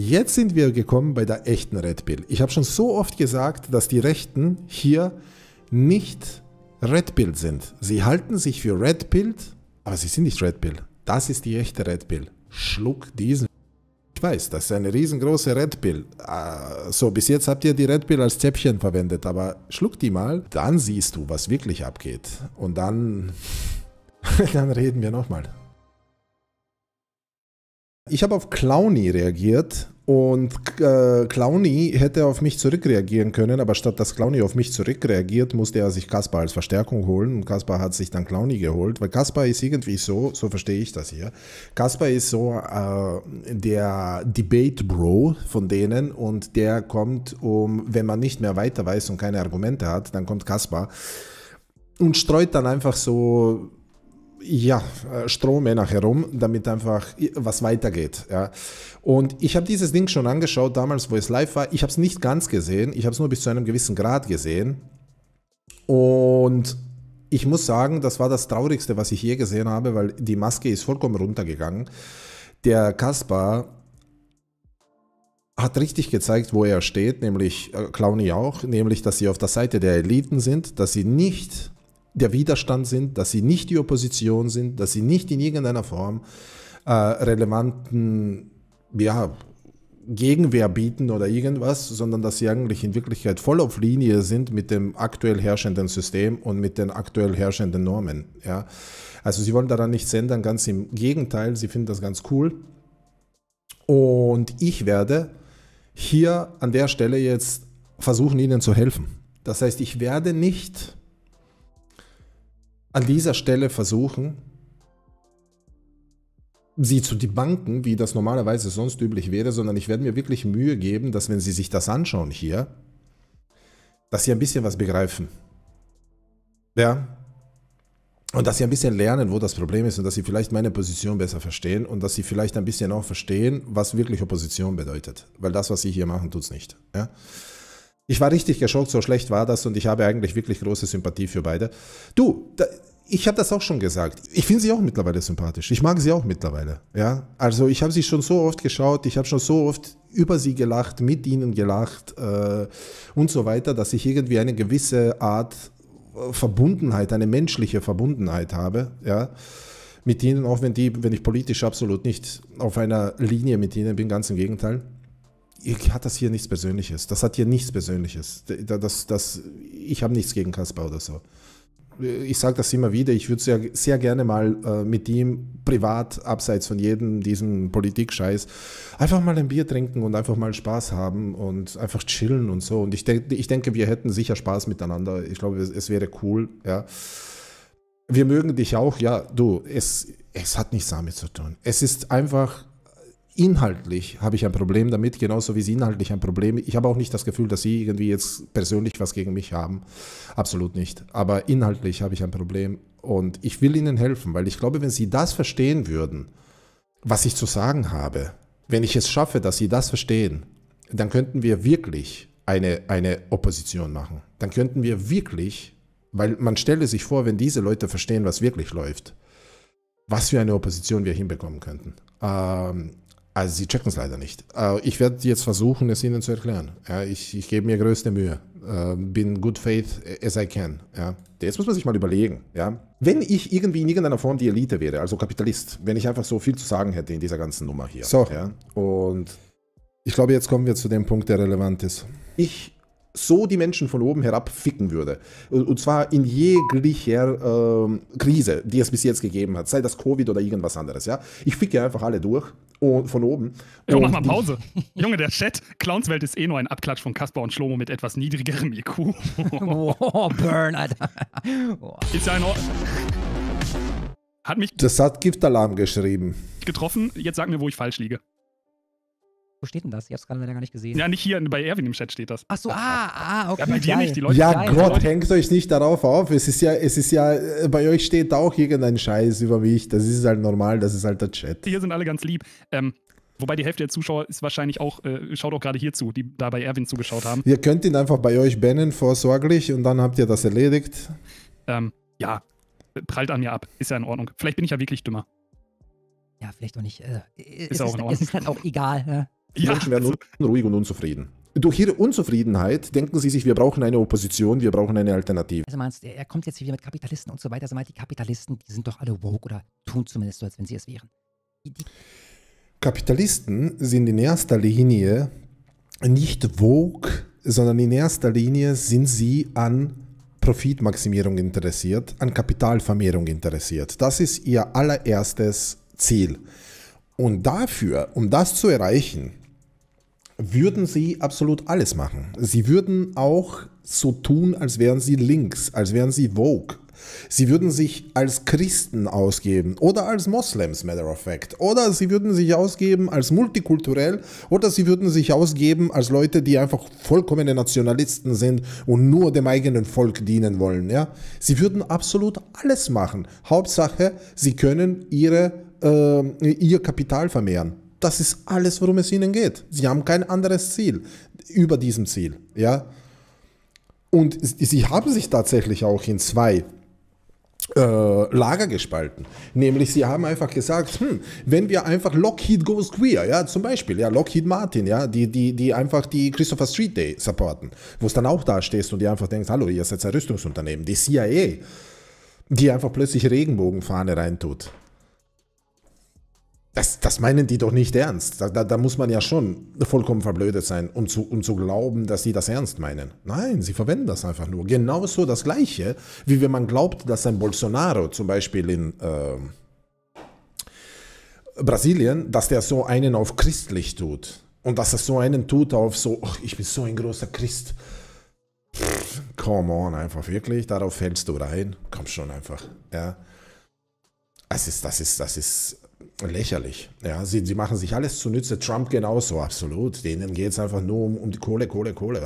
Jetzt sind wir gekommen bei der echten Red Pill. Ich habe schon so oft gesagt, dass die Rechten hier nicht Red Pill sind. Sie halten sich für Red Pill, aber sie sind nicht Red Pill. Das ist die echte Red Pill. Schluck diesen. Ich weiß, das ist eine riesengroße Red Pill. Uh, so, bis jetzt habt ihr die Red Pill als Zäppchen verwendet, aber schluck die mal, dann siehst du, was wirklich abgeht. Und dann, dann reden wir nochmal. Ich habe auf Clowny reagiert und äh, Clowny hätte auf mich zurückreagieren können, aber statt dass Clowny auf mich zurückreagiert, musste er sich Kaspar als Verstärkung holen und Kaspar hat sich dann Clowny geholt, weil Kaspar ist irgendwie so, so verstehe ich das hier, Kaspar ist so äh, der Debate-Bro von denen und der kommt um, wenn man nicht mehr weiter weiß und keine Argumente hat, dann kommt Kaspar und streut dann einfach so ja, äh, Strohmänner herum, damit einfach was weitergeht. Ja. Und ich habe dieses Ding schon angeschaut, damals, wo es live war. Ich habe es nicht ganz gesehen, ich habe es nur bis zu einem gewissen Grad gesehen. Und ich muss sagen, das war das Traurigste, was ich je gesehen habe, weil die Maske ist vollkommen runtergegangen. Der Kaspar hat richtig gezeigt, wo er steht, nämlich äh, Clowny auch, nämlich, dass sie auf der Seite der Eliten sind, dass sie nicht der Widerstand sind, dass sie nicht die Opposition sind, dass sie nicht in irgendeiner Form äh, relevanten ja, Gegenwehr bieten oder irgendwas, sondern dass sie eigentlich in Wirklichkeit voll auf Linie sind mit dem aktuell herrschenden System und mit den aktuell herrschenden Normen. Ja. Also sie wollen daran nichts ändern, ganz im Gegenteil, sie finden das ganz cool. Und ich werde hier an der Stelle jetzt versuchen, ihnen zu helfen. Das heißt, ich werde nicht an dieser Stelle versuchen, sie zu debanken, wie das normalerweise sonst üblich wäre, sondern ich werde mir wirklich Mühe geben, dass wenn sie sich das anschauen hier, dass sie ein bisschen was begreifen. Ja. Und dass sie ein bisschen lernen, wo das Problem ist und dass sie vielleicht meine Position besser verstehen und dass sie vielleicht ein bisschen auch verstehen, was wirklich Opposition bedeutet. Weil das, was sie hier machen, tut es nicht. Ja. Ich war richtig geschockt, so schlecht war das und ich habe eigentlich wirklich große Sympathie für beide. Du, ich habe das auch schon gesagt. Ich finde sie auch mittlerweile sympathisch. Ich mag sie auch mittlerweile. Ja, also ich habe sie schon so oft geschaut, ich habe schon so oft über sie gelacht, mit ihnen gelacht äh, und so weiter, dass ich irgendwie eine gewisse Art äh, Verbundenheit, eine menschliche Verbundenheit habe. Ja, mit ihnen, auch wenn die, wenn ich politisch absolut nicht auf einer Linie mit ihnen bin, ganz im Gegenteil hat das hier nichts Persönliches. Das hat hier nichts Persönliches. Das, das, ich habe nichts gegen Kaspar oder so ich sage das immer wieder, ich würde sehr, sehr gerne mal äh, mit ihm privat, abseits von jedem diesem Politik-Scheiß, einfach mal ein Bier trinken und einfach mal Spaß haben und einfach chillen und so. Und ich, denk, ich denke, wir hätten sicher Spaß miteinander. Ich glaube, es, es wäre cool, ja. Wir mögen dich auch, ja, du, es, es hat nichts damit zu tun. Es ist einfach inhaltlich habe ich ein Problem damit, genauso wie sie inhaltlich ein Problem. Ich habe auch nicht das Gefühl, dass sie irgendwie jetzt persönlich was gegen mich haben. Absolut nicht. Aber inhaltlich habe ich ein Problem und ich will ihnen helfen, weil ich glaube, wenn sie das verstehen würden, was ich zu sagen habe, wenn ich es schaffe, dass sie das verstehen, dann könnten wir wirklich eine, eine Opposition machen. Dann könnten wir wirklich, weil man stelle sich vor, wenn diese Leute verstehen, was wirklich läuft, was für eine Opposition wir hinbekommen könnten. Ähm, also sie checken es leider nicht. Äh, ich werde jetzt versuchen, es ihnen zu erklären. ich, ich gebe mir größte Mühe. Ähm, bin good faith äh, as I can. Jetzt muss man sich mal überlegen. Wenn ich irgendwie in irgendeiner Form die Elite wäre, also Kapitalist, wenn ich einfach so viel zu sagen hätte in dieser ganzen Nummer hier. So. Und ich glaube, jetzt kommen wir zu dem Punkt, der relevant ist. Ich so die Menschen von oben herab ficken würde. Und zwar in jeglicher äh, Krise, die es bis jetzt gegeben hat, sei das Covid oder irgendwas anderes. Ja? Ich ficke einfach alle durch und oh, von oben. Jo, und mach mal Pause. Junge, der Chat, Clownswelt ist eh nur ein Abklatsch von Kaspar und Schlomo mit etwas niedrigerem IQ. oh, Burn, Alter. Ist ja in Ordnung. Hat mich. Das hat Giftalarm geschrieben. Getroffen, jetzt sag mir, wo ich falsch liege. Wo steht denn das? Ich hab's gerade leider gar nicht gesehen. Ja, nicht hier, bei Erwin im Chat steht das. Ach so, ah, ah, okay. Ja, bei dir geil. nicht, die Leute. Ja, geil. Gott, hängt euch nicht darauf auf. Es ist ja, es ist ja, äh, bei euch steht auch irgendein Scheiß über mich. Das ist halt normal, das ist halt der Chat. Hier sind alle ganz lieb. Ähm, Wobei die Hälfte der Zuschauer ist wahrscheinlich auch, äh, schaut auch gerade hier zu, die da bei Erwin zugeschaut haben. Ihr könnt ihn einfach bei euch bannen, vorsorglich, und dann habt ihr das erledigt. Ähm, ja, prallt an mir ab. Ist ja in Ordnung. Vielleicht bin ich ja wirklich dümmer. Ja, vielleicht auch nicht. Äh, ist, ist auch in Ordnung. Es ist halt auch egal. Ne? Die ja. Menschen werden also unruhig und unzufrieden. Durch ihre Unzufriedenheit denken sie sich, wir brauchen eine Opposition, wir brauchen eine Alternative. Also meinst du, er kommt jetzt wieder mit Kapitalisten und so weiter. Also meint die Kapitalisten, die sind doch alle woke oder tun zumindest so, als wenn sie es wären. Die, die Kapitalisten sind in erster Linie nicht woke, sondern in erster Linie sind sie an Profitmaximierung interessiert, an Kapitalvermehrung interessiert. Das ist ihr allererstes Ziel. Und dafür, um das zu erreichen, würden sie absolut alles machen. Sie würden auch so tun, als wären sie links, als wären sie Vogue. Sie würden sich als Christen ausgeben oder als Moslems, matter of fact. Oder sie würden sich ausgeben als multikulturell oder sie würden sich ausgeben als Leute, die einfach vollkommene Nationalisten sind und nur dem eigenen Volk dienen wollen. Ja? Sie würden absolut alles machen. Hauptsache, sie können ihre, äh, ihr Kapital vermehren. Das ist alles, worum es ihnen geht. Sie haben kein anderes Ziel über diesem Ziel. Ja? Und sie haben sich tatsächlich auch in zwei äh, Lager gespalten. Nämlich sie haben einfach gesagt, hm, wenn wir einfach Lockheed goes queer, ja, zum Beispiel, ja, Lockheed Martin, ja, die, die, die einfach die Christopher Street Day supporten, wo es dann auch da stehst und die einfach denkst, hallo, ihr seid ein Rüstungsunternehmen, die CIA, die einfach plötzlich Regenbogenfahne reintut. Das, das meinen die doch nicht ernst. Da, da, da, muss man ja schon vollkommen verblödet sein, um zu, um zu glauben, dass sie das ernst meinen. Nein, sie verwenden das einfach nur. Genauso das Gleiche, wie wenn man glaubt, dass ein Bolsonaro zum Beispiel in äh, Brasilien, dass der so einen auf christlich tut. Und dass er so einen tut auf so, ach, ich bin so ein großer Christ. Pff, come on, einfach wirklich, darauf fällst du rein. Komm schon einfach, ja. Das ist, das ist, das ist lächerlich. Ja, sie, sie machen sich alles zunütze. Trump genauso, absolut. Denen geht es einfach nur um, um die Kohle, Kohle, Kohle.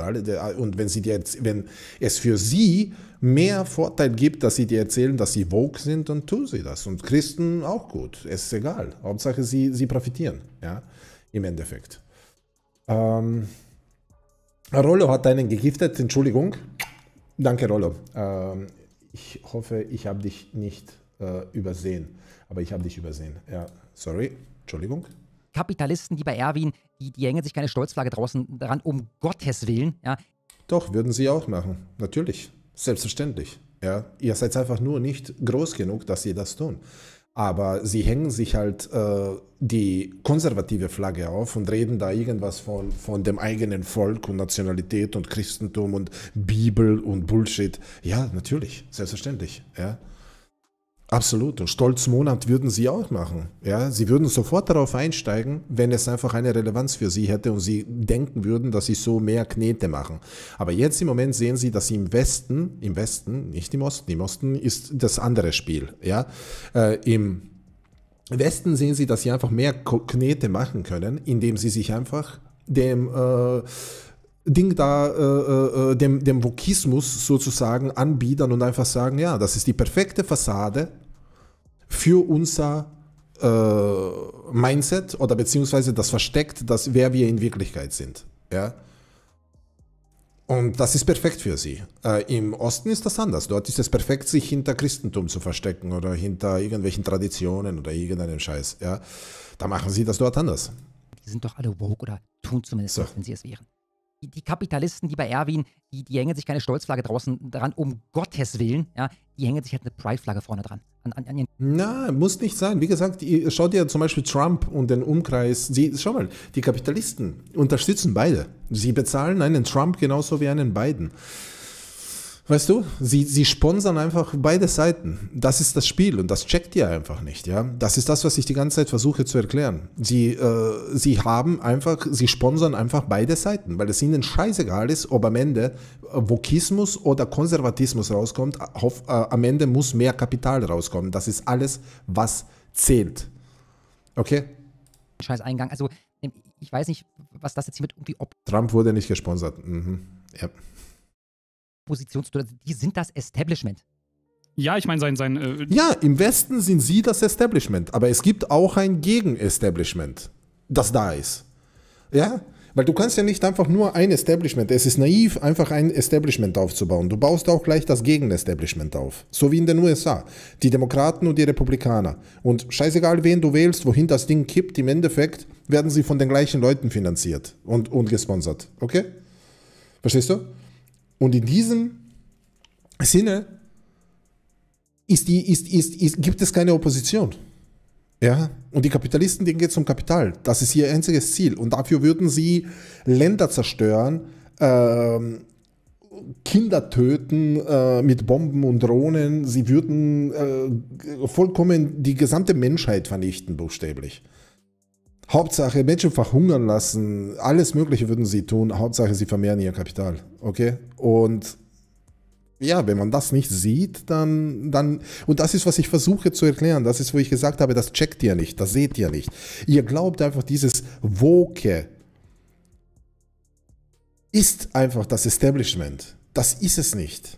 Und wenn, sie dir, wenn es für sie mehr Vorteil gibt, dass sie dir erzählen, dass sie woke sind, dann tun sie das. Und Christen auch gut. Es ist egal. Hauptsache, sie, sie profitieren. Ja, im Endeffekt. Ähm, Rollo hat einen gegiftet. Entschuldigung. Danke, Rollo. Ähm, ich hoffe, ich habe dich nicht äh, übersehen. Aber ich habe dich übersehen. Ja, sorry, Entschuldigung. Kapitalisten, die bei Erwin, die, die hängen sich keine Stolzflagge draußen dran, um Gottes Willen, ja. Doch, würden sie auch machen. Natürlich. Selbstverständlich. Ja. Ihr seid einfach nur nicht groß genug, dass sie das tun. Aber sie hängen sich halt äh, die konservative Flagge auf und reden da irgendwas von, von dem eigenen Volk und Nationalität und Christentum und Bibel und Bullshit. Ja, natürlich, selbstverständlich. Ja. Absolut. Und Stolz Monat würden sie auch machen. Ja, sie würden sofort darauf einsteigen, wenn es einfach eine Relevanz für sie hätte und sie denken würden, dass sie so mehr Knete machen. Aber jetzt im Moment sehen sie, dass sie im Westen, im Westen, nicht im Osten, im Osten ist das andere Spiel. Ja, äh, im Westen sehen sie, dass sie einfach mehr Knete machen können, indem sie sich einfach dem äh, Ding da äh, äh, äh, dem, dem Wokismus sozusagen anbieten und einfach sagen, ja, das ist die perfekte Fassade für unser äh, Mindset oder beziehungsweise das versteckt, das, wer wir in Wirklichkeit sind. Ja? Und das ist perfekt für sie. Äh, Im Osten ist das anders. Dort ist es perfekt, sich hinter Christentum zu verstecken oder hinter irgendwelchen Traditionen oder irgendeinem Scheiß. Ja? Da machen sie das dort anders. Die sind doch alle woke oder tun zumindest, so. wenn sie es wären die Kapitalisten, die bei Erwin, die, die hängen sich keine Stolzflagge draußen dran, um Gottes Willen, ja, die hängen sich halt eine Pride-Flagge vorne dran. An, an, an Na, muss nicht sein. Wie gesagt, schaut ja zum Beispiel Trump und den Umkreis. Sie, schau mal, die Kapitalisten unterstützen beide. Sie bezahlen einen Trump genauso wie einen Biden. Weißt du, sie, sie sponsern einfach beide Seiten. Das ist das Spiel und das checkt ihr einfach nicht. Ja? Das ist das, was ich die ganze Zeit versuche zu erklären. Sie, äh, sie haben einfach, sie sponsern einfach beide Seiten, weil es ihnen scheißegal ist, ob am Ende Vokismus äh, oder Konservatismus rauskommt. Auf, äh, am Ende muss mehr Kapital rauskommen. Das ist alles, was zählt. Okay? Scheiß Eingang. Also, ich weiß nicht, was das jetzt hier mit irgendwie ob. Trump wurde nicht gesponsert. Mhm. Ja. Opposition zu tun. Also die sind das Establishment. Ja, ich meine, sein. sein äh ja, im Westen sind sie das Establishment, aber es gibt auch ein Gegen-Establishment, das da ist. Ja? Weil du kannst ja nicht einfach nur ein Establishment, es ist naiv, einfach ein Establishment aufzubauen. Du baust auch gleich das Gegen-Establishment auf. So wie in den USA. Die Demokraten und die Republikaner. Und scheißegal, wen du wählst, wohin das Ding kippt, im Endeffekt werden sie von den gleichen Leuten finanziert und, und gesponsert. Okay? Verstehst du? Und in diesem Sinne ist die, ist, ist, ist, gibt es keine Opposition. Ja? Und die Kapitalisten, denen geht es um Kapital. Das ist ihr einziges Ziel. Und dafür würden sie Länder zerstören, ähm, Kinder töten äh, mit Bomben und Drohnen. Sie würden äh, vollkommen die gesamte Menschheit vernichten, buchstäblich. Hauptsache Menschen verhungern lassen, alles Mögliche würden sie tun, Hauptsache sie vermehren ihr Kapital. Okay? Und ja, wenn man das nicht sieht, dann, dann, und das ist, was ich versuche zu erklären, das ist, wo ich gesagt habe, das checkt ihr nicht, das seht ihr nicht. Ihr glaubt einfach, dieses Woke ist einfach das Establishment. Das ist es nicht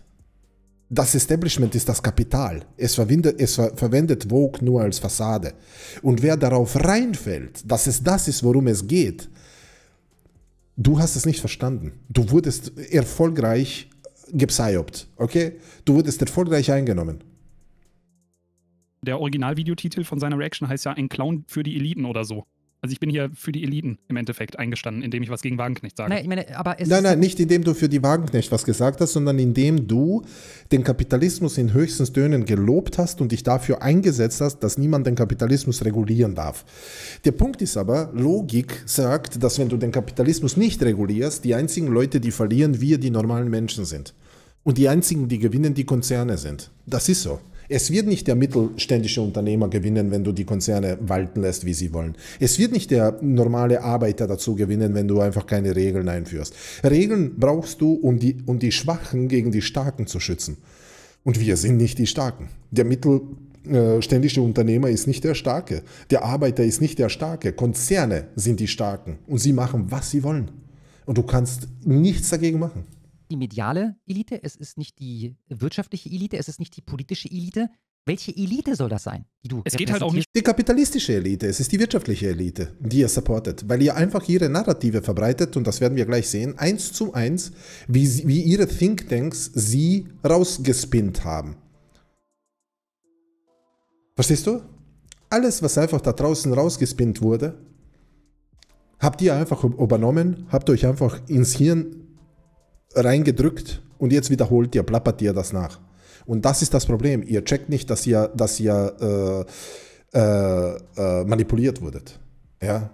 das Establishment ist das Kapital. Es, verwendet, es verwendet Vogue nur als Fassade. Und wer darauf reinfällt, dass es das ist, worum es geht, du hast es nicht verstanden. Du wurdest erfolgreich gepsyopt, okay? Du wurdest erfolgreich eingenommen. Der Originalvideotitel von seiner Reaction heißt ja Ein Clown für die Eliten oder so. Also ich bin hier für die Eliten im Endeffekt eingestanden, indem ich was gegen Wagenknecht sage. Nein, ich meine, aber nein, nein, nicht indem du für die Wagenknecht was gesagt hast, sondern indem du den Kapitalismus in höchsten Tönen gelobt hast und dich dafür eingesetzt hast, dass niemand den Kapitalismus regulieren darf. Der Punkt ist aber, Logik sagt, dass wenn du den Kapitalismus nicht regulierst, die einzigen Leute, die verlieren, wir die normalen Menschen sind. Und die einzigen, die gewinnen, die Konzerne sind. Das ist so. Es wird nicht der mittelständische Unternehmer gewinnen, wenn du die Konzerne walten lässt, wie sie wollen. Es wird nicht der normale Arbeiter dazu gewinnen, wenn du einfach keine Regeln einführst. Regeln brauchst du, um die, um die Schwachen gegen die Starken zu schützen. Und wir sind nicht die Starken. Der mittelständische Unternehmer ist nicht der Starke. Der Arbeiter ist nicht der Starke. Konzerne sind die Starken. Und sie machen, was sie wollen. Und du kannst nichts dagegen machen die mediale Elite, es ist nicht die wirtschaftliche Elite, es ist nicht die politische Elite. Welche Elite soll das sein, die du Es geht halt auch nicht. Die kapitalistische Elite, es ist die wirtschaftliche Elite, die ihr supportet, weil ihr einfach ihre Narrative verbreitet und das werden wir gleich sehen, eins zu eins, wie, sie, wie ihre Thinktanks sie rausgespinnt haben. Verstehst du? Alles, was einfach da draußen rausgespinnt wurde, habt ihr einfach übernommen, habt euch einfach ins Hirn reingedrückt und jetzt wiederholt ihr, plappert ihr das nach. Und das ist das Problem. Ihr checkt nicht, dass ihr, dass ihr äh, äh, äh manipuliert wurdet. Ja.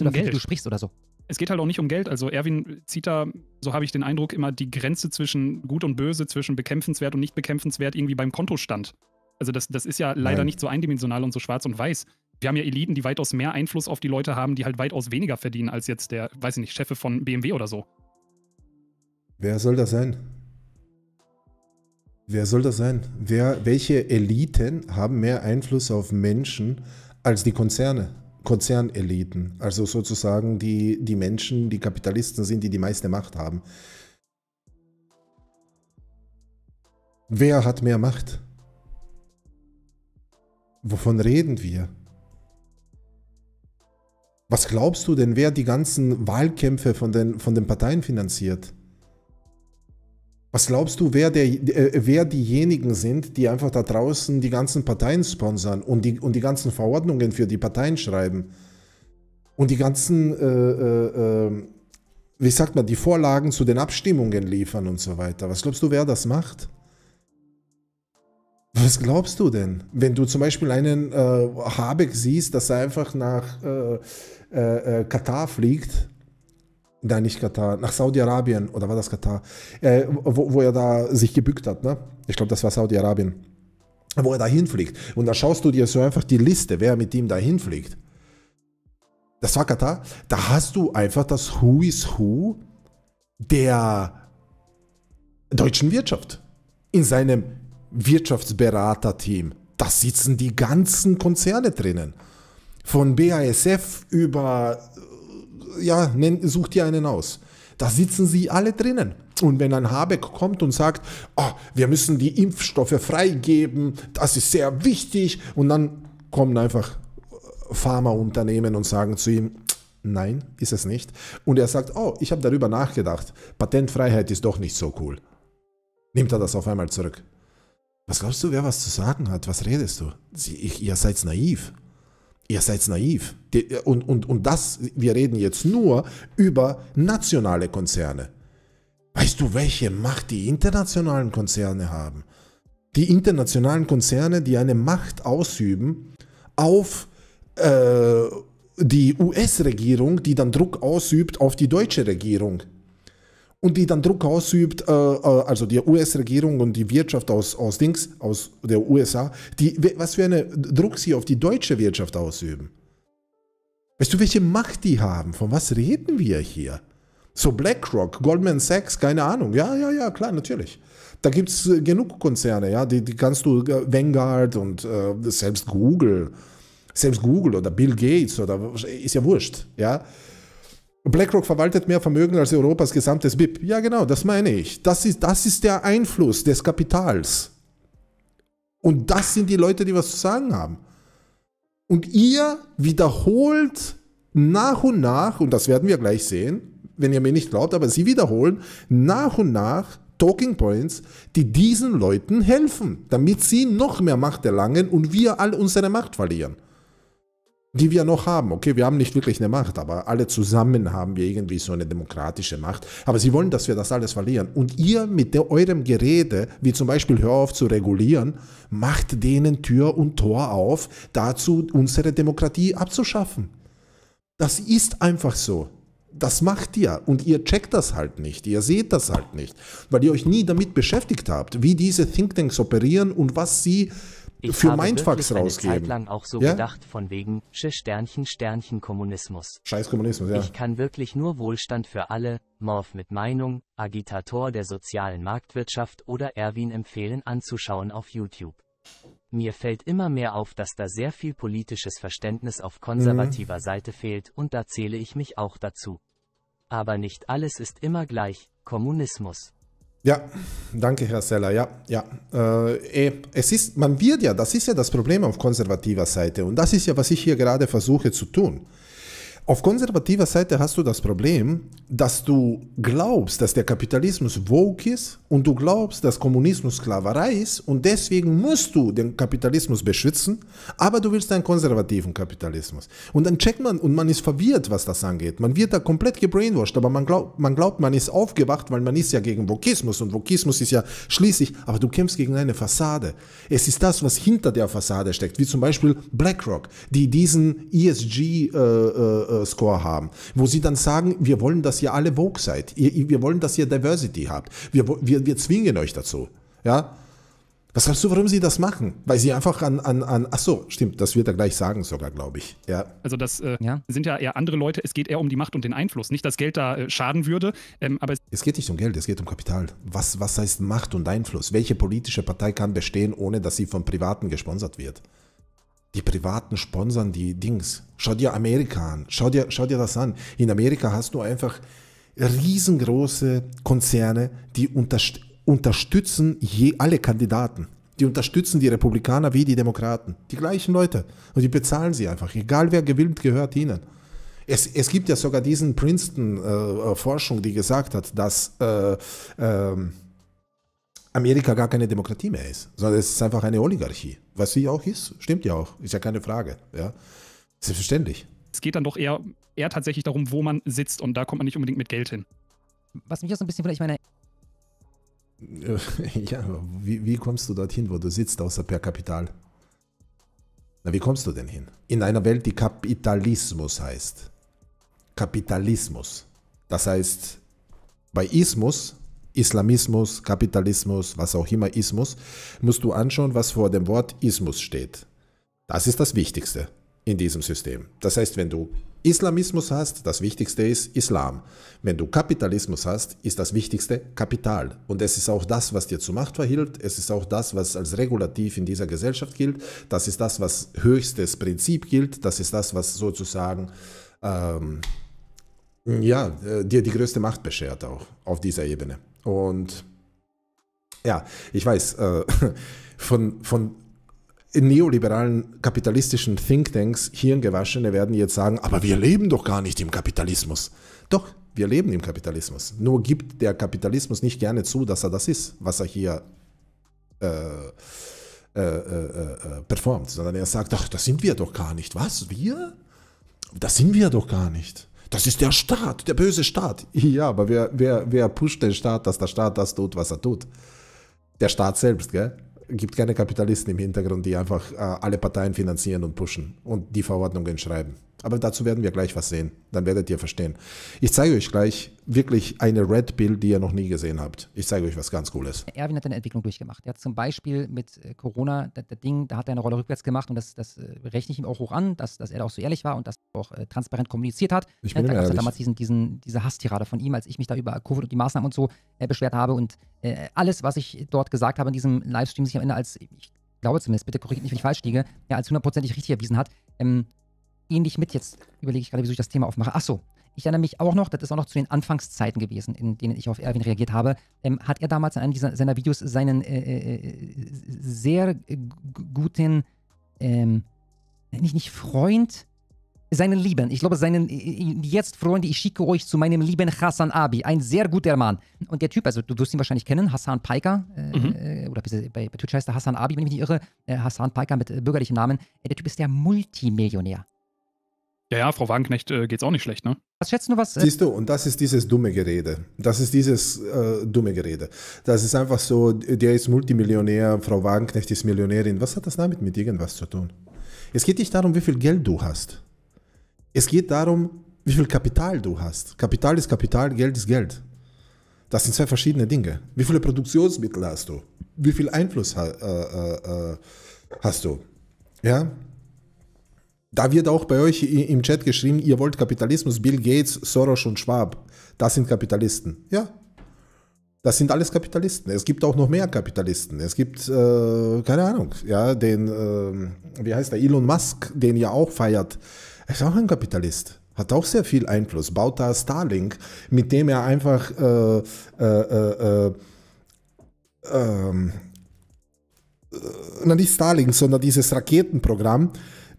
Um Geld. Du sprichst oder so. Es geht halt auch nicht um Geld. Also Erwin zieht da, so habe ich den Eindruck, immer die Grenze zwischen gut und böse, zwischen bekämpfenswert und nicht bekämpfenswert irgendwie beim Kontostand. Also das, das ist ja leider Nein. nicht so eindimensional und so schwarz und weiß. Wir haben ja Eliten, die weitaus mehr Einfluss auf die Leute haben, die halt weitaus weniger verdienen als jetzt der, weiß ich nicht, Chefe von BMW oder so. Wer soll das sein? Wer soll das sein? Wer, welche Eliten haben mehr Einfluss auf Menschen als die Konzerne? Konzerneliten, also sozusagen die, die Menschen, die Kapitalisten sind, die die meiste Macht haben. Wer hat mehr Macht? Wovon reden wir? Was glaubst du denn, wer die ganzen Wahlkämpfe von den, von den Parteien finanziert? Was glaubst du, wer, der, äh, wer diejenigen sind, die einfach da draußen die ganzen Parteien sponsern und die, und die ganzen Verordnungen für die Parteien schreiben? Und die ganzen, äh, äh, ähm, wie sagt man, die Vorlagen zu den Abstimmungen liefern und so weiter. Was glaubst du, wer das macht? Was glaubst du denn? Wenn du zum Beispiel einen äh, Habeck siehst, dass er einfach nach äh, äh, Katar fliegt da nicht Katar, nach Saudi-Arabien oder war das Katar, äh, wo, wo, er da sich gebückt hat, ne? Ich glaube, das war Saudi-Arabien, wo er da hinfliegt. Und da schaust du dir so einfach die Liste, wer mit ihm da hinfliegt. Das war Katar. Da hast du einfach das Who is Who der deutschen Wirtschaft in seinem Wirtschaftsberaterteam. Da sitzen die ganzen Konzerne drinnen. Von BASF über ja, nenn, such dir einen aus. Da sitzen sie alle drinnen. Und wenn ein Habeck kommt und sagt, oh, wir müssen die Impfstoffe freigeben, das ist sehr wichtig, und dann kommen einfach äh, Pharmaunternehmen und sagen zu ihm, nein, ist es nicht. Und er sagt, oh, ich habe darüber nachgedacht, Patentfreiheit ist doch nicht so cool. Nimmt er das auf einmal zurück. Was glaubst du, wer was zu sagen hat? Was redest du? Sie, ich, ihr seid naiv ihr seid naiv. Und, und, und das, wir reden jetzt nur über nationale Konzerne. Weißt du, welche Macht die internationalen Konzerne haben? Die internationalen Konzerne, die eine Macht ausüben auf äh, die US-Regierung, die dann Druck ausübt auf die deutsche Regierung und die dann Druck ausübt, äh, äh also die US-Regierung und die Wirtschaft aus, aus Dings, aus der USA, die, was für einen Druck sie auf die deutsche Wirtschaft ausüben. Weißt du, welche Macht die haben? Von was reden wir hier? So BlackRock, Goldman Sachs, keine Ahnung. Ja, ja, ja, klar, natürlich. Da gibt es äh, genug Konzerne, ja, die, die kannst du, äh, Vanguard und äh, selbst Google, selbst Google oder Bill Gates oder ist ja wurscht, ja. BlackRock verwaltet mehr Vermögen als Europas gesamtes BIP. Ja, genau, das meine ich. Das ist, das ist der Einfluss des Kapitals. Und das sind die Leute, die was zu sagen haben. Und ihr wiederholt nach und nach, und das werden wir gleich sehen, wenn ihr mir nicht glaubt, aber sie wiederholen nach und nach Talking Points, die diesen Leuten helfen, damit sie noch mehr Macht erlangen und wir all unsere Macht verlieren die wir noch haben. Okay, wir haben nicht wirklich eine Macht, aber alle zusammen haben wir irgendwie so eine demokratische Macht. Aber sie wollen, dass wir das alles verlieren. Und ihr mit der, eurem Gerede, wie zum Beispiel hör auf zu regulieren, macht denen Tür und Tor auf, dazu unsere Demokratie abzuschaffen. Das ist einfach so. Das macht ihr und ihr checkt das halt nicht, ihr seht das halt nicht, weil ihr euch nie damit beschäftigt habt, wie diese Thinktanks operieren und was sie ich für habe Mindfucks eine rausgeben. Zeit lang auch so ja? gedacht von wegen Sche Sternchen Sternchen Kommunismus. Scheiß Kommunismus, ja. Ich kann wirklich nur Wohlstand für alle, Morph mit Meinung, Agitator der sozialen Marktwirtschaft oder Erwin empfehlen anzuschauen auf YouTube. Mir fällt immer mehr auf, dass da sehr viel politisches Verständnis auf konservativer mhm. Seite fehlt und da zähle ich mich auch dazu. Aber nicht alles ist immer gleich, Kommunismus. Ja, danke, Herr Seller. Ja, ja. Äh, eh, es ist, man wird ja, das ist ja das Problem auf konservativer Seite. Und das ist ja, was ich hier gerade versuche zu tun. Auf konservativer Seite hast du das Problem, dass du glaubst, dass der Kapitalismus woke ist und du glaubst, dass Kommunismus Sklaverei ist und deswegen musst du den Kapitalismus beschützen, aber du willst einen konservativen Kapitalismus. Und dann checkt man und man ist verwirrt, was das angeht. Man wird da komplett gebrainwashed, aber man, glaub, man glaubt, man ist aufgewacht, weil man ist ja gegen Wokismus und Wokismus ist ja schließlich, aber du kämpfst gegen eine Fassade. Es ist das, was hinter der Fassade steckt, wie zum Beispiel BlackRock, die diesen ESG äh, äh, äh, Score haben, wo sie dann sagen, wir wollen, dass ihr alle Vogue seid, ihr, wir wollen, dass ihr Diversity habt, wir, wir, wir zwingen euch dazu. Ja? Was glaubst du, warum sie das machen? Weil sie einfach an, an, an ach so, stimmt, das wird er gleich sagen sogar, glaube ich. Ja. Also das äh, ja. sind ja eher andere Leute, es geht eher um die Macht und den Einfluss. Nicht, dass Geld da äh, schaden würde, ähm, aber... Es, es geht nicht um Geld, es geht um Kapital. Was, was heißt Macht und Einfluss? Welche politische Partei kann bestehen, ohne dass sie von Privaten gesponsert wird? Die Privaten sponsern die Dings. Schau dir Amerika an. Schau dir, schau dir das an. In Amerika hast du einfach riesengroße Konzerne, die unterst unterstützen je, alle Kandidaten. Die unterstützen die Republikaner wie die Demokraten. Die gleichen Leute. Und die bezahlen sie einfach. Egal wer gewinnt, gehört ihnen. Es, es gibt ja sogar diesen Princeton-Forschung, äh, äh die gesagt hat, dass äh, äh, Amerika gar keine Demokratie mehr ist, sondern es ist einfach eine Oligarchie. Was sie auch ist, stimmt ja auch, ist ja keine Frage. Ja? Selbstverständlich. Es geht dann doch eher, eher tatsächlich darum, wo man sitzt und da kommt man nicht unbedingt mit Geld hin. Was mich auch so ein bisschen, vielleicht meine, ja, wie, wie, kommst du dorthin, wo du sitzt, außer per Kapital? Na, wie kommst du denn hin? In einer Welt, die Kapitalismus heißt. Kapitalismus. Das heißt, bei Ismus Islamismus, Kapitalismus, was auch immer Ismus, musst du anschauen, was vor dem Wort Ismus steht. Das ist das Wichtigste in diesem System. Das heißt, wenn du Islamismus hast, das Wichtigste ist Islam. Wenn du Kapitalismus hast, ist das Wichtigste Kapital. Und es ist auch das, was dir zur Macht verhilft. Es ist auch das, was als regulativ in dieser Gesellschaft gilt. Das ist das, was höchstes Prinzip gilt. Das ist das, was sozusagen ähm, ja, äh, dir die größte Macht beschert auch auf dieser Ebene. Und ja, ich weiß, äh, von, von neoliberalen kapitalistischen Thinktanks Hirngewaschene werden jetzt sagen, aber wir leben doch gar nicht im Kapitalismus. Doch, wir leben im Kapitalismus. Nur gibt der Kapitalismus nicht gerne zu, dass er das ist, was er hier äh, äh, äh, äh, äh performt, sondern er sagt, ach, das sind wir doch gar nicht. Was? Wir? Das sind wir doch gar nicht. Das ist der Staat, der böse Staat. Ja, aber wer, wer, wer pusht den Staat, dass der Staat das tut, was er tut? Der Staat selbst, gell? Gibt keine Kapitalisten im Hintergrund, die einfach äh, alle Parteien finanzieren und pushen und die Verordnungen schreiben. Aber dazu werden wir gleich was sehen. Dann werdet ihr verstehen. Ich zeige euch gleich wirklich eine Red Pill, die ihr noch nie gesehen habt. Ich zeige euch was ganz Cooles. Erwin hat eine Entwicklung durchgemacht. Er hat zum Beispiel mit äh, Corona, das, Ding, da hat er eine Rolle rückwärts gemacht und das, das äh, rechne ich ihm auch hoch an, dass, dass er da auch so ehrlich war und dass er auch äh, transparent kommuniziert hat. Ich ne, bin da gab es damals diesen, diesen, diese Hasstirade von ihm, als ich mich da über Covid und die Maßnahmen und so äh, beschwert habe und äh, alles, was ich dort gesagt habe in diesem Livestream, sich am Ende als, ich glaube zumindest, bitte korrigiert mich, wenn ich falsch liege, ja, als hundertprozentig richtig erwiesen hat. Ähm, ähnlich mit. Jetzt überlege ich gerade, wieso ich das Thema aufmache. Achso, ich erinnere mich auch noch, das ist auch noch zu den Anfangszeiten gewesen, in denen ich auf Erwin reagiert habe, ähm, hat er damals in einem dieser, seiner Videos seinen äh, äh, äh, sehr guten, ähm, nicht, nicht Freund, seinen Lieben, ich glaube, seinen, äh, jetzt Freunde, ich schicke euch zu meinem lieben Hassan Abi, ein sehr guter Mann. Und der Typ, also du wirst ihn wahrscheinlich kennen, Hassan Peiker, äh, mhm. oder bei, bei Twitch heißt er Hassan Abi, wenn ich mich nicht irre, Hassan Peiker mit bürgerlichem Namen, der Typ ist der Multimillionär. Ja, ja, Frau Wagenknecht äh, geht's auch nicht schlecht, ne? Was schätzt du, was. Äh Siehst du, und das ist dieses dumme Gerede. Das ist dieses äh, dumme Gerede. Das ist einfach so, der ist Multimillionär, Frau Wagenknecht ist Millionärin. Was hat das damit mit irgendwas zu tun? Es geht nicht darum, wie viel Geld du hast. Es geht darum, wie viel Kapital du hast. Kapital ist Kapital, Geld ist Geld. Das sind zwei verschiedene Dinge. Wie viele Produktionsmittel hast du? Wie viel Einfluss ha äh, äh, äh, hast du? Ja, da wird auch bei euch im Chat geschrieben, ihr wollt Kapitalismus, Bill Gates, Soros und Schwab. Das sind Kapitalisten. Ja. Das sind alles Kapitalisten. Es gibt auch noch mehr Kapitalisten. Es gibt, äh, keine Ahnung, ja, den, äh, wie heißt der, Elon Musk, den ihr auch feiert. Er ist auch ein Kapitalist hat auch sehr viel Einfluss. Baut da Starlink, mit dem er einfach äh, äh, äh, äh, ähm, äh na nicht Starlink, sondern dieses Raketenprogramm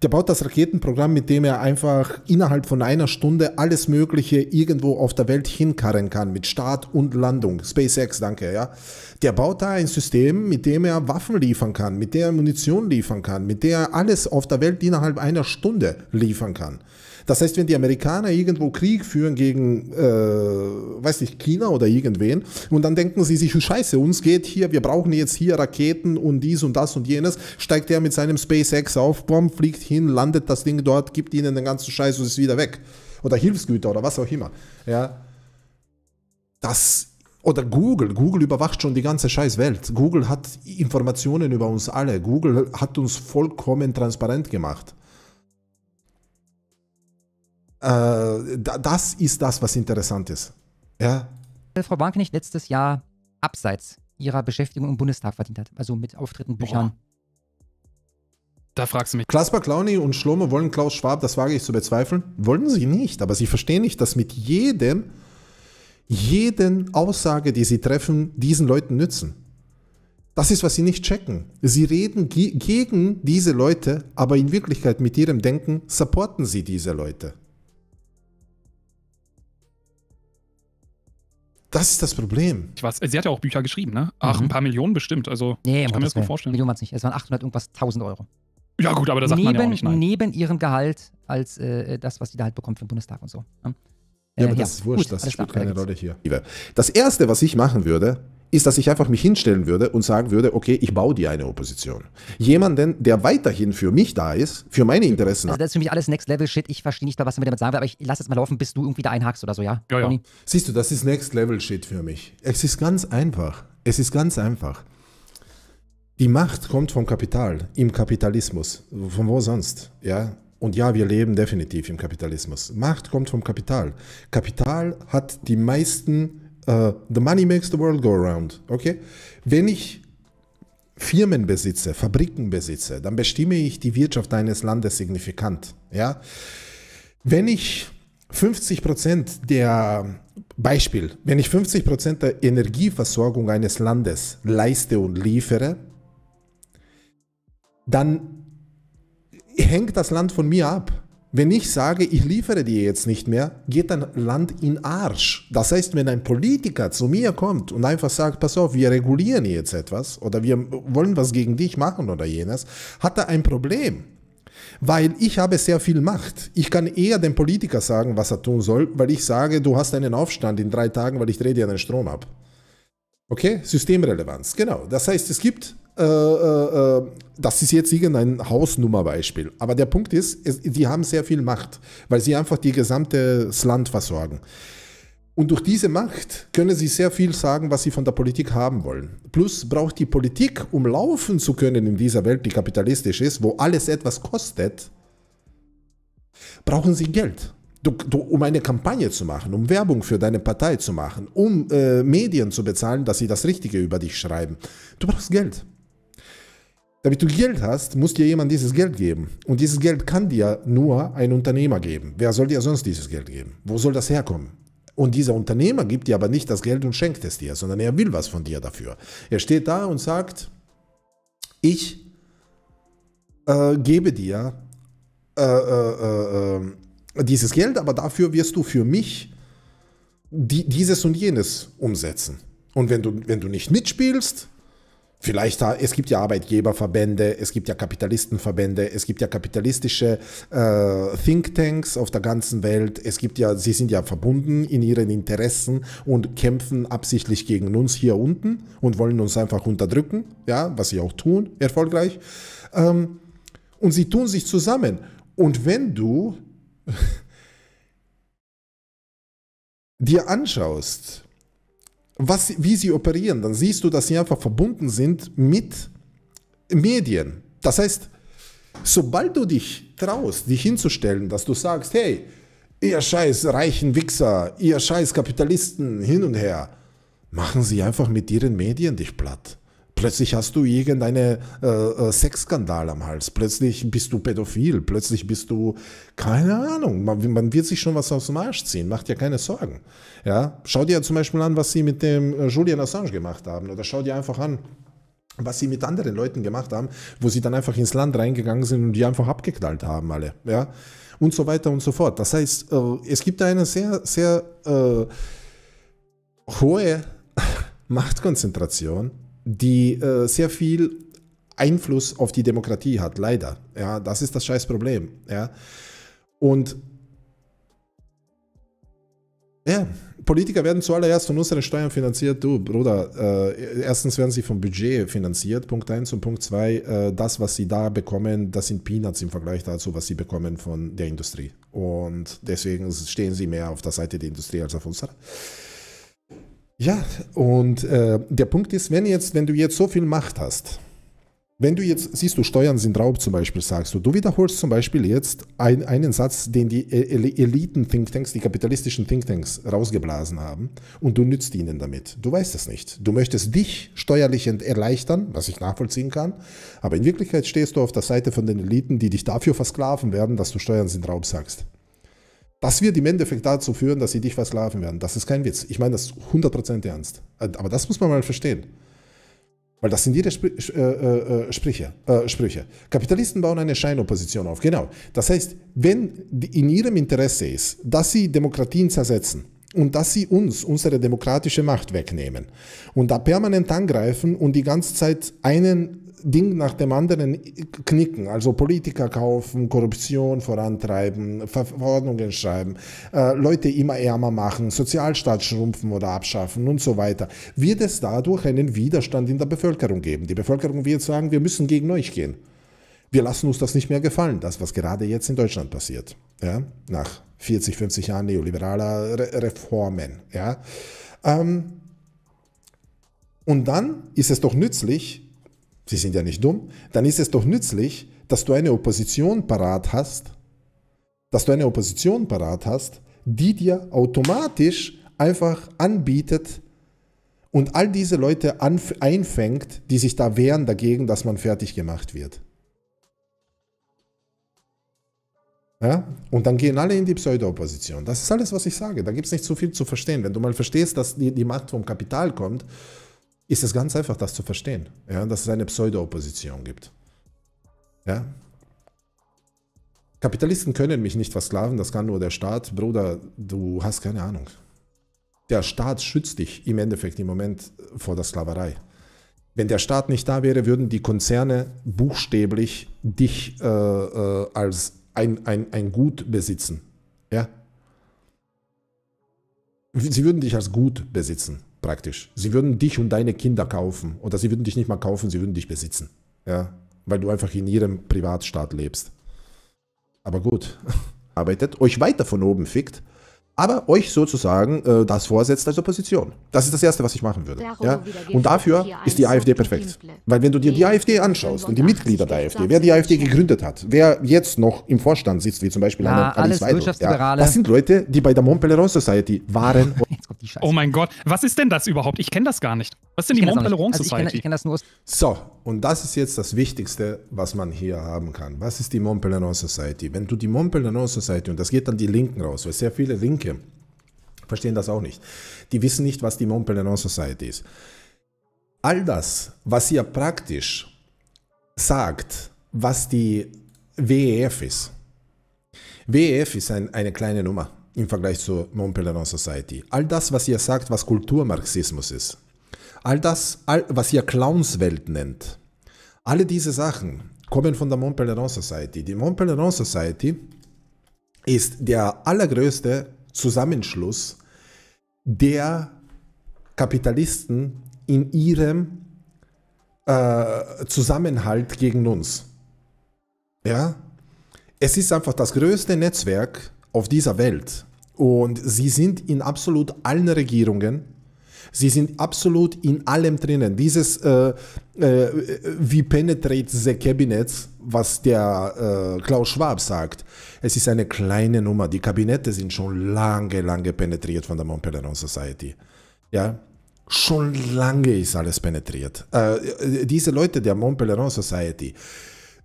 der baut das Raketenprogramm, mit dem er einfach innerhalb von einer Stunde alles Mögliche irgendwo auf der Welt hinkarren kann, mit Start und Landung. SpaceX, danke, ja. Der baut da ein System, mit dem er Waffen liefern kann, mit der er Munition liefern kann, mit der er alles auf der Welt innerhalb einer Stunde liefern kann. Das heißt, wenn die Amerikaner irgendwo Krieg führen gegen, äh, weiß nicht, China oder irgendwen, und dann denken sie sich, scheiße, uns geht hier, wir brauchen jetzt hier Raketen und dies und das und jenes, steigt er mit seinem SpaceX auf, bomb, fliegt hin, landet das Ding dort, gibt ihnen den ganzen Scheiß und ist wieder weg. Oder Hilfsgüter oder was auch immer. Ja. Das oder Google. Google überwacht schon die ganze Scheißwelt. Google hat Informationen über uns alle. Google hat uns vollkommen transparent gemacht. Äh, das ist das, was interessant ist. Ja? Äh, Frau Wagenknecht letztes Jahr abseits ihrer Beschäftigung im Bundestag verdient hat, also mit Auftritten, Büchern. Boah. Da fragst du mich. Klasper Clowny und Schlomo wollen Klaus Schwab, das wage ich zu bezweifeln. Wollen sie nicht, aber sie verstehen nicht, dass mit jedem, jeden Aussage, die sie treffen, diesen Leuten nützen. Das ist, was sie nicht checken. Sie reden ge gegen diese Leute, aber in Wirklichkeit mit ihrem Denken supporten sie diese Leute. Das ist das Problem. Ich weiß, sie hat ja auch Bücher geschrieben, ne? Ach, mhm. ein paar Millionen bestimmt. Also, nee, ich kann mir das gut vorstellen. Millionen hat es nicht. Es waren 800 irgendwas, 1000 Euro. Ja, gut, aber da sagt neben, man ja auch nicht, nein. Neben ihrem Gehalt als äh, das, was sie da halt bekommt für den Bundestag und so. Ne? Ja, äh, aber das ja. ist wurscht, gut, das spielt klar, keine Rolle hier. Das Erste, was ich machen würde, ist, dass ich einfach mich hinstellen würde und sagen würde, okay, ich baue dir eine Opposition. Jemanden, der weiterhin für mich da ist, für meine Interessen. Also das ist für mich alles Next Level Shit. Ich verstehe nicht mehr, was du mir damit sagen willst, aber ich lasse jetzt mal laufen, bis du irgendwie da einhakst oder so, ja? Ja, ja. Siehst du, das ist Next Level Shit für mich. Es ist ganz einfach. Es ist ganz einfach. Die Macht kommt vom Kapital, im Kapitalismus. Von wo sonst? Ja? Und ja, wir leben definitiv im Kapitalismus. Macht kommt vom Kapital. Kapital hat die meisten äh, the money makes the world go around. Okay? Wenn ich Firmen besitze, Fabriken besitze, dann bestimme ich die Wirtschaft eines Landes signifikant. Ja? Wenn ich 50 der Beispiel, wenn ich 50 der Energieversorgung eines Landes leiste und liefere, dann hängt das Land von mir ab. Wenn ich sage, ich liefere dir jetzt nicht mehr, geht ein Land in Arsch. Das heißt, wenn ein Politiker zu mir kommt und einfach sagt, pass auf, wir regulieren jetzt etwas oder wir wollen was gegen dich machen oder jenes, hat er ein Problem. Weil ich habe sehr viel Macht. Ich kann eher dem Politiker sagen, was er tun soll, weil ich sage, du hast einen Aufstand in drei Tagen, weil ich drehe dir den Strom ab. Okay, Systemrelevanz, genau. Das heißt, es gibt, äh, äh, äh, das ist jetzt irgendein Hausnummerbeispiel, aber der Punkt ist, es, die haben sehr viel Macht, weil sie einfach die gesamte Land versorgen. Und durch diese Macht können sie sehr viel sagen, was sie von der Politik haben wollen. Plus braucht die Politik, um laufen zu können in dieser Welt, die kapitalistisch ist, wo alles etwas kostet, brauchen sie Geld. Du, du, um eine Kampagne zu machen, um Werbung für deine Partei zu machen, um äh, Medien zu bezahlen, dass sie das Richtige über dich schreiben. Du brauchst Geld. Damit du Geld hast, muss dir jemand dieses Geld geben. Und dieses Geld kann dir nur ein Unternehmer geben. Wer soll dir sonst dieses Geld geben? Wo soll das herkommen? Und dieser Unternehmer gibt dir aber nicht das Geld und schenkt es dir, sondern er will was von dir dafür. Er steht da und sagt, ich äh, gebe dir äh, äh, äh, äh dieses Geld, aber dafür wirst du für mich die, dieses und jenes umsetzen. Und wenn du, wenn du nicht mitspielst, Vielleicht, es gibt ja Arbeitgeberverbände, es gibt ja Kapitalistenverbände, es gibt ja kapitalistische äh, Thinktanks auf der ganzen Welt. Es gibt ja, sie sind ja verbunden in ihren Interessen und kämpfen absichtlich gegen uns hier unten und wollen uns einfach unterdrücken, ja, was sie auch tun, erfolgreich. Ähm, und sie tun sich zusammen. Und wenn du dir anschaust, was, wie sie operieren, dann siehst du, dass sie einfach verbunden sind mit Medien. Das heißt, sobald du dich traust, dich hinzustellen, dass du sagst, hey, ihr scheiß reichen Wichser, ihr scheiß Kapitalisten hin und her, machen sie einfach mit ihren Medien dich platt. Plötzlich hast du irgendeinen äh, äh, Sexskandal am Hals. Plötzlich bist du pädophil. Plötzlich bist du, keine Ahnung, man, man, wird sich schon was aus dem Arsch ziehen. Macht dir keine Sorgen. Ja? Schau dir zum Beispiel an, was sie mit dem äh, Julian Assange gemacht haben. Oder schau dir einfach an, was sie mit anderen Leuten gemacht haben, wo sie dann einfach ins Land reingegangen sind und die einfach abgeknallt haben alle, ja, und so weiter und so fort. Das heißt, äh, es gibt eine sehr, sehr äh, hohe Machtkonzentration die äh, sehr viel Einfluss auf die Demokratie hat, leider. Ja, das ist das Scheißproblem. Ja. Und ja, Politiker werden zuallererst von unseren Steuern finanziert. Du, Bruder, äh, erstens werden sie vom Budget finanziert, Punkt 1 und Punkt 2, äh, das, was sie da bekommen, das sind Peanuts im Vergleich dazu, was sie bekommen von der Industrie. Und deswegen stehen sie mehr auf der Seite der Industrie als auf unserer. Ja, und äh, der Punkt ist, wenn, jetzt, wenn du jetzt so viel Macht hast, wenn du jetzt, siehst du, Steuern sind Raub zum Beispiel, sagst du, du wiederholst zum Beispiel jetzt ein, einen Satz, den die e-, Eliten-Thinktanks, die kapitalistischen Thinktanks rausgeblasen haben und du nützt ihnen damit. Du weißt es nicht. Du möchtest dich steuerlich erleichtern, was ich nachvollziehen kann, aber in Wirklichkeit stehst du auf der Seite von den Eliten, die dich dafür versklaven werden, dass du Steuern sind Raub sagst. Das wird im Endeffekt dazu führen, dass sie dich versklaven werden. Das ist kein Witz. Ich meine das 100% ernst. Aber das muss man mal verstehen. Weil das sind jede Spr äh, äh, äh, Sprüche, äh, Sprüche. Kapitalisten bauen eine Scheinopposition auf. Genau. Das heißt, wenn in ihrem Interesse ist, dass sie Demokratien zersetzen und dass sie uns unsere demokratische Macht wegnehmen und da permanent angreifen und die ganze Zeit einen Ding nach dem anderen knicken. Also Politiker kaufen, Korruption vorantreiben, Verordnungen schreiben, äh, Leute immer ärmer machen, Sozialstaat schrumpfen oder abschaffen und so weiter. Wird es dadurch einen Widerstand in der Bevölkerung geben? Die Bevölkerung wird sagen, wir müssen gegen euch gehen. Wir lassen uns das nicht mehr gefallen, das, was gerade jetzt in Deutschland passiert. Ja? Nach 40, 50 Jahren neoliberaler Re Reformen. Ja? Ähm, und dann ist es doch nützlich, Sie sind ja nicht dumm. Dann ist es doch nützlich, dass du eine Opposition parat hast, dass du eine Opposition parat hast, die dir automatisch einfach anbietet und all diese Leute einfängt, die sich da wehren dagegen, dass man fertig gemacht wird. Ja? Und dann gehen alle in die Pseudo-Opposition. Das ist alles, was ich sage. Da gibt es nicht so viel zu verstehen. Wenn du mal verstehst, dass die, die Macht vom Kapital kommt ist es ganz einfach, das zu verstehen, ja, dass es eine Pseudo-Opposition gibt. Ja? Kapitalisten können mich nicht versklaven, das kann nur der Staat. Bruder, du hast keine Ahnung. Der Staat schützt dich im Endeffekt im Moment vor der Sklaverei. Wenn der Staat nicht da wäre, würden die Konzerne buchstäblich dich äh, äh, als ein, ein, ein Gut besitzen. Ja? Sie würden dich als Gut besitzen praktisch. Sie würden dich und deine Kinder kaufen. Oder sie würden dich nicht mal kaufen, sie würden dich besitzen. Ja, weil du einfach in ihrem Privatstaat lebst. Aber gut. Arbeitet, euch weiter von oben fickt aber euch sozusagen äh, das vorsetzt als Opposition. Das ist das Erste, was ich machen würde. Ja? Und dafür ist die AfD perfekt. Weil wenn du dir die AfD anschaust und die Mitglieder der AfD, wer die AfD gegründet hat, wer jetzt noch im Vorstand sitzt, wie zum Beispiel ja, Alice Weidel, ja, das sind Leute, die bei der Montpellier Society waren. oh mein Gott, was ist denn das überhaupt? Ich kenne das gar nicht. Was ist denn die Montpellier also Society? Ich kenn, also ich kenn das nur so, und das ist jetzt das Wichtigste, was man hier haben kann. Was ist die Montpellier Society? Wenn du die Montpellier Society, und das geht dann die Linken raus, weil sehr viele Linke Linke verstehen das auch nicht. Die wissen nicht, was die Montpellier Society ist. All das, was ihr praktisch sagt, was die WEF ist. WEF ist ein, eine kleine Nummer im Vergleich zur Montpellier Society. All das, was ihr sagt, was Kulturmarxismus ist. All das, all, was ihr Clownswelt nennt. Alle diese Sachen kommen von der Montpellier Society. Die Montpellier Society ist der allergrößte Zusammenschluss der Kapitalisten in ihrem äh, Zusammenhalt gegen uns. Ja? Es ist einfach das größte Netzwerk auf dieser Welt. Und sie sind in absolut allen Regierungen, sie sind absolut in allem drinnen. Dieses, äh, äh, wie penetrate the cabinets, was der äh, Klaus Schwab sagt. Es ist eine kleine Nummer. Die Kabinette sind schon lange, lange penetriert von der Mont Pelerin Society. Ja, schon lange ist alles penetriert. Äh, äh diese Leute der Mont Pelerin Society,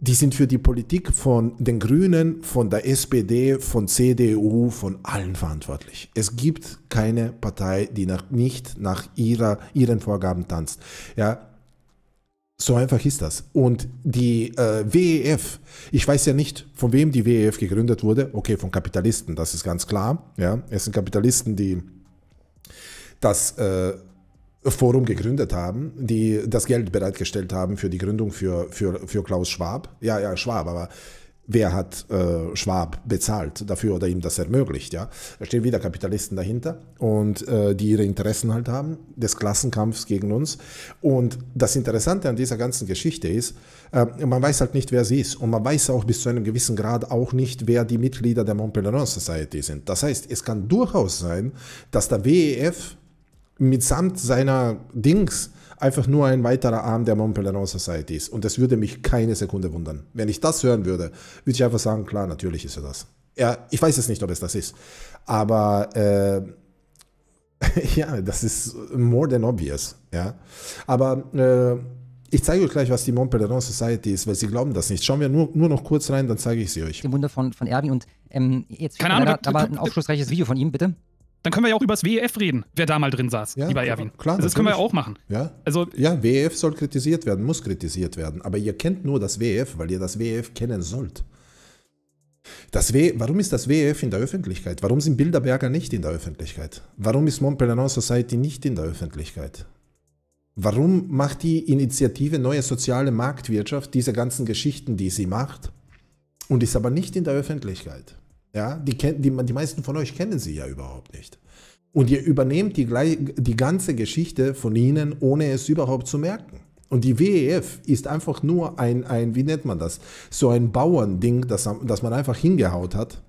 die sind für die Politik von den Grünen, von der SPD, von CDU, von allen verantwortlich. Es gibt keine Partei, die nach, nicht nach ihrer, ihren Vorgaben tanzt. Ja, so einfach ist das. Und die äh, WEF, ich weiß ja nicht, von wem die WEF gegründet wurde. Okay, von Kapitalisten, das ist ganz klar. Ja, es sind Kapitalisten, die das äh, Forum gegründet haben, die das Geld bereitgestellt haben für die Gründung für, für, für Klaus Schwab. Ja, ja, Schwab, aber wer hat äh, Schwab bezahlt dafür oder ihm das ermöglicht. Ja? Da stehen wieder Kapitalisten dahinter und äh, die ihre Interessen halt haben, des Klassenkampfs gegen uns. Und das Interessante an dieser ganzen Geschichte ist, äh, man weiß halt nicht, wer sie ist. Und man weiß auch bis zu einem gewissen Grad auch nicht, wer die Mitglieder der Montpellier Society sind. Das heißt, es kann durchaus sein, dass der WEF mitsamt seiner Dings einfach nur ein weiterer Arm der Mont Pelerin Society ist. Und das würde mich keine Sekunde wundern. Wenn ich das hören würde, würde ich einfach sagen, klar, natürlich ist er das. Ja, ich weiß es nicht, ob es das ist. Aber äh, ja, das ist more than obvious. Ja? Aber äh, ich zeige euch gleich, was die Mont Pelerin Society ist, weil sie glauben das nicht. Schauen wir nur, nur noch kurz rein, dann zeige ich sie euch. Die Wunder von, von Erwin und ähm, jetzt Keine Ahnung, da, da war ein aufschlussreiches Video von ihm, bitte. Dann können wir ja auch über das WEF reden, wer da mal drin saß, ja, lieber klar, Erwin. Klar, das können wir ja auch machen. Ja, also, ja WEF soll kritisiert werden, muss kritisiert werden. Aber ihr kennt nur das WEF, weil ihr das WEF kennen sollt. Das w Warum ist das WEF in der Öffentlichkeit? Warum sind Bilderberger nicht in der Öffentlichkeit? Warum ist Montpellier Society nicht in der Öffentlichkeit? Warum macht die Initiative Neue Soziale Marktwirtschaft diese ganzen Geschichten, die sie macht, und ist aber nicht in der Öffentlichkeit? Ja, die, kennt, die, die meisten von euch kennen sie ja überhaupt nicht. Und ihr übernehmt die, die ganze Geschichte von ihnen, ohne es überhaupt zu merken. Und die WEF ist einfach nur ein, ein wie nennt man das, so ein Bauernding, das, das man einfach hingehaut hat.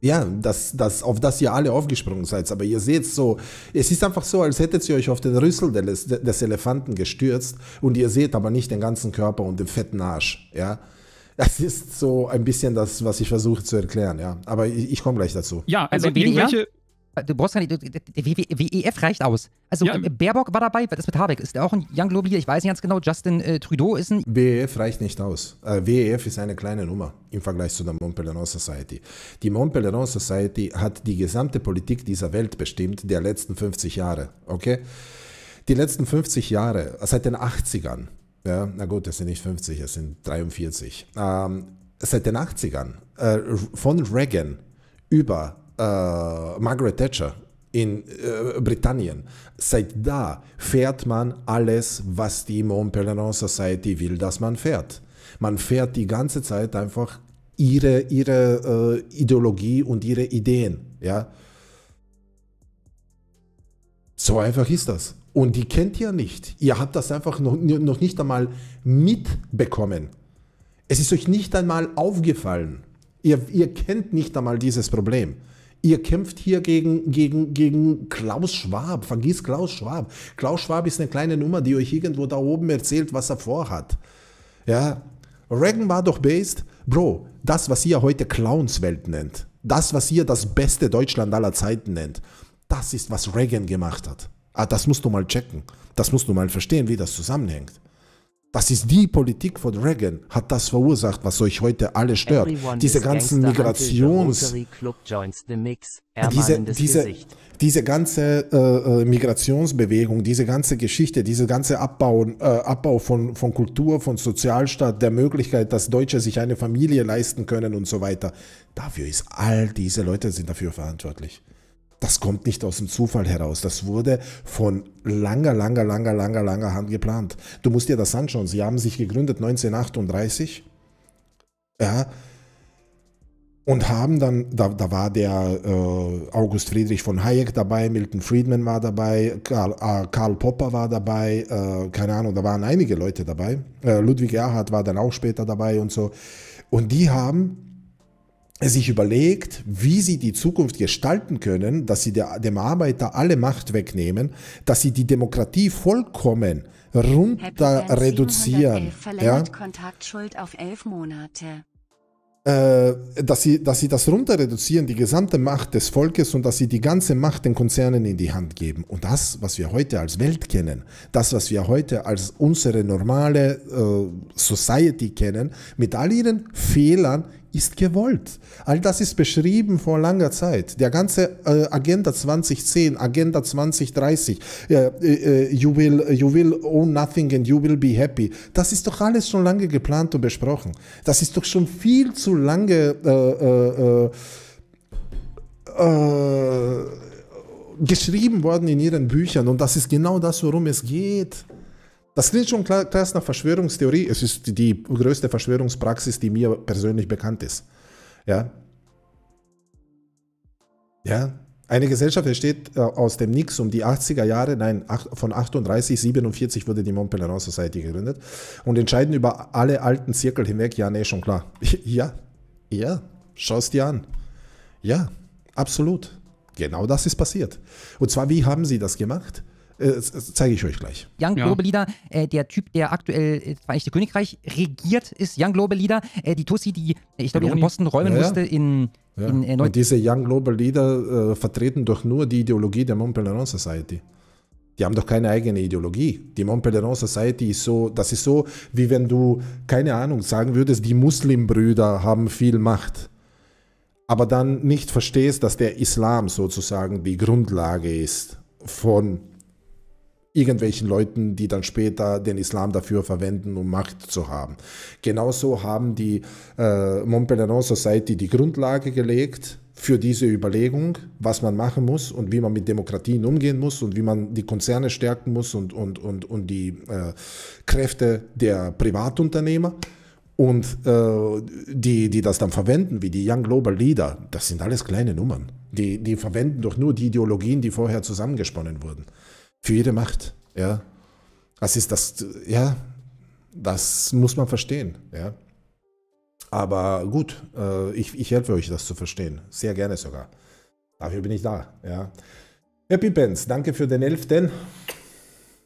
Ja, das, das, auf das ihr alle aufgesprungen seid. Aber ihr seht so, es ist einfach so, als hättet ihr euch auf den Rüssel des, des Elefanten gestürzt und ihr seht aber nicht den ganzen Körper und den fetten Arsch. Ja, das ist so ein bisschen das, was ich versuche zu erklären, ja. Aber ich, ich komme gleich dazu. Ja, also, also irgendwelche. Äh, du brauchst gar nicht. WEF e reicht aus. Also ja. Äh, Baerbock war dabei, das ist mit Habeck? Ist der auch ein Young Global Ich weiß nicht ganz genau. Justin äh, Trudeau ist ein. WEF reicht nicht aus. Äh, WEF ist eine kleine Nummer im Vergleich zu der Mont Society. Die Mont Society hat die gesamte Politik dieser Welt bestimmt, der letzten 50 Jahre. Okay? Die letzten 50 Jahre, seit den 80ern, ja, na gut, das sind nicht 50, das sind 43. Ähm, seit den 80ern, äh, von Reagan über äh, Margaret Thatcher in äh, Britannien, seit da fährt man alles, was die Mont Pelerin Society will, dass man fährt. Man fährt die ganze Zeit einfach ihre, ihre äh, Ideologie und ihre Ideen. Ja? So einfach ist das. Und die kennt ihr nicht. Ihr habt das einfach noch, noch nicht einmal mitbekommen. Es ist euch nicht einmal aufgefallen. Ihr, ihr kennt nicht einmal dieses Problem. Ihr kämpft hier gegen, gegen, gegen Klaus Schwab. Vergiss Klaus Schwab. Klaus Schwab ist eine kleine Nummer, die euch irgendwo da oben erzählt, was er vorhat. Ja. Reagan war doch based. Bro, das, was ihr heute Clownswelt nennt, das, was ihr das beste Deutschland aller Zeiten nennt, das ist, was Reagan gemacht hat. Ah, das musst du mal checken. Das musst du mal verstehen, wie das zusammenhängt. Das ist die Politik von Reagan, hat das verursacht, was euch heute alle stört. diese ganzen Migrations... Diese, diese, diese ganze äh, äh, Migrationsbewegung, diese ganze Geschichte, diese ganze Abbau, äh, Abbau von, von Kultur, von Sozialstaat, der Möglichkeit, dass Deutsche sich eine Familie leisten können und so weiter. Dafür ist all diese Leute sind dafür verantwortlich das kommt nicht aus dem Zufall heraus. Das wurde von langer, langer, langer, langer, langer Hand geplant. Du musst dir das anschauen. Sie haben sich gegründet 1938. Ja. Und haben dann, da, da war der äh, August Friedrich von Hayek dabei, Milton Friedman war dabei, Karl, äh, Karl Popper war dabei, äh, keine Ahnung, da waren einige Leute dabei. Äh, Ludwig Erhard war dann auch später dabei und so. Und die haben sich überlegt, wie sie die Zukunft gestalten können, dass sie der, dem Arbeiter alle Macht wegnehmen, dass sie die Demokratie vollkommen runter Happy reduzieren. Ja? Kontaktschuld auf elf Monate. Äh, dass, sie, dass sie das runter reduzieren, die gesamte Macht des Volkes und dass sie die ganze Macht den Konzernen in die Hand geben. Und das, was wir heute als Welt kennen, das, was wir heute als unsere normale äh, Society kennen, mit all ihren Fehlern, ist gewollt. All das ist beschrieben vor langer Zeit. Der ganze äh, Agenda 2010, Agenda 2030, äh, äh, you, will, you will own nothing and you will be happy, das ist doch alles schon lange geplant und besprochen. Das ist doch schon viel zu lange äh, äh, äh, geschrieben worden in ihren Büchern und das ist genau das, worum es geht. Das klingt schon klar, klar nach Verschwörungstheorie. Es ist die, die größte Verschwörungspraxis, die mir persönlich bekannt ist. Ja. Ja. Eine Gesellschaft entsteht äh, aus dem Nix um die 80er Jahre, nein, von 38, 47 wurde die Mont Society gegründet und entscheiden über alle alten Zirkel hinweg, ja, nee, schon klar. Ja, ja, schau es dir an. Ja, absolut. Genau das ist passiert. Und zwar, wie haben sie das gemacht? Äh, das zeige ich euch gleich. Young Global ja. Äh, der Typ, der aktuell äh, das Vereinigte Königreich regiert, ist Young Jan Globelieder. die Tussi, die, ich glaube, ihren Posten räumen ja, musste in, ja. in äh, Und diese Young Global Leader äh, vertreten doch nur die Ideologie der Mont Pelerin Society. Die haben doch keine eigene Ideologie. Die Mont Pelerin Society ist so, das ist so, wie wenn du, keine Ahnung, sagen würdest, die Muslimbrüder haben viel Macht. Aber dann nicht verstehst, dass der Islam sozusagen die Grundlage ist von irgendwelchen Leuten, die dann später den Islam dafür verwenden, um Macht zu haben. Genauso haben die äh, Montpellier Society die Grundlage gelegt für diese Überlegung, was man machen muss und wie man mit Demokratien umgehen muss und wie man die Konzerne stärken muss und, und, und, und die äh, Kräfte der Privatunternehmer. Und äh, die, die das dann verwenden, wie die Young Global Leader, das sind alles kleine Nummern. Die, die verwenden doch nur die Ideologien, die vorher zusammengesponnen wurden für jede Macht. Ja, das ist das, ja, das muss man verstehen. Ja, aber gut, äh, ich, ich helfe euch, das zu verstehen. Sehr gerne sogar. Dafür bin ich da. Ja. Happy Pens, danke für den Elften.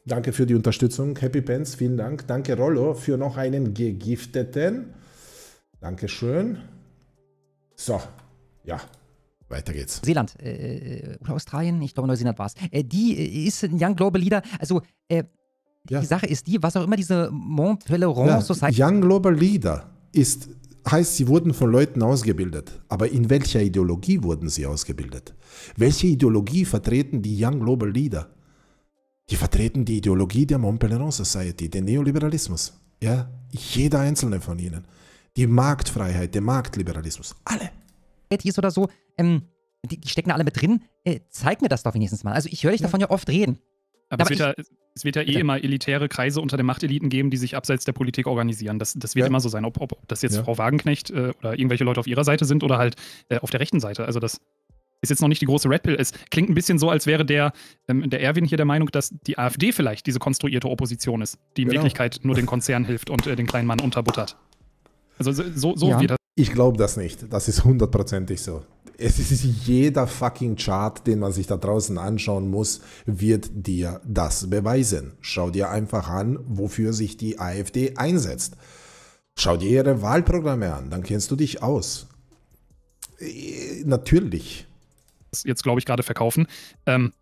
Danke für die Unterstützung. Happy Pens, vielen Dank. Danke Rollo für noch einen Gegifteten. Dankeschön. So, ja, weiter geht's. Neuseeland äh, äh, oder Australien, ich glaube Neuseeland war es. Äh, die äh, ist ein Young Global Leader. Also äh, die Sache ist die, was auch immer diese Mont Peleron ja. Society. Young Global Leader ist, heißt, sie wurden von Leuten ausgebildet. Aber in welcher Ideologie wurden sie ausgebildet? Welche Ideologie vertreten die Young Global Leader? Die vertreten die Ideologie der Mont Peleron Society, den Neoliberalismus. Ja, jeder einzelne von ihnen. Die Marktfreiheit, der Marktliberalismus, alle. Ist oder so, ähm, die, die, stecken alle mit drin. Äh, zeig mir das doch wenigstens mal. Also ich höre dich ja. davon ja oft reden. Aber, aber es, wird ich, ja, es wird ja eh immer elitäre Kreise unter den Machteliten geben, die sich abseits der Politik organisieren. Das, das wird ja. immer so sein, ob, ob, ob das jetzt ja. Frau Wagenknecht äh, oder irgendwelche Leute auf ihrer Seite sind oder halt äh, auf der rechten Seite. Also das ist jetzt noch nicht die große Red Pill. Es klingt ein bisschen so, als wäre der, ähm, der Erwin hier der Meinung, dass die AfD vielleicht diese konstruierte Opposition ist, die in genau. Wirklichkeit nur den Konzern hilft und äh, den kleinen Mann unterbuttert. Also so, so wird das. Ich glaube das nicht. Das ist hundertprozentig so es ist jeder fucking Chart, den man sich da draußen anschauen muss, wird dir das beweisen. Schau dir einfach an, wofür sich die AfD einsetzt. Schau dir ihre Wahlprogramme an, dann kennst du dich aus. Äh, natürlich. Jetzt glaube ich gerade verkaufen. Ähm,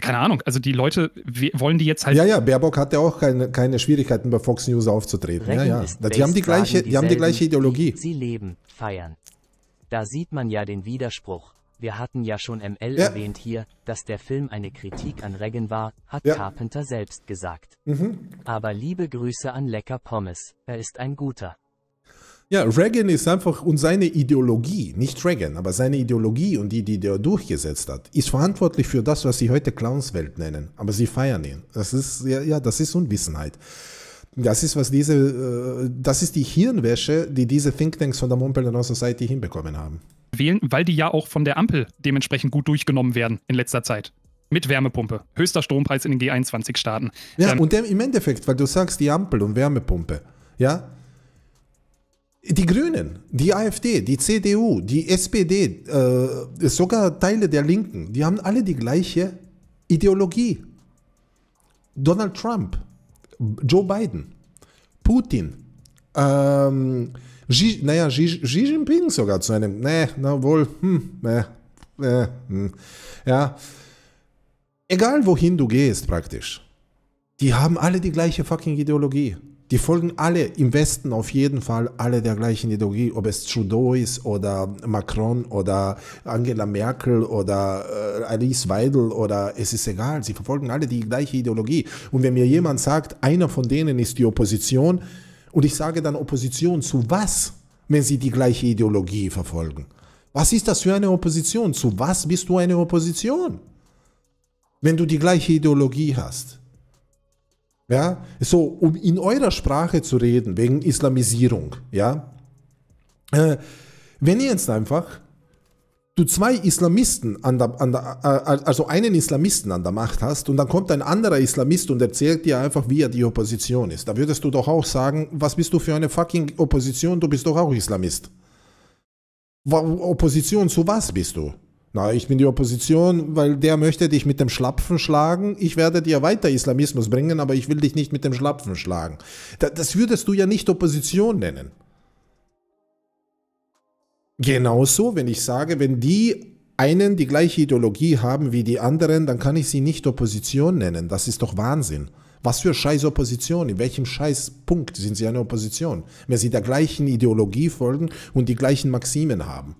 keine Ahnung, also die Leute wollen die jetzt halt. Ja, ja, Baerbock hatte auch keine, keine Schwierigkeiten bei Fox News aufzutreten. ja, ja. Die haben die gleiche, die haben die gleiche Ideologie. Sie leben, feiern. Da sieht man ja den Widerspruch. Wir hatten ja schon ML ja. erwähnt hier, dass der Film eine Kritik an Reagan war, hat ja. Carpenter selbst gesagt. Mhm. Aber liebe Grüße an Lecker Pommes, er ist ein guter. Ja, Reagan ist einfach und seine Ideologie, nicht Reagan, aber seine Ideologie und die, die er durchgesetzt hat, ist verantwortlich für das, was sie heute Clownswelt nennen. Aber sie feiern ihn. Das ist, ja, ja das ist Unwissenheit. Das ist, was diese, äh, das ist die Hirnwäsche, die diese Thinktanks von der Montpellier Society hinbekommen haben. Wählen, weil die ja auch von der Ampel dementsprechend gut durchgenommen werden in letzter Zeit. Mit Wärmepumpe. Höchster Strompreis in den G21-Staaten. Ja, ähm, und im Endeffekt, weil du sagst, die Ampel und Wärmepumpe, ja, die Grünen, die AfD, die CDU, die SPD, äh, sogar Teile der Linken, die haben alle die gleiche Ideologie. Donald Trump Joe Biden, Putin, ähm, Xi, naja, Xi, Xi, Jinping sogar zu einem, ne, na wohl, hm, ne, ne, hm, ja. Egal wohin du gehst praktisch, die haben alle die gleiche fucking Ideologie die folgen alle im Westen auf jeden Fall alle der gleichen Ideologie, ob es Trudeau ist oder Macron oder Angela Merkel oder äh, Alice Weidel oder es ist egal, sie verfolgen alle die gleiche Ideologie. Und wenn mir jemand sagt, einer von denen ist die Opposition, und ich sage dann Opposition zu was, wenn sie die gleiche Ideologie verfolgen? Was ist das für eine Opposition? Zu was bist du eine Opposition? Wenn du die gleiche Ideologie hast. Ja, so, um in eurer Sprache zu reden, wegen Islamisierung, ja. Äh, wenn ihr jetzt einfach du zwei Islamisten an der, an der, äh, äh, also einen Islamisten an der Macht hast und dann kommt ein anderer Islamist und erzählt dir einfach, wie er die Opposition ist. Da würdest du doch auch sagen, was bist du für eine fucking Opposition? Du bist doch auch Islamist. Opposition zu was bist du? Na, ich bin die Opposition, weil der möchte dich mit dem Schlapfen schlagen. Ich werde dir weiter Islamismus bringen, aber ich will dich nicht mit dem Schlapfen schlagen. das würdest du ja nicht Opposition nennen. Genauso, wenn ich sage, wenn die einen die gleiche Ideologie haben wie die anderen, dann kann ich sie nicht Opposition nennen. Das ist doch Wahnsinn. Was für scheiß Opposition? In welchem scheiß Punkt sind sie eine Opposition? Wenn sie der gleichen Ideologie folgen und die gleichen Maximen haben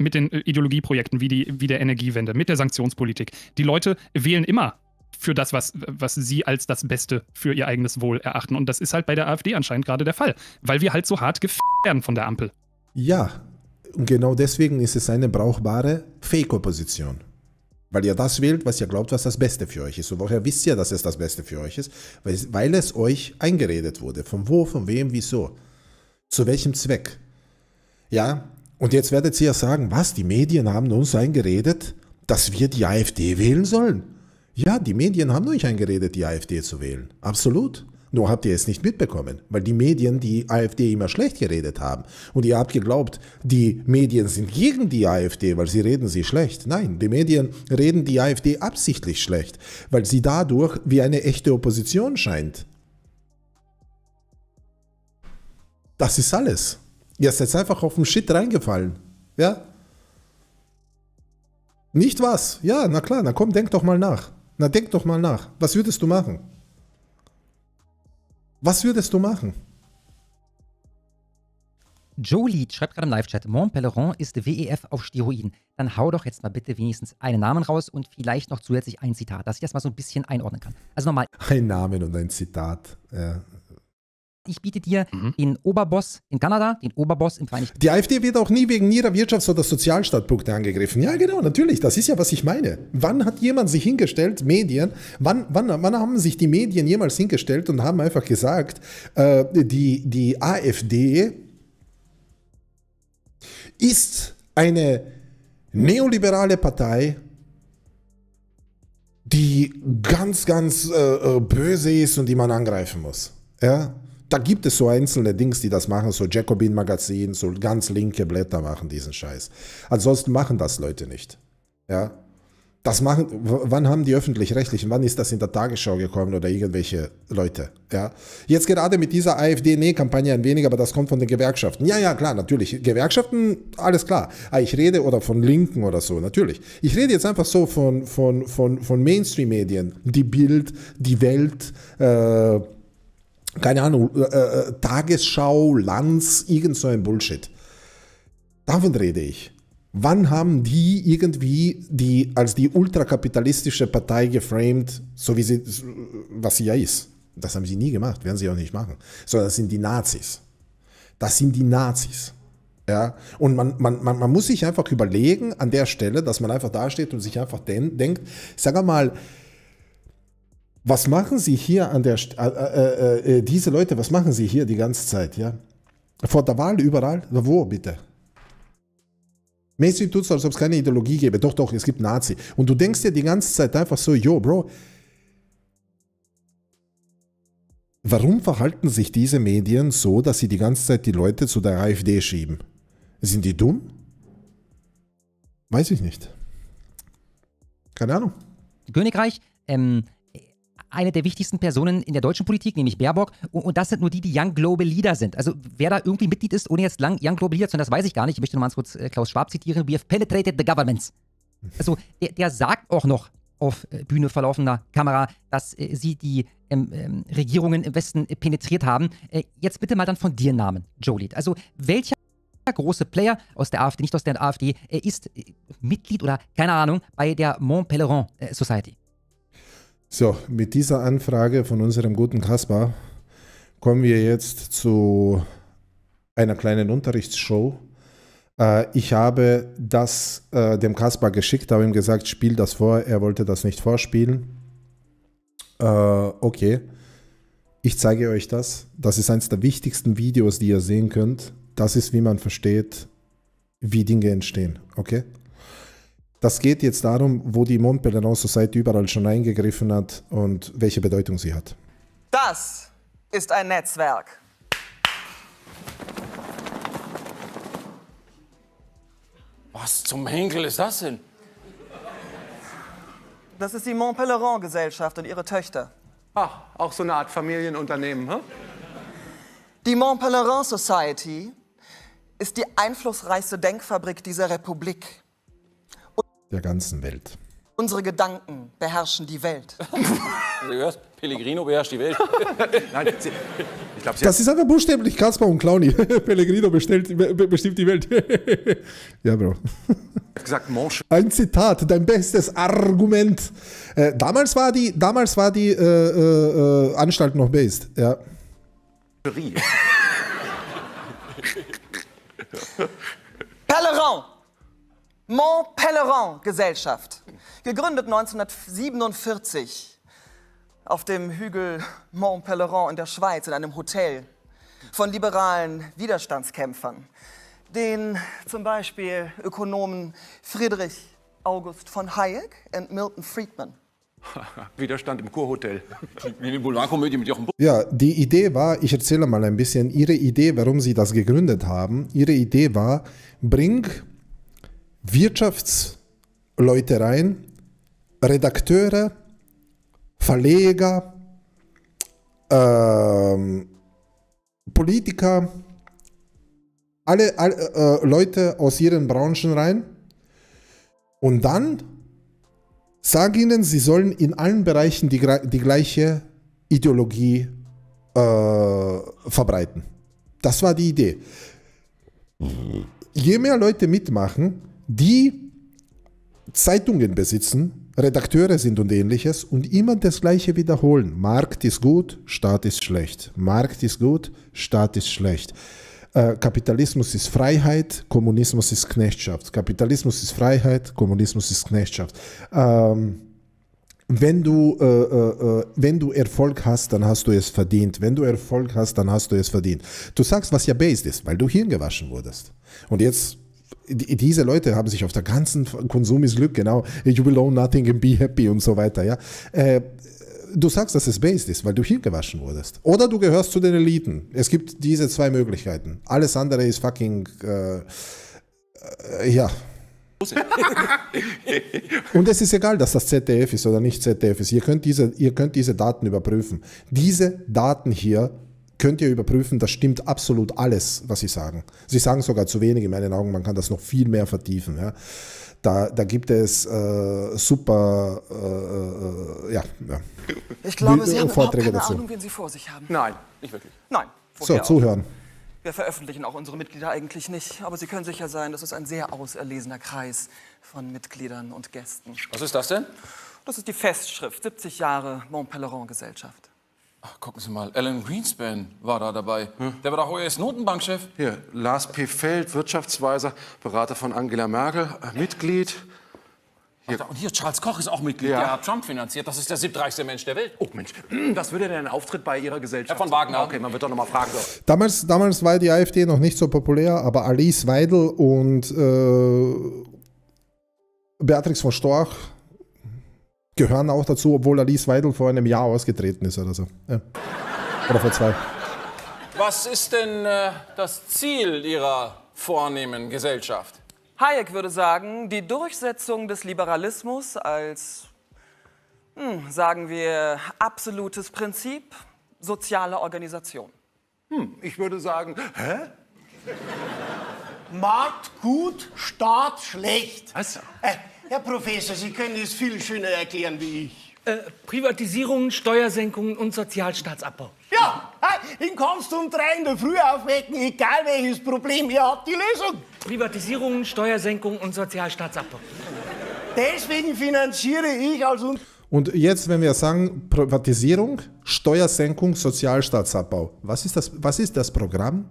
mit den äh, Ideologieprojekten wie, die, wie der Energiewende, mit der Sanktionspolitik. Die Leute wählen immer für das, was, was sie als das Beste für ihr eigenes Wohl erachten. Und das ist halt bei der AfD anscheinend gerade der Fall, weil wir halt so hart gefickt werden von der Ampel. Ja, und genau deswegen ist es eine brauchbare Fake-Opposition. Weil ihr das wählt, was ihr glaubt, was das Beste für euch ist. Und woher wisst ihr, dass es das Beste für euch ist? Weil, weil es euch eingeredet wurde. Von wo, von wem, wieso? Zu welchem Zweck? Ja, und jetzt werdet ihr ja sagen, was, die Medien haben uns eingeredet, dass wir die AfD wählen sollen. Ja, die Medien haben euch eingeredet, die AfD zu wählen. Absolut. Nur habt ihr es nicht mitbekommen, weil die Medien die AfD immer schlecht geredet haben. Und ihr habt geglaubt, die Medien sind gegen die AfD, weil sie reden sie schlecht. Nein, die Medien reden die AfD absichtlich schlecht, weil sie dadurch wie eine echte Opposition scheint. Das ist alles. Ihr seid einfach auf den Shit reingefallen. Ja? Nicht was? Ja, na klar, na komm, denk doch mal nach. Na denk doch mal nach. Was würdest du machen? Was würdest du machen? Joe Jolie schreibt gerade im Live-Chat, Mont Pelerin ist WEF auf Steroiden. Dann hau doch jetzt mal bitte wenigstens einen Namen raus und vielleicht noch zusätzlich ein Zitat, dass ich das mal so ein bisschen einordnen kann. Also nochmal. Ein Name und ein Zitat. Ja, ich biete dir mhm. den Oberboss in Kanada, den Oberboss im Vereinigten Die AfD wird auch nie wegen ihrer Wirtschafts- oder Sozialstaatpunkte angegriffen. Ja, genau, natürlich. Das ist ja, was ich meine. Wann hat jemand sich hingestellt, Medien, wann, wann, wann haben sich die Medien jemals hingestellt und haben einfach gesagt, äh, die, die AfD ist eine neoliberale Partei, die ganz, ganz äh, äh böse ist und die man angreifen muss. Ja? da gibt es so einzelne Dings, die das machen, so Jacobin-Magazin, so ganz linke Blätter machen diesen Scheiß. Ansonsten machen das Leute nicht. Ja. Das machen, wann haben die Öffentlich-Rechtlichen, wann ist das in der Tagesschau gekommen oder irgendwelche Leute? Ja. Jetzt gerade mit dieser AfD-Nee-Kampagne ein wenig, aber das kommt von den Gewerkschaften. Ja, ja, klar, natürlich. Gewerkschaften, alles klar. Ah, ich rede oder von Linken oder so, natürlich. Ich rede jetzt einfach so von, von, von, von Mainstream-Medien. Die Bild, die Welt, äh, keine Ahnung, äh, äh, Tagesschau, Lanz, irgend so ein Bullshit. Davon rede ich. Wann haben die irgendwie die als die ultrakapitalistische Partei geframed, so wie sie, was sie ja ist? Das haben sie nie gemacht, werden sie auch nicht machen. Sondern das sind die Nazis. Das sind die Nazis. Ja, und man, man, man, man muss sich einfach überlegen an der Stelle, dass man einfach dasteht und sich einfach den, denkt, sag mal, was machen sie hier an der, St äh äh, äh, äh, diese Leute, was machen sie hier die ganze Zeit, ja? Vor der Wahl überall? Wo bitte? Mäßig tut es, als ob es keine Ideologie gäbe. Doch, doch, es gibt Nazi. Und du denkst dir die ganze Zeit einfach so, yo, Bro, warum verhalten sich diese Medien so, dass sie die ganze Zeit die Leute zu der AfD schieben? Sind die dumm? Weiß ich nicht. Keine Ahnung. Königreich, ähm, eine der wichtigsten Personen in der deutschen Politik, nämlich Baerbock. Und, und das sind nur die, die Young Global Leader sind. Also wer da irgendwie Mitglied ist, ohne jetzt lang Young Global Leader zu sein, das weiß ich gar nicht. Ich möchte nochmal kurz äh, Klaus Schwab zitieren. We have penetrated the governments. Also der, der sagt auch noch auf äh, Bühne verlaufender Kamera, dass äh, sie die ähm, ähm, Regierungen im Westen penetriert haben. Äh, jetzt bitte mal dann von dir Namen, Jolie. Also welcher große Player aus der AfD, nicht aus der AfD, äh, ist äh, Mitglied oder keine Ahnung bei der Mont Pelerin Society? So, mit dieser Anfrage von unserem guten Kaspar kommen wir jetzt zu einer kleinen Unterrichtsshow. Äh, ich habe das äh, dem Kaspar geschickt, habe ihm gesagt, spiel das vor. Er wollte das nicht vorspielen. Äh, okay. Ich zeige euch das. Das ist eines der wichtigsten Videos, die ihr sehen könnt. Das ist, wie man versteht, wie Dinge entstehen. Okay? Das geht jetzt darum, wo die Mont Pelerin Society überall schon eingegriffen hat und welche Bedeutung sie hat. Das ist ein Netzwerk. Was zum Henkel ist das denn? Das ist die Mont Pelerin Gesellschaft und ihre Töchter. Ah, auch so eine Art Familienunternehmen, hä? Hm? Die Mont Pelerin Society ist die einflussreichste Denkfabrik dieser Republik der ganzen Welt. Unsere Gedanken beherrschen die Welt. du hörst, Pellegrino beherrscht die Welt. Nein, sie, ich glaub, sie das ist einfach buchstäblich Kaspar und Clowny. Pellegrino bestellt, be bestimmt die Welt. ja, Bro. Gesagt, Ein Zitat, dein bestes Argument. Äh, damals war die, damals war die äh, äh, äh Anstalt noch based. Ja. Pellerin. Mont-Pelerin-Gesellschaft, gegründet 1947 auf dem Hügel Mont-Pelerin in der Schweiz in einem Hotel von liberalen Widerstandskämpfern, den zum Beispiel Ökonomen Friedrich August von Hayek und Milton Friedman. Widerstand im Kurhotel. Ja, die Idee war, ich erzähle mal ein bisschen, ihre Idee, warum sie das gegründet haben. Ihre Idee war, bring Wirtschaftsleute rein, Redakteure, Verleger, ähm, Politiker, alle, alle äh, Leute aus ihren Branchen rein und dann sag ihnen, sie sollen in allen Bereichen die, die gleiche Ideologie äh, verbreiten. Das war die Idee. Je mehr Leute mitmachen, die Zeitungen besitzen, Redakteure sind und ähnliches und immer das Gleiche wiederholen. Markt ist gut, Staat ist schlecht. Markt ist gut, Staat ist schlecht. Äh, Kapitalismus ist Freiheit, Kommunismus ist Knechtschaft. Kapitalismus ist Freiheit, Kommunismus ist Knechtschaft. Ähm, wenn du, äh, äh, äh, wenn du Erfolg hast, dann hast du es verdient. Wenn du Erfolg hast, dann hast du es verdient. Du sagst, was ja based ist, weil du Hirn gewaschen wurdest. Und jetzt diese Leute haben sich auf der ganzen Konsum ist Glück, genau, you will own nothing and be happy und so weiter, ja. Äh, du sagst, dass es based ist, weil du hier gewaschen wurdest. Oder du gehörst zu den Eliten. Es gibt diese zwei Möglichkeiten. Alles andere ist fucking, äh, äh, ja. und es ist egal, dass das ZDF ist oder nicht ZDF ist. Ihr könnt diese, ihr könnt diese Daten überprüfen. Diese Daten hier könnt ihr überprüfen, das stimmt absolut alles, was sie sagen. Sie sagen sogar zu wenig in meinen Augen, man kann das noch viel mehr vertiefen. Ja. Da, da, gibt es äh, super äh, äh ja, ja, Ich glaube, Sie haben Vorträge keine dazu. Ahnung, wen Sie vor sich haben. Nein, nicht wirklich. Nein. So, zuhören. Auch. Wir veröffentlichen auch unsere Mitglieder eigentlich nicht, aber Sie können sicher sein, das ist ein sehr auserlesener Kreis von Mitgliedern und Gästen. Was ist das denn? Das ist die Festschrift, 70 Jahre Montpellerin-Gesellschaft. Ach, gucken Sie mal, Alan Greenspan war da dabei. Hm? Der war doch US-Notenbankchef. Hier, Lars P. Feld, Wirtschaftsweiser, Berater von Angela Merkel, äh, Mitglied. Hier. Ach, und hier, Charles Koch ist auch Mitglied, ja. der hat Trump finanziert. Das ist der siebtreichste Mensch der Welt. Oh Mensch, was würde denn ein Auftritt bei Ihrer Gesellschaft? Herr von Wagner. Okay, man wird doch nochmal fragen. So. Damals, damals war die AfD noch nicht so populär, aber Alice Weidel und äh, Beatrix von Storch gehören auch dazu, obwohl Alice Weidel vor einem Jahr ausgetreten ist oder so. Ja. Oder vor zwei. Was ist denn äh, das Ziel Ihrer vornehmen Gesellschaft? Hayek würde sagen, die Durchsetzung des Liberalismus als, hm, sagen wir, absolutes Prinzip sozialer Organisation. Hm, ich würde sagen, hä? Markt gut, Staat schlecht. Was? Äh, Herr Professor, Sie können es viel schöner erklären wie ich. Äh, Privatisierungen, Steuersenkungen und Sozialstaatsabbau. Ja, den kannst du um drei in der Früh aufwecken, egal welches Problem, ihr habt die Lösung. Privatisierungen, Steuersenkungen und Sozialstaatsabbau. Deswegen finanziere ich also... und jetzt, wenn wir sagen Privatisierung, Steuersenkung, Sozialstaatsabbau, was ist das, was ist das Programm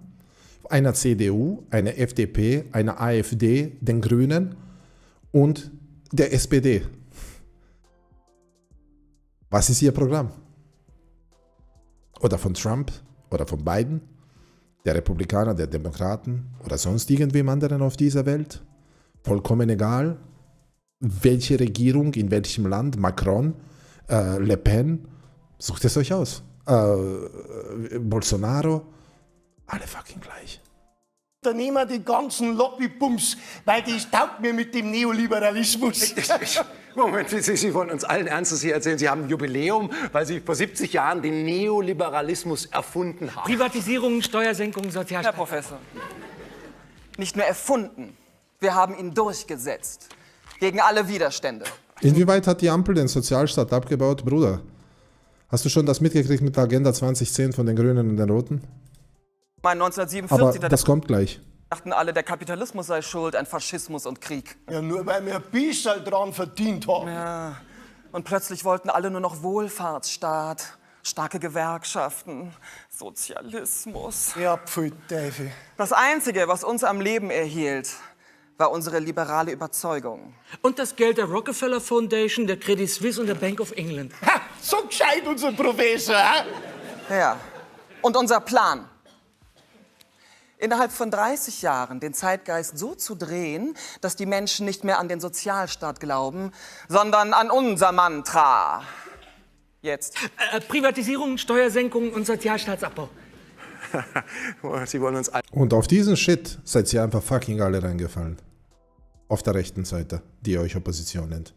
einer CDU, einer FDP, einer AfD, den Grünen und der SPD. Was ist ihr Programm? Oder von Trump oder von Biden, der Republikaner, der Demokraten oder sonst irgendwem anderen auf dieser Welt? Vollkommen egal, welche Regierung, in welchem Land, Macron, äh, Le Pen, sucht es euch aus. Äh, Bolsonaro, alle fucking gleich. Unternehmer die ganzen Lobbybums, weil die taugt mir mit dem Neoliberalismus. Moment, Sie wollen uns allen Ernstes hier erzählen, Sie haben ein Jubiläum, weil Sie vor 70 Jahren den Neoliberalismus erfunden haben. Privatisierung, Steuersenkung, Sozialstaat. Herr Professor, nicht nur erfunden, wir haben ihn durchgesetzt. Gegen alle Widerstände. Inwieweit hat die Ampel den Sozialstaat abgebaut, Bruder? Hast du schon das mitgekriegt mit der Agenda 2010 von den Grünen und den Roten? Mein 1947. Aber das kommt gleich. Dachten alle, der Kapitalismus sei schuld an Faschismus und Krieg. Ja, nur weil wir Biesel dran verdient haben. Ja. Und plötzlich wollten alle nur noch Wohlfahrtsstaat, starke Gewerkschaften, Sozialismus. Ja, pfui, Davy. Das Einzige, was uns am Leben erhielt, war unsere liberale Überzeugung. Und das Geld der Rockefeller Foundation, der Credit Suisse und der Bank of England. Ha, so gescheit unser Professor, ha? Ja. Und unser Plan innerhalb von 30 Jahren den Zeitgeist so zu drehen, dass die Menschen nicht mehr an den Sozialstaat glauben, sondern an unser Mantra. Jetzt. Äh, äh Privatisierung, Steuersenkung und Sozialstaatsabbau. Sie wollen uns alle. Und auf diesen Shit seid ihr einfach fucking alle reingefallen. Auf der rechten Seite, die ihr euch Opposition nennt.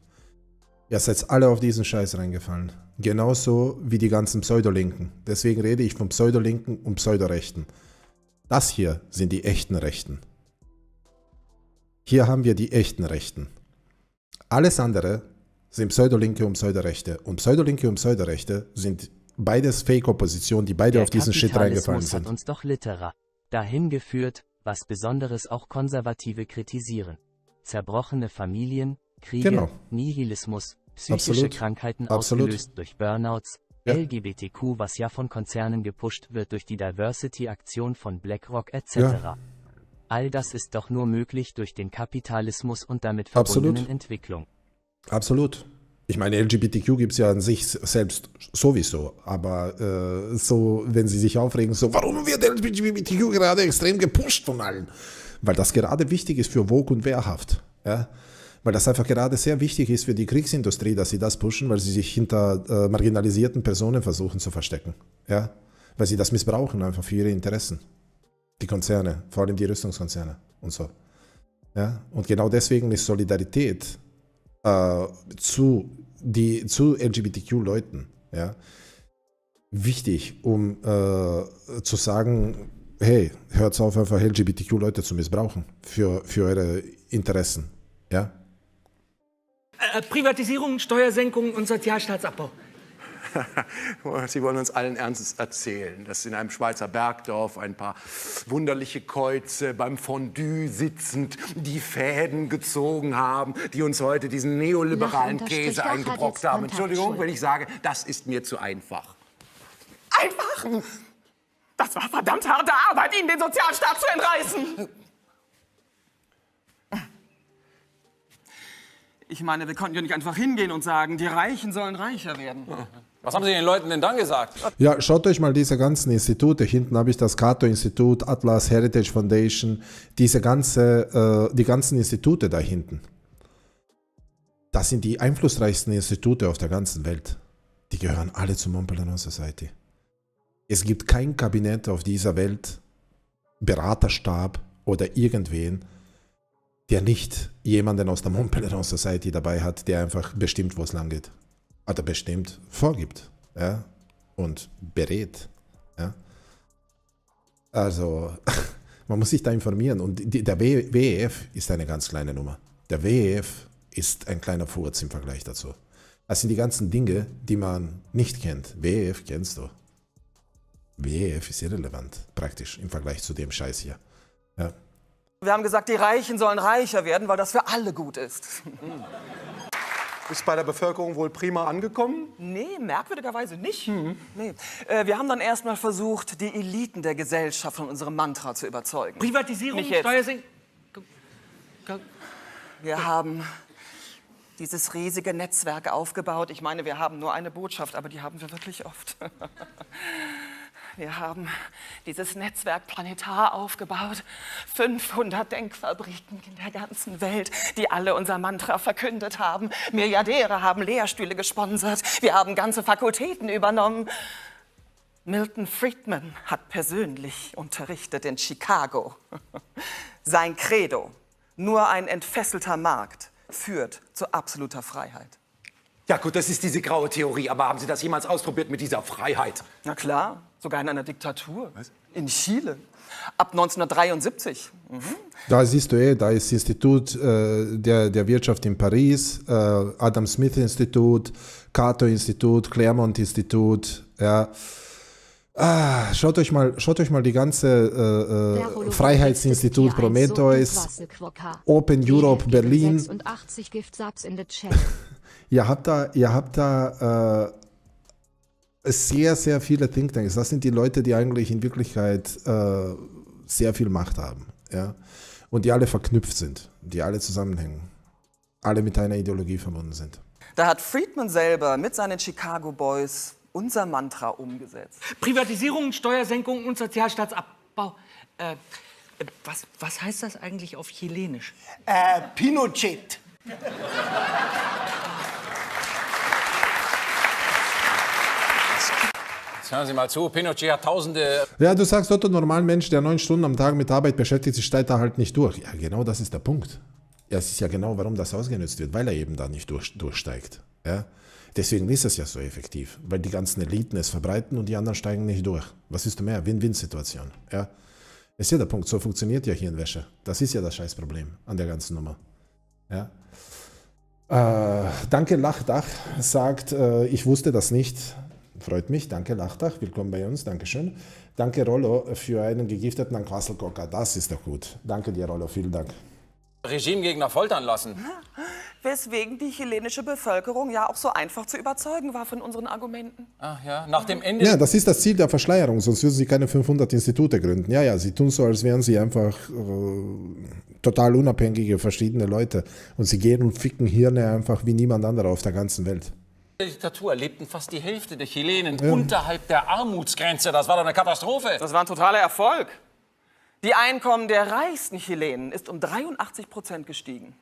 Ihr seid alle auf diesen Scheiß reingefallen. Genauso wie die ganzen Pseudolinken. Deswegen rede ich von Pseudolinken und Pseudorechten. Das hier sind die echten Rechten. Hier haben wir die echten Rechten. Alles andere sind Pseudolinke und Pseudorechte. Und Pseudolinke und Pseudorechte sind beides Fake-Opposition, die beide Der auf diesen Shit reingefallen sind. hat uns doch Litterer dahin geführt, was Besonderes auch Konservative kritisieren. Zerbrochene Familien, Kriege, genau. Nihilismus, psychische Absolut. Krankheiten Absolut. ausgelöst durch Burnouts, ja. LGBTQ, was ja von Konzernen gepusht wird durch die Diversity-Aktion von BlackRock etc. Ja. All das ist doch nur möglich durch den Kapitalismus und damit verbundenen Absolut. Entwicklung. Absolut. Ich meine, LGBTQ gibt es ja an sich selbst sowieso, aber äh, so, wenn sie sich aufregen, so, warum wird LGBTQ gerade extrem gepusht von allen? Weil das gerade wichtig ist für Vogue und Wehrhaft. Ja? weil das einfach gerade sehr wichtig ist für die Kriegsindustrie, dass sie das pushen, weil sie sich hinter äh, marginalisierten Personen versuchen zu verstecken. Ja? Weil sie das missbrauchen einfach für ihre Interessen. Die Konzerne, vor allem die Rüstungskonzerne und so. Ja? Und genau deswegen ist Solidarität äh, zu, die, zu LGBTQ-Leuten ja, wichtig, um äh, zu sagen, hey, hört auf, einfach LGBTQ-Leute zu missbrauchen für, für eure Interessen. Ja? äh, Privatisierung, Steuersenkung und Sozialstaatsabbau. Sie wollen uns allen Ernstes erzählen, dass in einem Schweizer Bergdorf ein paar wunderliche Käuze beim Fondue sitzend die Fäden gezogen haben, die uns heute diesen neoliberalen Nach Käse eingebrockt haben. Entschuldigung, wenn ich sage, das ist mir zu einfach. Einfach? Das war verdammt harte Arbeit, Ihnen den Sozialstaat zu entreißen. Ich meine, wir konnten ja nicht einfach hingehen und sagen, die Reichen sollen reicher werden. Was haben Sie den Leuten denn dann gesagt? Ja, schaut euch mal diese ganzen Institute. Hinten habe ich das Cato-Institut, Atlas Heritage Foundation, diese ganze, äh, die ganzen Institute da hinten. Das sind die einflussreichsten Institute auf der ganzen Welt. Die gehören alle zur Montpellier Society. Es gibt kein Kabinett auf dieser Welt, Beraterstab oder irgendwen, der nicht jemanden aus der Montpellier Society dabei hat, der einfach bestimmt, wo es lang geht. Oder bestimmt vorgibt. Ja? Und berät. Ja? Also, man muss sich da informieren. Und die, der WEF ist eine ganz kleine Nummer. Der WEF ist ein kleiner Furz im Vergleich dazu. Das sind die ganzen Dinge, die man nicht kennt. WEF kennst du. WEF ist irrelevant, praktisch, im Vergleich zu dem Scheiß hier. Ja. Wir haben gesagt, die Reichen sollen reicher werden, weil das für alle gut ist. Mhm. Ist bei der Bevölkerung wohl prima angekommen? Nee, merkwürdigerweise nicht. Mhm. Nee. Äh, wir haben dann erstmal versucht, die Eliten der Gesellschaft von unserem Mantra zu überzeugen. Privatisierung, Steuersenkung. Wir haben dieses riesige Netzwerk aufgebaut. Ich meine, wir haben nur eine Botschaft, aber die haben wir wirklich oft. Wir haben dieses Netzwerk Planetar aufgebaut. 500 Denkfabriken in der ganzen Welt, die alle unser Mantra verkündet haben. Milliardäre haben Lehrstühle gesponsert. Wir haben ganze Fakultäten übernommen. Milton Friedman hat persönlich unterrichtet in Chicago. Sein Credo, nur ein entfesselter Markt führt zu absoluter Freiheit. Ja gut, das ist diese graue Theorie, aber haben Sie das jemals ausprobiert mit dieser Freiheit? Na klar, Sogar in einer Diktatur. Was? In Chile. Ab 1973. Mhm. Da siehst du eh, da ist Institut äh, der, der Wirtschaft in Paris, äh, Adam Smith Institut, Cato Institut, Claremont Institut. Ja. Ah, schaut, euch mal, schaut euch mal die ganze äh, äh Freiheitsinstitut Prometheus, Open Europe Berlin. ja, habt da, ihr habt da äh, sehr, sehr viele Thinktanks. Das sind die Leute, die eigentlich in Wirklichkeit äh, sehr viel Macht haben. Ja? Und die alle verknüpft sind, die alle zusammenhängen, alle mit einer Ideologie verbunden sind. Da hat Friedman selber mit seinen Chicago Boys unser Mantra umgesetzt. Privatisierung, Steuersenkung und Sozialstaatsabbau. Äh, was, was heißt das eigentlich auf Chilenisch? Äh, Pinochet. Hören Sie mal zu, Pinochet hat tausende... Ja, du sagst, Otto, normaler Mensch, der neun Stunden am Tag mit Arbeit beschäftigt sich, steigt da halt nicht durch. Ja, genau das ist der Punkt. Ja, es ist ja genau, warum das ausgenutzt wird, weil er eben da nicht durch, durchsteigt. Ja? Deswegen ist es ja so effektiv, weil die ganzen Eliten es verbreiten und die anderen steigen nicht durch. Was ist mehr? Win-Win-Situation. Ja? Ist ja der Punkt, so funktioniert ja Hirnwäsche. Das ist ja das Scheißproblem an der ganzen Nummer. Ja? Äh, danke, Lachdach sagt, äh, ich wusste das nicht. Freut mich. Danke, Lachtach. Willkommen bei uns. Dankeschön. Danke, Rollo, für einen gegifteten Quasselkocker. Das ist doch gut. Danke dir, Rollo. Vielen Dank. Regimegegner foltern lassen. Weswegen die chilenische Bevölkerung ja auch so einfach zu überzeugen war von unseren Argumenten. Ach ja, nach dem Ende. Ja, das ist das Ziel der Verschleierung, sonst würden sie keine 500 Institute gründen. Ja, ja, sie tun so, als wären sie einfach äh, total unabhängige, verschiedene Leute. Und sie gehen und ficken Hirne einfach wie niemand anderer auf der ganzen Welt der Diktatur lebten fast die Hälfte der Chilenen ja. unterhalb der Armutsgrenze. Das war doch eine Katastrophe. Das war ein totaler Erfolg. Die Einkommen der reichsten Chilenen ist um 83 Prozent gestiegen.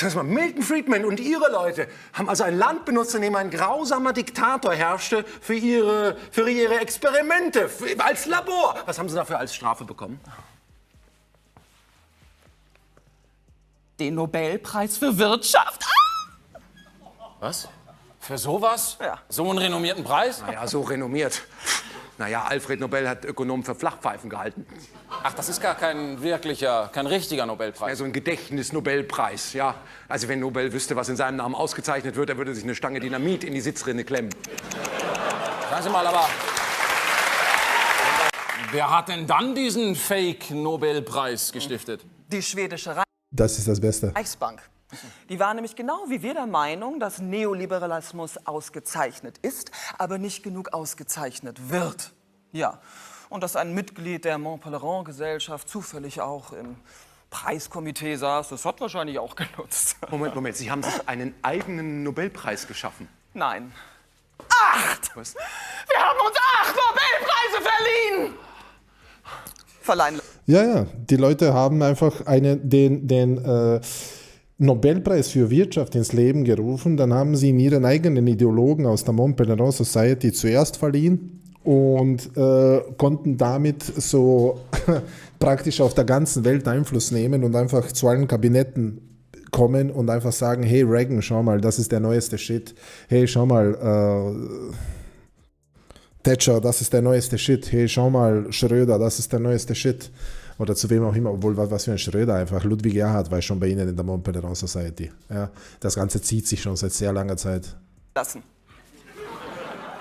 Das mal, Milton Friedman und ihre Leute haben also ein Land benutzt, in dem ein grausamer Diktator herrschte für ihre, für ihre Experimente, für, als Labor. Was haben sie dafür als Strafe bekommen? Den Nobelpreis für Wirtschaft. Ah! Was? Für sowas? Ja. So einen renommierten Preis? Naja, so renommiert. Naja, Alfred Nobel hat Ökonomen für Flachpfeifen gehalten. Ach, das ist gar kein wirklicher, kein richtiger Nobelpreis. Ja, so ein Gedächtnis-Nobelpreis, ja. Also wenn Nobel wüsste, was in seinem Namen ausgezeichnet wird, er würde sich eine Stange Dynamit in die Sitzrinne klemmen. Sagen Sie mal, aber... Wer hat denn dann diesen Fake-Nobelpreis gestiftet? Die schwedische Reichsbank. Das ist das Beste. Reichsbank. Die waren nämlich genau wie wir der Meinung, dass Neoliberalismus ausgezeichnet ist, aber nicht genug ausgezeichnet wird. Ja, und dass ein Mitglied der Montpellerin-Gesellschaft zufällig auch im Preiskomitee saß, das hat wahrscheinlich auch genutzt. Moment, Moment, Sie haben sich einen eigenen Nobelpreis geschaffen? Nein. Acht! Was? Wir haben uns acht Nobelpreise verliehen! Verleihen. Ja, ja, die Leute haben einfach eine, den, den äh Nobelpreis für Wirtschaft ins Leben gerufen, dann haben sie ihn ihren eigenen Ideologen aus der Mont Pelerin Society zuerst verliehen und äh, konnten damit so praktisch auf der ganzen Welt Einfluss nehmen und einfach zu allen Kabinetten kommen und einfach sagen, hey Reagan, schau mal, das ist der neueste Shit. Hey, schau mal, äh, Thatcher, das ist der neueste Shit. Hey, schau mal, Schröder, das ist der neueste Shit oder zu wem auch immer, obwohl was für ein Schröder einfach. Ludwig Erhard war schon bei Ihnen in der Montpellier Society. Ja, das Ganze zieht sich schon seit sehr langer Zeit. Lassen.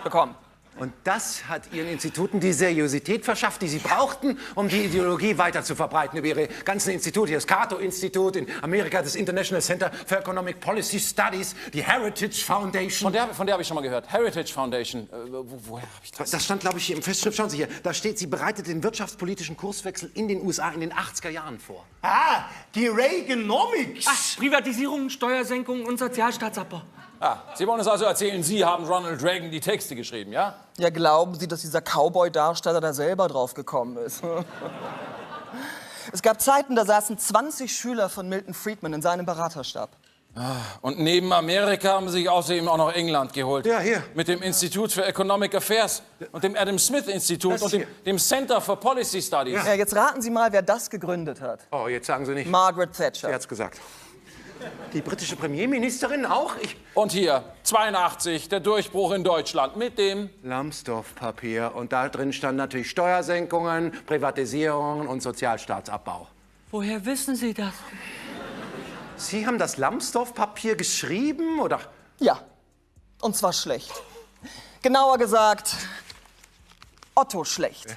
Bekommen. Und das hat ihren Instituten die Seriosität verschafft, die sie brauchten, um die Ideologie weiter zu verbreiten über ihre ganzen Institute. Das Cato-Institut in Amerika, das International Center for Economic Policy Studies, die Heritage Foundation. Von der, von der habe ich schon mal gehört. Heritage Foundation. Äh, wo, woher habe ich das? Das stand, glaube ich, hier im Festschrift. Schauen Sie hier. Da steht, sie bereitet den wirtschaftspolitischen Kurswechsel in den USA in den 80er Jahren vor. Ah, die Reaganomics. Ach, Privatisierung, Steuersenkung und Sozialstaatsabbau. Ah, Sie wollen uns also erzählen, Sie haben Ronald Reagan die Texte geschrieben, ja? Ja, glauben Sie, dass dieser Cowboy-Darsteller da selber drauf gekommen ist? es gab Zeiten, da saßen 20 Schüler von Milton Friedman in seinem Beraterstab. Ah, und neben Amerika haben sie sich außerdem auch noch England geholt. Ja, hier. Mit dem Institut für Economic Affairs und dem Adam Smith Institut und dem, dem, Center for Policy Studies. Ja. ja. jetzt raten Sie mal, wer das gegründet hat. Oh, jetzt sagen Sie nicht. Margaret Thatcher. Sie hat's gesagt. Die britische Premierministerin auch? Ich und hier, 82, der Durchbruch in Deutschland mit dem Lambsdorff-Papier. Und da drin standen natürlich Steuersenkungen, Privatisierungen und Sozialstaatsabbau. Woher wissen Sie das? Sie haben das Lambsdorff-Papier geschrieben, oder? Ja. Und zwar schlecht. Genauer gesagt, Otto schlecht.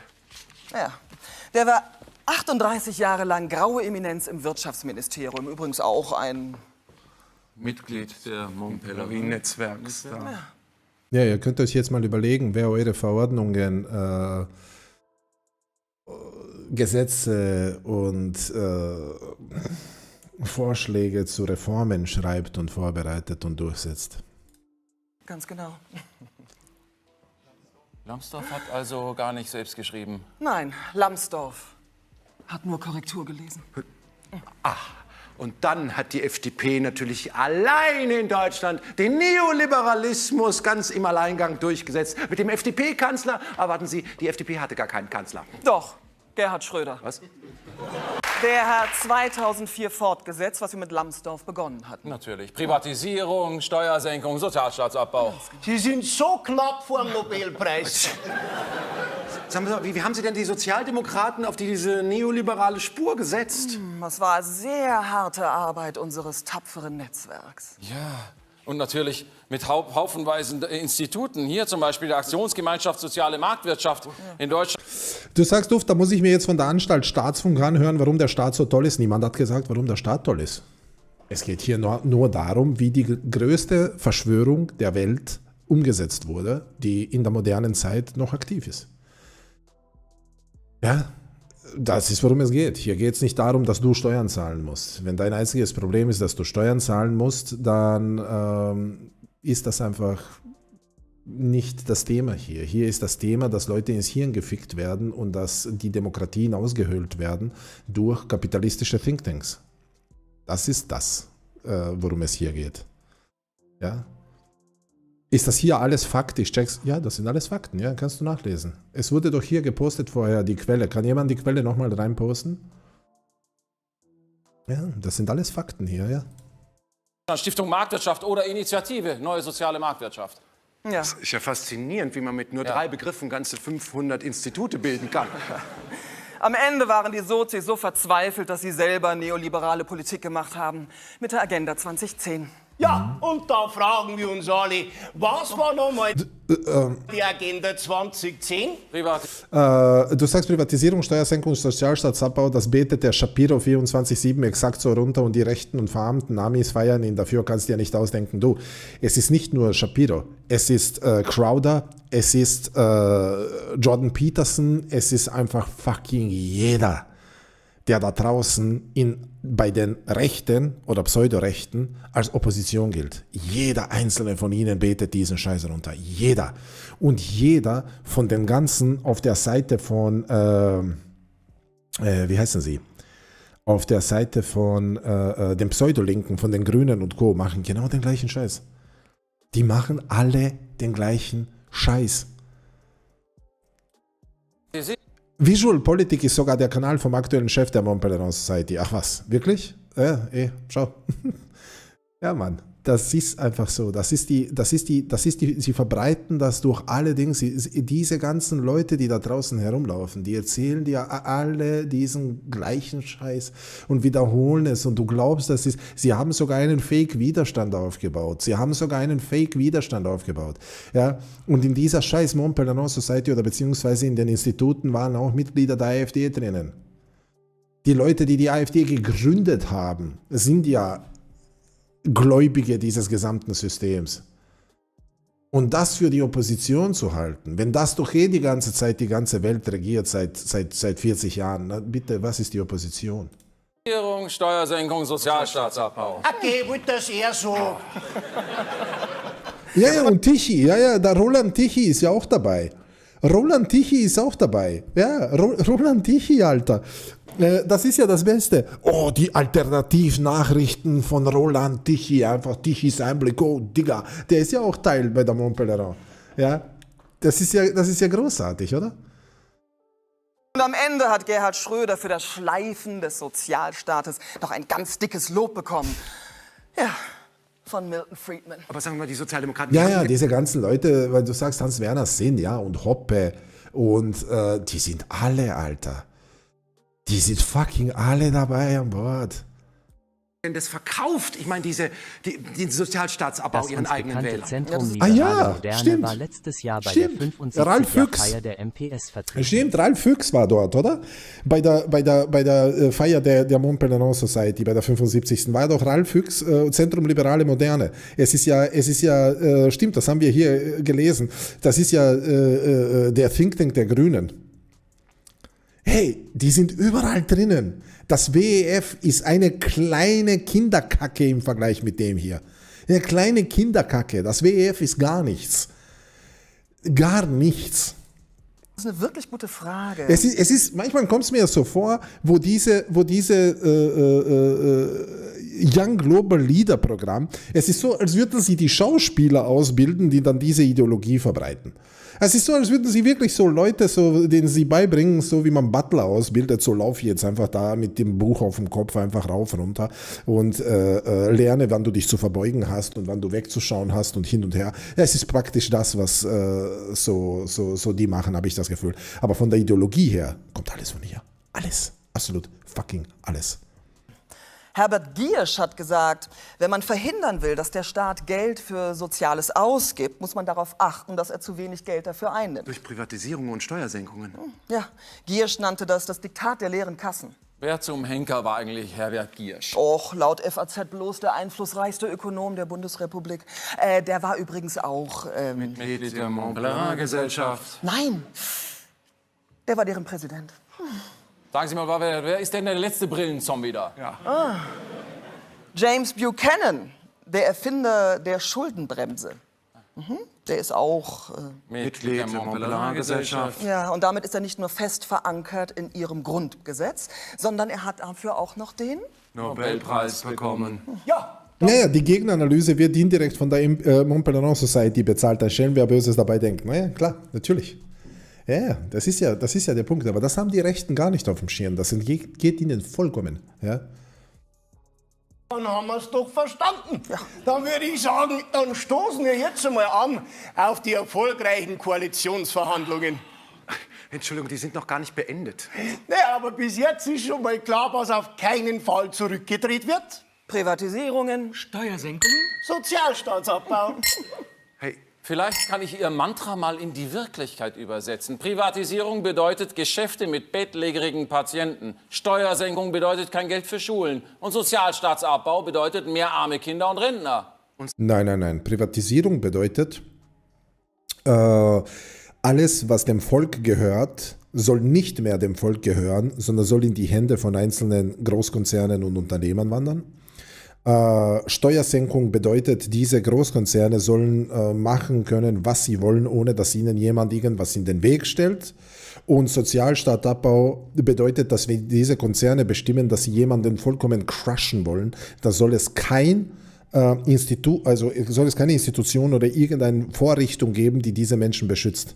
Ja. Der war 38 Jahre lang graue Eminenz im Wirtschaftsministerium, übrigens auch ein Mitglied der Montpellier-Netzwerks. Ja, ihr könnt euch jetzt mal überlegen, wer eure Verordnungen, äh, Gesetze und äh, Vorschläge zu Reformen schreibt und vorbereitet und durchsetzt. Ganz genau. Lambsdorff hat also gar nicht selbst geschrieben. Nein, Lambsdorff hat nur Korrektur gelesen. Ach, und dann hat die FDP natürlich alleine in Deutschland den Neoliberalismus ganz im Alleingang durchgesetzt. Mit dem FDP-Kanzler, warten Sie, die FDP hatte gar keinen Kanzler. Doch, Gerhard Schröder. Was? Der hat 2004 fortgesetzt, was wir mit Lambsdorff begonnen hatten. Natürlich. Privatisierung, Steuersenkung, Sozialstaatsabbau. Sie sind so knapp vor dem Nobelpreis. Sagen Sie, wie, wie haben Sie denn die Sozialdemokraten auf diese neoliberale Spur gesetzt? das hm, war sehr harte Arbeit unseres tapferen Netzwerks. Ja, und natürlich mit haufenweisen Instituten. Hier zum Beispiel die Aktionsgemeinschaft Soziale Marktwirtschaft in Deutschland. Du sagst, Duft, da muss ich mir jetzt von der Anstalt Staatsfunk anhören, warum der Staat so toll ist. Niemand hat gesagt, warum der Staat toll ist. Es geht hier nur, nur darum, wie die größte Verschwörung der Welt umgesetzt wurde, die in der modernen Zeit noch aktiv ist. Ja, das ist, worum es geht. Hier geht es nicht darum, dass du Steuern zahlen musst. Wenn dein einziges Problem ist, dass du Steuern zahlen musst, dann ähm, ist das einfach nicht das Thema hier. Hier ist das Thema, dass Leute ins Hirn gefickt werden und dass die Demokratien ausgehöhlt werden durch kapitalistische Thinktanks. Das ist das, äh, worum es hier geht. Ja? Ist das hier alles faktisch? Checks? Ja, das sind alles Fakten, ja, kannst du nachlesen. Es wurde doch hier gepostet vorher, die Quelle. Kann jemand die Quelle nochmal reinposten? Ja, das sind alles Fakten hier, ja. Stiftung Marktwirtschaft oder Initiative Neue Soziale Marktwirtschaft. Ja. Das ist ja faszinierend, wie man mit nur ja. drei Begriffen ganze 500 Institute bilden kann. Am Ende waren die Sozi so verzweifelt, dass sie selber neoliberale Politik gemacht haben mit der Agenda 2010. Ja, und da fragen wir uns alle, was war nochmal äh, ähm. die Agenda 2010? Äh, du sagst Privatisierung, Steuersenkung, Sozialstaatsabbau, das betet der Shapiro 24-7 exakt so runter und die rechten und verarmten Amis feiern ihn. Dafür kannst du ja nicht ausdenken. Du, es ist nicht nur Shapiro, es ist äh, Crowder, es ist äh, Jordan Peterson, es ist einfach fucking jeder der da draußen in, bei den Rechten oder Pseudorechten als Opposition gilt. Jeder einzelne von ihnen betet diesen Scheiß runter. Jeder. Und jeder von den ganzen auf der Seite von, äh, äh, wie heißen sie? Auf der Seite von äh, äh, den Pseudolinken, von den Grünen und Co. machen genau den gleichen Scheiß. Die machen alle den gleichen Scheiß. Sie sind Visual Politik ist sogar der Kanal vom aktuellen Chef der Montpellier Society. Ach was, wirklich? Ja, eh, schau. ja, Mann das ist einfach so. Das ist die, das ist die, das ist die, sie verbreiten das durch alle Dinge. Sie, diese ganzen Leute, die da draußen herumlaufen, die erzählen dir alle diesen gleichen Scheiß und wiederholen es. Und du glaubst, das ist, sie haben sogar einen Fake-Widerstand aufgebaut. Sie haben sogar einen Fake-Widerstand aufgebaut. Ja, und in dieser scheiß Montpellier Society oder beziehungsweise in den Instituten waren auch Mitglieder der AfD drinnen. Die Leute, die die AfD gegründet haben, sind ja Gläubige dieses gesamten Systems. Und das für die Opposition zu halten, wenn das doch eh die ganze Zeit die ganze Welt regiert seit, seit, seit 40 Jahren, na, bitte, was ist die Opposition? Regierung, Steuersenkung, Sozialstaatsabbau. Okay, wird das eher so. Ja, ja, und Tichy, ja, ja, der Roland Tichy ist ja auch dabei. Roland Tichy ist auch dabei. Ja, Roland Tichy, Alter. Äh, das ist ja das Beste. Oh, die Alternativnachrichten von Roland Tichy. Einfach Tichys Einblick. Oh, Digga. Der ist ja auch Teil bei der Montpellerin. Ja. Das ist ja, das ist ja großartig, oder? Und am Ende hat Gerhard Schröder für das Schleifen des Sozialstaates noch ein ganz dickes Lob bekommen. Ja, von Milton Friedman. Aber sagen wir mal, die Sozialdemokraten. Ja, ja, diese ganzen Leute, weil du sagst, Hans Werner Sinn, ja, und Hoppe und äh, die sind alle, Alter. Die sind fucking alle dabei an Bord denn das verkauft? Ich meine, diese, die, den Sozialstaatsabbau das ihren eigenen Wählern. Zentrum ah ja, Moderne stimmt. war letztes Jahr bei stimmt. der 65 Ralf Füchs. Feier der MPS Stimmt, Ralf Füchs war dort, oder? Bei der, bei der, bei der äh, Feier der, der Montpellier Society, bei der 75. war doch Ralf Füchs äh, Zentrum Liberale Moderne. Es ist ja, es ist ja äh, stimmt, das haben wir hier äh, gelesen, das ist ja äh, äh, der Think Tank der Grünen. Hey, die sind überall drinnen. Das WEF ist eine kleine Kinderkacke im Vergleich mit dem hier. Eine kleine Kinderkacke. Das WEF ist gar nichts. Gar nichts. Das ist eine wirklich gute Frage. Es ist, es ist manchmal kommt es mir so vor, wo diese, wo diese äh, äh, äh Young Global Leader Programm, es ist so, als würden sie die Schauspieler ausbilden, die dann diese Ideologie verbreiten. Es ist so, als würden sie wirklich so Leute, so, denen sie beibringen, so wie man Butler ausbildet, so laufe ich jetzt einfach da mit dem Buch auf dem Kopf einfach rauf, runter und äh, äh, lerne, wann du dich zu verbeugen hast und wann du wegzuschauen hast und hin und her. Ja, es ist praktisch das, was äh, so, so, so die machen, habe ich das Gefühl. Aber von der Ideologie her kommt alles von hier. Alles. Absolut fucking alles. Herbert Giersch hat gesagt, wenn man verhindern will, dass der Staat Geld für Soziales ausgibt, muss man darauf achten, dass er zu wenig Geld dafür einnimmt. Durch Privatisierung und Steuersenkungen. Hm, ja, Giersch nannte das das Diktat der leeren Kassen. Wer zum Henker war eigentlich Herbert Giersch? Och, laut FAZ bloß der einflussreichste Ökonom der Bundesrepublik. Äh, der war übrigens auch... Ähm, Mitglied der Montblanc-Gesellschaft. Nein, der war deren Präsident. Hm. Sagen Sie mal, wer ist denn der letzte Brillenzombie da? Ja. Ah. James Buchanan, der Erfinder der Schuldenbremse. Mhm. Der ist auch äh, Mitglied der Montpellier-Gesellschaft. Ja, und damit ist er nicht nur fest verankert in ihrem Grundgesetz, sondern er hat dafür auch noch den Nobelpreis bekommen. Ja, naja, die Gegenanalyse wird indirekt von der äh, Montpellier Society bezahlt. Da stellen wir Böses dabei denken. Naja, klar, natürlich. Ja, das ist ja, das ist ja der Punkt. Aber das haben die Rechten gar nicht auf dem Schirm. Das geht ihnen vollkommen. Ja. Dann haben wir es doch verstanden. Dann würde ich sagen, dann stoßen wir jetzt einmal an auf die erfolgreichen Koalitionsverhandlungen. Entschuldigung, die sind noch gar nicht beendet. Naja, aber bis jetzt ist schon mal klar, was auf keinen Fall zurückgedreht wird. Privatisierungen, Steuersenkungen, Sozialstaatsabbau. Vielleicht kann ich Ihr Mantra mal in die Wirklichkeit übersetzen. Privatisierung bedeutet Geschäfte mit bettlägerigen Patienten. Steuersenkung bedeutet kein Geld für Schulen. Und Sozialstaatsabbau bedeutet mehr arme Kinder und Rentner. Und nein, nein, nein. Privatisierung bedeutet, äh, alles, was dem Volk gehört, soll nicht mehr dem Volk gehören, sondern soll in die Hände von einzelnen Großkonzernen und Unternehmern wandern. Äh, Steuersenkung bedeutet, diese Großkonzerne sollen äh, machen können, was sie wollen, ohne dass ihnen jemand irgendwas in den Weg stellt. Und Sozialstaatabbau bedeutet, dass wir diese Konzerne bestimmen, dass sie jemanden vollkommen crushen wollen, Da soll es kein äh, Institut, also äh, soll es keine Institution oder irgendeine Vorrichtung geben, die diese Menschen beschützt,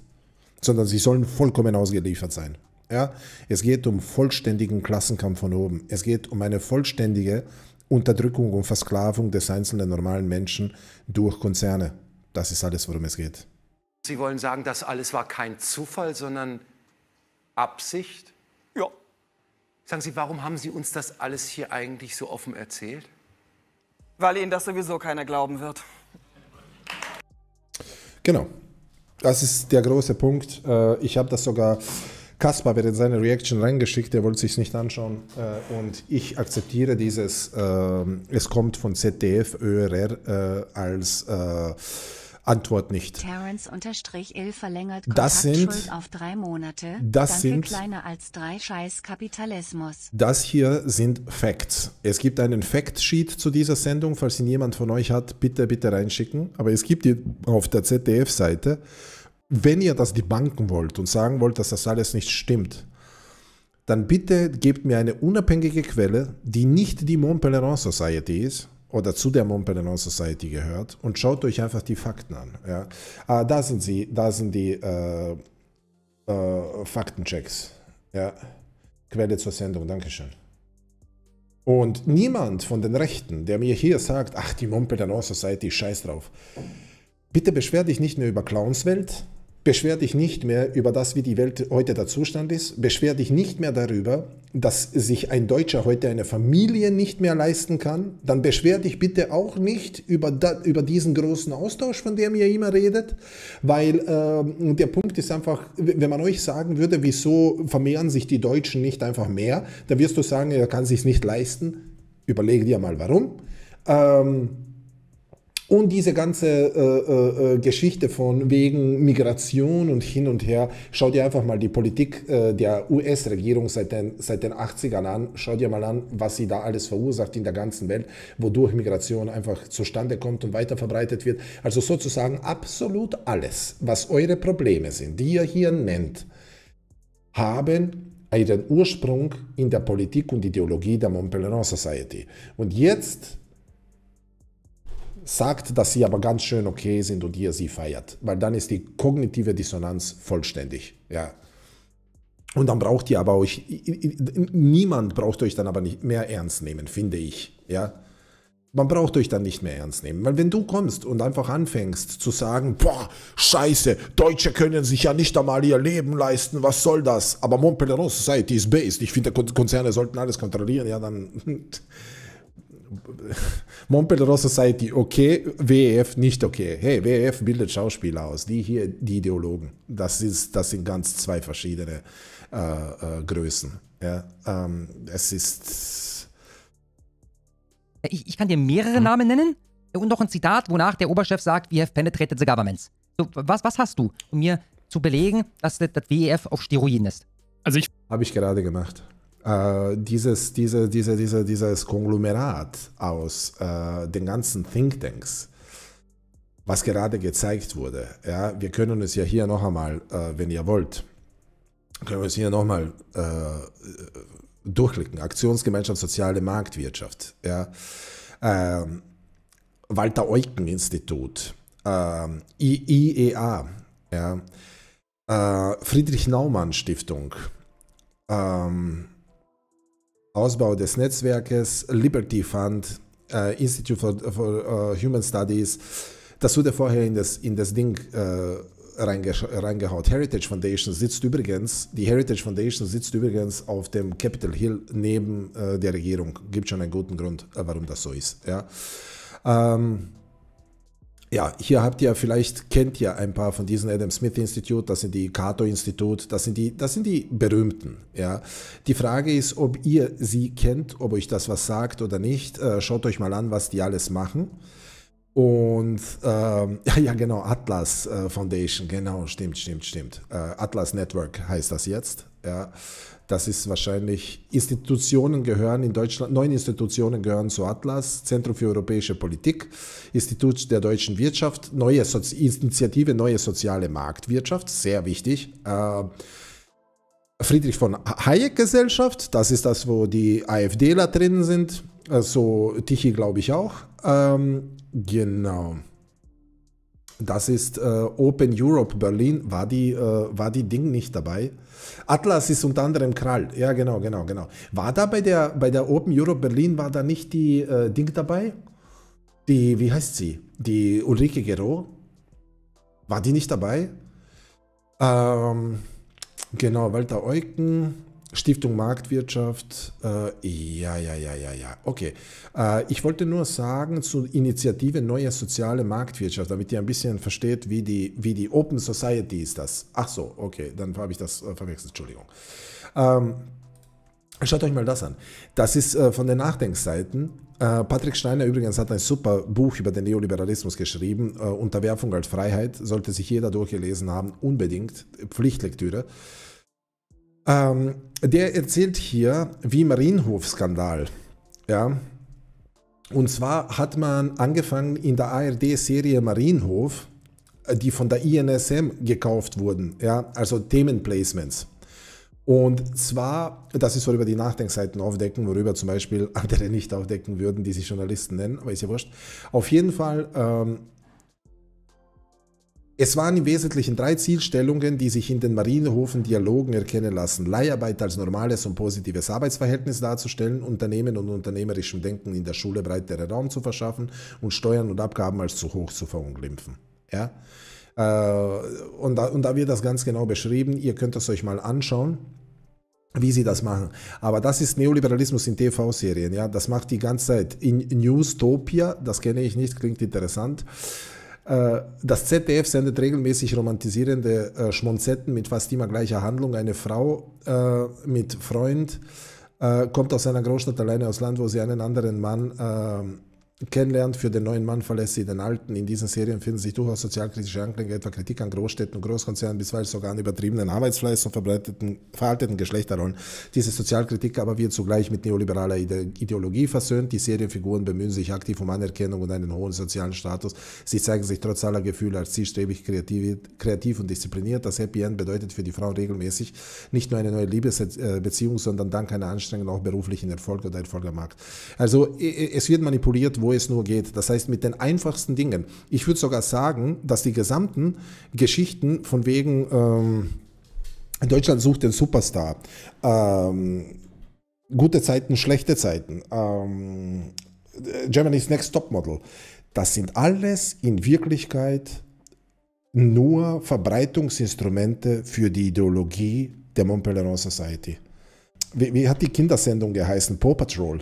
sondern sie sollen vollkommen ausgeliefert sein. Ja? Es geht um vollständigen Klassenkampf von oben. Es geht um eine vollständige Unterdrückung und Versklavung des einzelnen normalen Menschen durch Konzerne. Das ist alles, worum es geht. Sie wollen sagen, das alles war kein Zufall, sondern Absicht? Ja. Sagen Sie, warum haben Sie uns das alles hier eigentlich so offen erzählt? Weil Ihnen das sowieso keiner glauben wird. Genau. Das ist der große Punkt. Äh, ich habe das sogar Kaspar wird in seine Reaction reingeschickt, er wollte sich nicht anschauen. Äh, und ich akzeptiere dieses, äh, es kommt von ZDF, ÖRR äh, als äh, Antwort nicht. Terence unterstrich Il verlängert das auf drei Monate. Das Danke sind kleiner als drei Scheiß Kapitalismus. Das hier sind Facts. Es gibt einen Factsheet zu dieser Sendung. Falls ihn jemand von euch hat, bitte, bitte reinschicken. Aber es gibt ihn auf der ZDF-Seite wenn ihr das debunken wollt und sagen wollt, dass das alles nicht stimmt, dann bitte gebt mir eine unabhängige Quelle, die nicht die Mont Society ist oder zu der Mont Society gehört und schaut euch einfach die Fakten an. Ja. Ah, da sind sie, da sind die äh, äh, Faktenchecks. Ja. Quelle zur Sendung, Dankeschön. Und niemand von den Rechten, der mir hier sagt, ach, die Mont Society, scheiß drauf. Bitte beschwer dich nicht nur über Clownswelt, Beschwer dich nicht mehr über das, wie die Welt heute der Zustand ist. Beschwer dich nicht mehr darüber, dass sich ein Deutscher heute eine Familie nicht mehr leisten kann. Dann beschwer dich bitte auch nicht über, da, über diesen großen Austausch, von dem ihr immer redet, weil äh, der Punkt ist einfach, wenn man euch sagen würde, wieso vermehren sich die Deutschen nicht einfach mehr, dann wirst du sagen, er kann sich nicht leisten. Überleg dir mal, warum. Ähm, und diese ganze äh, äh, äh, Geschichte von wegen Migration und hin und her, schau dir einfach mal die Politik äh, der US-Regierung seit den, seit den 80ern an, schau dir mal an, was sie da alles verursacht in der ganzen Welt, wodurch Migration einfach zustande kommt und weiter verbreitet wird. Also sozusagen absolut alles, was eure Probleme sind, die ihr hier nennt, haben einen Ursprung in der Politik und Ideologie der Montpellier Society. Und jetzt sagt, dass sie aber ganz schön okay sind und ihr sie feiert, weil dann ist die kognitive Dissonanz vollständig. Ja. Und dann braucht ihr aber euch, niemand braucht euch dann aber nicht mehr ernst nehmen, finde ich. Ja. Man braucht euch dann nicht mehr ernst nehmen, weil wenn du kommst und einfach anfängst zu sagen, boah, scheiße, Deutsche können sich ja nicht einmal ihr Leben leisten, was soll das? Aber Montpellier Society ist based, ich finde, Konzerne sollten alles kontrollieren, ja, dann... Montpellier Society okay, WEF nicht okay. Hey, WEF bildet Schauspieler aus, die hier die Ideologen. Das, ist, das sind ganz zwei verschiedene äh, äh, Größen. Ja, ähm, es ist. Ich, ich, kann dir mehrere hm. Namen nennen und noch ein Zitat, wonach der Oberchef sagt, we penetrated the governments. So, was, was hast du, um mir zu belegen, dass das, das WEF auf Steroiden ist? Also ich. Habe ich gerade gemacht. Äh, dieses, diese, diese, diese, dieses Konglomerat aus äh, den ganzen Thinktanks, was gerade gezeigt wurde. Ja, wir können es ja hier noch einmal, äh, wenn ihr wollt, können wir es hier nochmal äh, durchklicken. Aktionsgemeinschaft Soziale Marktwirtschaft. Ja. Ähm, Walter Eucken Institut, ähm, IEA, ja. Äh, Friedrich Naumann Stiftung, ähm, Ausbau des Netzwerkes, Liberty Fund, äh, Institute for, for uh, Human Studies. Das wurde vorher in das, in das Ding äh, reinge reingehaut. Heritage Foundation sitzt übrigens, die Heritage Foundation sitzt übrigens auf dem Capitol Hill neben äh, der Regierung. Gibt schon einen guten Grund, äh, warum das so ist. Ja. Ähm, ja, hier habt ihr vielleicht, kennt ihr ein paar von diesen Adam Smith Institut, das sind die Cato Institut, das sind die, das sind die berühmten, ja. Die Frage ist, ob ihr sie kennt, ob euch das was sagt oder nicht. Äh, schaut euch mal an, was die alles machen. Und ähm, ja, ja, genau, Atlas äh, Foundation, genau, stimmt, stimmt, stimmt. Äh, Atlas Network heißt das jetzt. Ja. Das ist wahrscheinlich, Institutionen gehören in Deutschland, neun Institutionen gehören zu Atlas, Zentrum für europäische Politik, Institut der deutschen Wirtschaft, neue Sozi Initiative Neue Soziale Marktwirtschaft, sehr wichtig. Äh, Friedrich von Hayek Gesellschaft, das ist das, wo die AfDler drin sind, also Tichy glaube ich auch. Ähm, genau. Das ist äh, Open Europe Berlin. War die, äh, war die Ding nicht dabei? Atlas ist unter anderem Krall. Ja, genau, genau, genau. War da bei der, bei der Open Europe Berlin, war da nicht die äh, Ding dabei? Die, wie heißt sie? Die Ulrike Gero? War die nicht dabei? Ähm, genau, Walter Eucken. Stiftung Marktwirtschaft, äh, ja, ja, ja, ja, ja, okay. Äh, ich wollte nur sagen zur Initiative Neue Soziale Marktwirtschaft, damit ihr ein bisschen versteht, wie die, wie die Open Society ist das. Ach so, okay, dann habe ich das äh, verwechselt, Entschuldigung. Ähm, schaut euch mal das an. Das ist äh, von den Nachdenkseiten. Äh, Patrick Steiner übrigens hat ein super Buch über den Neoliberalismus geschrieben. Äh, Unterwerfung als Freiheit sollte sich jeder durchgelesen haben, unbedingt. Pflichtlektüre. Ähm, der erzählt hier wie Marienhof-Skandal. Ja. Und zwar hat man angefangen in der ARD-Serie Marienhof, äh, die von der INSM gekauft wurden, ja, also Themenplacements. Und zwar, das ist, worüber die Nachdenkseiten aufdecken, worüber zum Beispiel andere nicht aufdecken würden, die sich Journalisten nennen, aber ist ja wurscht. Auf jeden Fall ähm, es waren im Wesentlichen drei Zielstellungen, die sich in den Marinehofen-Dialogen erkennen lassen. Leiharbeit als normales und positives Arbeitsverhältnis darzustellen, Unternehmen und unternehmerischem Denken in der Schule breitere Raum zu verschaffen und Steuern und Abgaben als zu hoch zu verunglimpfen. Ja? Äh, und, da, und da wird das ganz genau beschrieben. Ihr könnt es euch mal anschauen wie sie das machen. Aber das ist Neoliberalismus in TV-Serien, ja. Das macht die ganze Zeit. In Newstopia, das kenne ich nicht, klingt interessant. Äh, das ZDF sendet regelmäßig romantisierende äh, Schmonzetten mit fast immer gleicher Handlung. Eine Frau äh, mit Freund äh, kommt aus einer Großstadt alleine aus Land, wo sie einen anderen Mann äh, kennenlernt. Für den neuen Mann verlässt sie den alten. In diesen Serien finden sich durchaus sozialkritische Anklänge, etwa Kritik an Großstädten und Großkonzernen, bisweilen sogar an übertriebenen Arbeitsfleiß und verbreiteten, veralteten Geschlechterrollen. Diese Sozialkritik aber wird zugleich mit neoliberaler Ideologie versöhnt. Die Serienfiguren bemühen sich aktiv um Anerkennung und einen hohen sozialen Status. Sie zeigen sich trotz aller Gefühle als zielstrebig, kreativ, kreativ und diszipliniert. Das Happy End bedeutet für die Frauen regelmäßig nicht nur eine neue Liebesbeziehung, sondern dank einer Anstrengung auch beruflichen Erfolg oder Erfolg am Markt. Also es wird manipuliert, wo wo es nur geht. Das heißt, mit den einfachsten Dingen. Ich würde sogar sagen, dass die gesamten Geschichten von wegen ähm, Deutschland sucht den Superstar, ähm, gute Zeiten, schlechte Zeiten, ähm, Germany's Next Topmodel, das sind alles in Wirklichkeit nur Verbreitungsinstrumente für die Ideologie der Montpellier Society. Wie, wie hat die Kindersendung geheißen? Paw Patrol.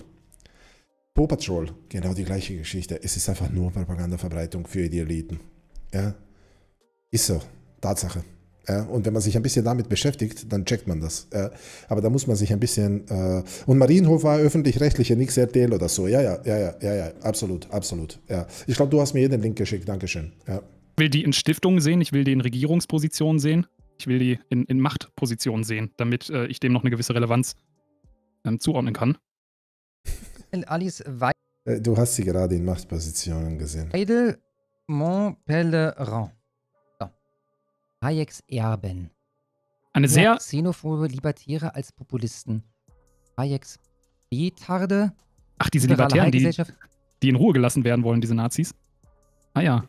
Paw Patrol, genau die gleiche Geschichte. Es ist einfach nur Propagandaverbreitung für die Eliten. Ja? Ist so. Tatsache. Ja, und wenn man sich ein bisschen damit beschäftigt, dann checkt man das. Ja, aber da muss man sich ein bisschen. Äh, und Marienhof war öffentlich-rechtliche, nichts RTL oder so. Ja, ja, ja, ja, ja, ja, absolut, absolut. Ja. Ich glaube, du hast mir jeden Link geschickt. Dankeschön. Ja. Ich will die in Stiftungen sehen, ich will die in Regierungspositionen sehen, ich will die in, in Machtpositionen sehen, damit äh, ich dem noch eine gewisse Relevanz ähm, zuordnen kann. Alice Weidel. Äh, du hast sie gerade in Machtpositionen gesehen. Weidel Montpellerin. So. Hayeks Erben. Eine sehr... Ja, Xenophobe, Libertäre als Populisten. Hayeks Betarde. Ach, diese Libertären, die, die in Ruhe gelassen werden wollen, diese Nazis. Ah ja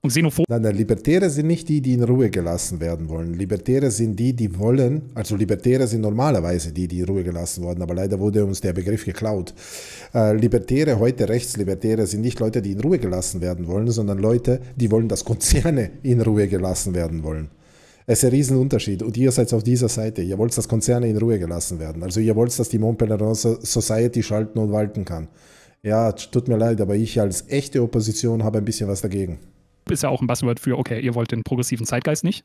und xenophob. Nein, nein, Libertäre sind nicht die, die in Ruhe gelassen werden wollen. Libertäre sind die, die wollen, also Libertäre sind normalerweise die, die in Ruhe gelassen wurden, aber leider wurde uns der Begriff geklaut. Äh, Libertäre heute, Rechtslibertäre sind nicht Leute, die in Ruhe gelassen werden wollen, sondern Leute, die wollen, dass Konzerne in Ruhe gelassen werden wollen. Es ist ein Riesenunterschied. Und ihr seid auf dieser Seite. Ihr wollt, dass Konzerne in Ruhe gelassen werden. Also ihr wollt, dass die Montpellier Society schalten und walten kann. Ja, tut mir leid, aber ich als echte Opposition habe ein bisschen was dagegen ist ja auch ein Buzzword für, okay, ihr wollt den progressiven Zeitgeist nicht.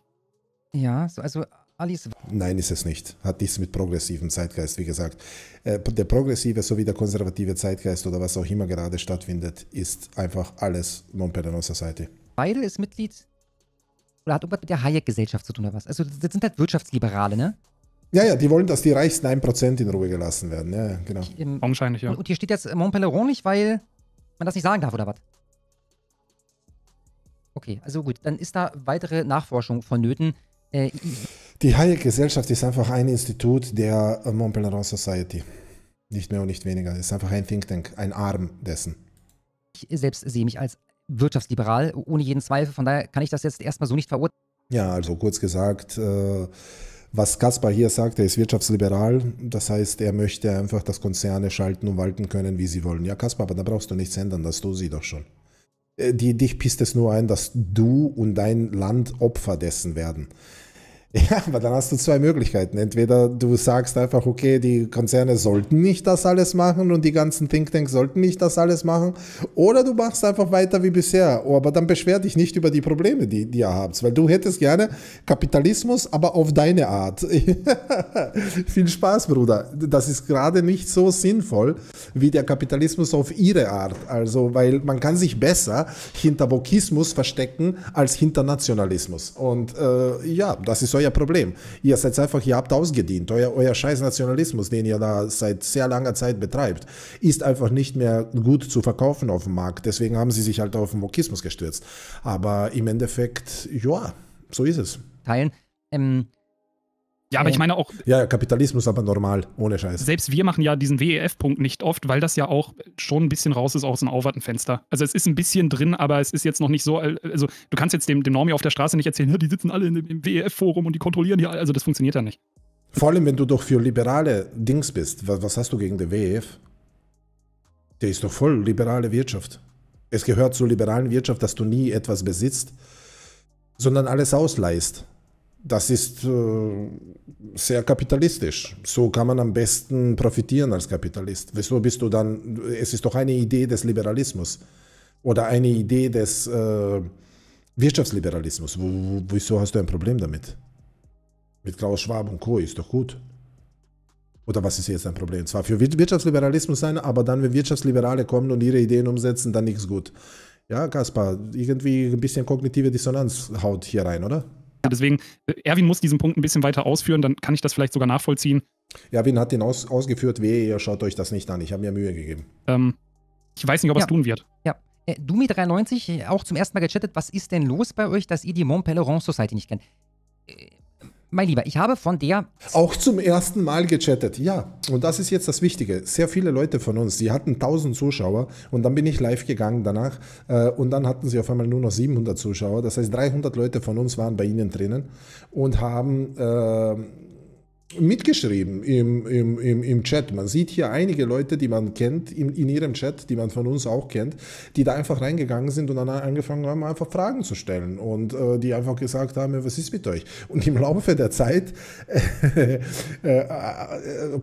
Ja, also Alice. Nein, ist es nicht. Hat nichts mit progressivem Zeitgeist, wie gesagt. Äh, der progressive sowie der konservative Zeitgeist oder was auch immer gerade stattfindet, ist einfach alles Non-Penal Society. Beide ist Mitglied oder hat irgendwas mit der Hayek-Gesellschaft zu tun oder was? Also das sind halt Wirtschaftsliberale, ne? Ja, ja, die wollen, dass die reichsten 1% in Ruhe gelassen werden. Ja, genau. Ähm, Augenscheinlich, ja. Und, und hier steht jetzt äh, Montpelleron nicht, weil man das nicht sagen darf, oder was? okay. Also gut, dann ist da weitere Nachforschung vonnöten. Äh, die Hayek-Gesellschaft ist einfach ein Institut der äh, Mont Society. Nicht mehr und nicht weniger. Es ist einfach ein Think Tank, ein Arm dessen. Ich selbst sehe mich als wirtschaftsliberal, ohne jeden Zweifel. Von daher kann ich das jetzt erstmal so nicht verurteilen. Ja, also kurz gesagt, äh, was Kaspar hier sagt, er ist wirtschaftsliberal. Das heißt, er möchte einfach, dass Konzerne schalten und walten können, wie sie wollen. Ja, Kaspar, aber da brauchst du nichts ändern, das tun sie doch schon. Äh, die, dich pisst es nur ein, dass du und dein Land Opfer dessen werden. Ja, aber dann hast du zwei Möglichkeiten. Entweder du sagst einfach, okay, die Konzerne sollten nicht das alles machen und die ganzen Thinktanks sollten nicht das alles machen. Oder du machst einfach weiter wie bisher. Oh, aber dann beschwer dich nicht über die Probleme, die, die ihr habt. Weil du hättest gerne Kapitalismus, aber auf deine Art. Viel Spaß, Bruder. Das ist gerade nicht so sinnvoll wie der Kapitalismus auf ihre Art. Also, weil man kann sich besser hinter Wokismus verstecken als hinter Nationalismus. Und äh, ja, das ist euer euer Problem. Ihr seid einfach, ihr habt ausgedient. Euer, euer scheiß Nationalismus, den ihr da seit sehr langer Zeit betreibt, ist einfach nicht mehr gut zu verkaufen auf dem Markt. Deswegen haben sie sich halt auf den Wokismus gestürzt. Aber im Endeffekt, ja, so ist es. Teilen. Ähm ja, aber ich äh, meine auch. Ja, Kapitalismus aber normal, ohne Scheiß. Selbst wir machen ja diesen WEF-Punkt nicht oft, weil das ja auch schon ein bisschen raus ist aus dem Aufwartenfenster. Also es ist ein bisschen drin, aber es ist jetzt noch nicht so. Also du kannst jetzt dem, dem Normie auf der Straße nicht erzählen, die sitzen alle im WEF-Forum und die kontrollieren hier. Also das funktioniert ja nicht. Vor allem, wenn du doch für liberale Dings bist. Was, was hast du gegen den WEF? Der ist doch voll liberale Wirtschaft. Es gehört zur liberalen Wirtschaft, dass du nie etwas besitzt, sondern alles ausleihst das ist äh, sehr kapitalistisch. So kann man am besten profitieren als Kapitalist. Wieso bist du dann, es ist doch eine Idee des Liberalismus oder eine Idee des äh, Wirtschaftsliberalismus. wieso hast du ein Problem damit? Mit Klaus Schwab und Co. ist doch gut. Oder was ist jetzt ein Problem? Zwar für Wirtschaftsliberalismus sein, aber dann, wenn Wirtschaftsliberale kommen und ihre Ideen umsetzen, dann nichts gut. Ja, Kaspar, irgendwie ein bisschen kognitive Dissonanz haut hier rein, oder? Deswegen, äh, Erwin muss diesen Punkt ein bisschen weiter ausführen, dann kann ich das vielleicht sogar nachvollziehen. Erwin hat den aus, ausgeführt, wehe, ihr schaut euch das nicht an. Ich habe mir Mühe gegeben. Ähm, ich weiß nicht, ob er ja. es tun wird. Ja. Äh, Dumi93, äh, auch zum ersten Mal gechattet, was ist denn los bei euch, dass ihr die Mont Pelerin Society nicht kennt? mein Lieber, ich habe von der. Auch zum ersten Mal gechattet, ja. Und das ist jetzt das Wichtige. Sehr viele Leute von uns, die hatten 1000 Zuschauer und dann bin ich live gegangen danach äh, und dann hatten sie auf einmal nur noch 700 Zuschauer. Das heißt, 300 Leute von uns waren bei ihnen drinnen und haben. Äh, mitgeschrieben im, im, im, im Chat. Man sieht hier einige Leute, die man kennt, in, in ihrem Chat, die man von uns auch kennt, die da einfach reingegangen sind und dann angefangen haben, einfach Fragen zu stellen und äh, die einfach gesagt haben, was ist mit euch? Und im Laufe der Zeit äh, äh, äh,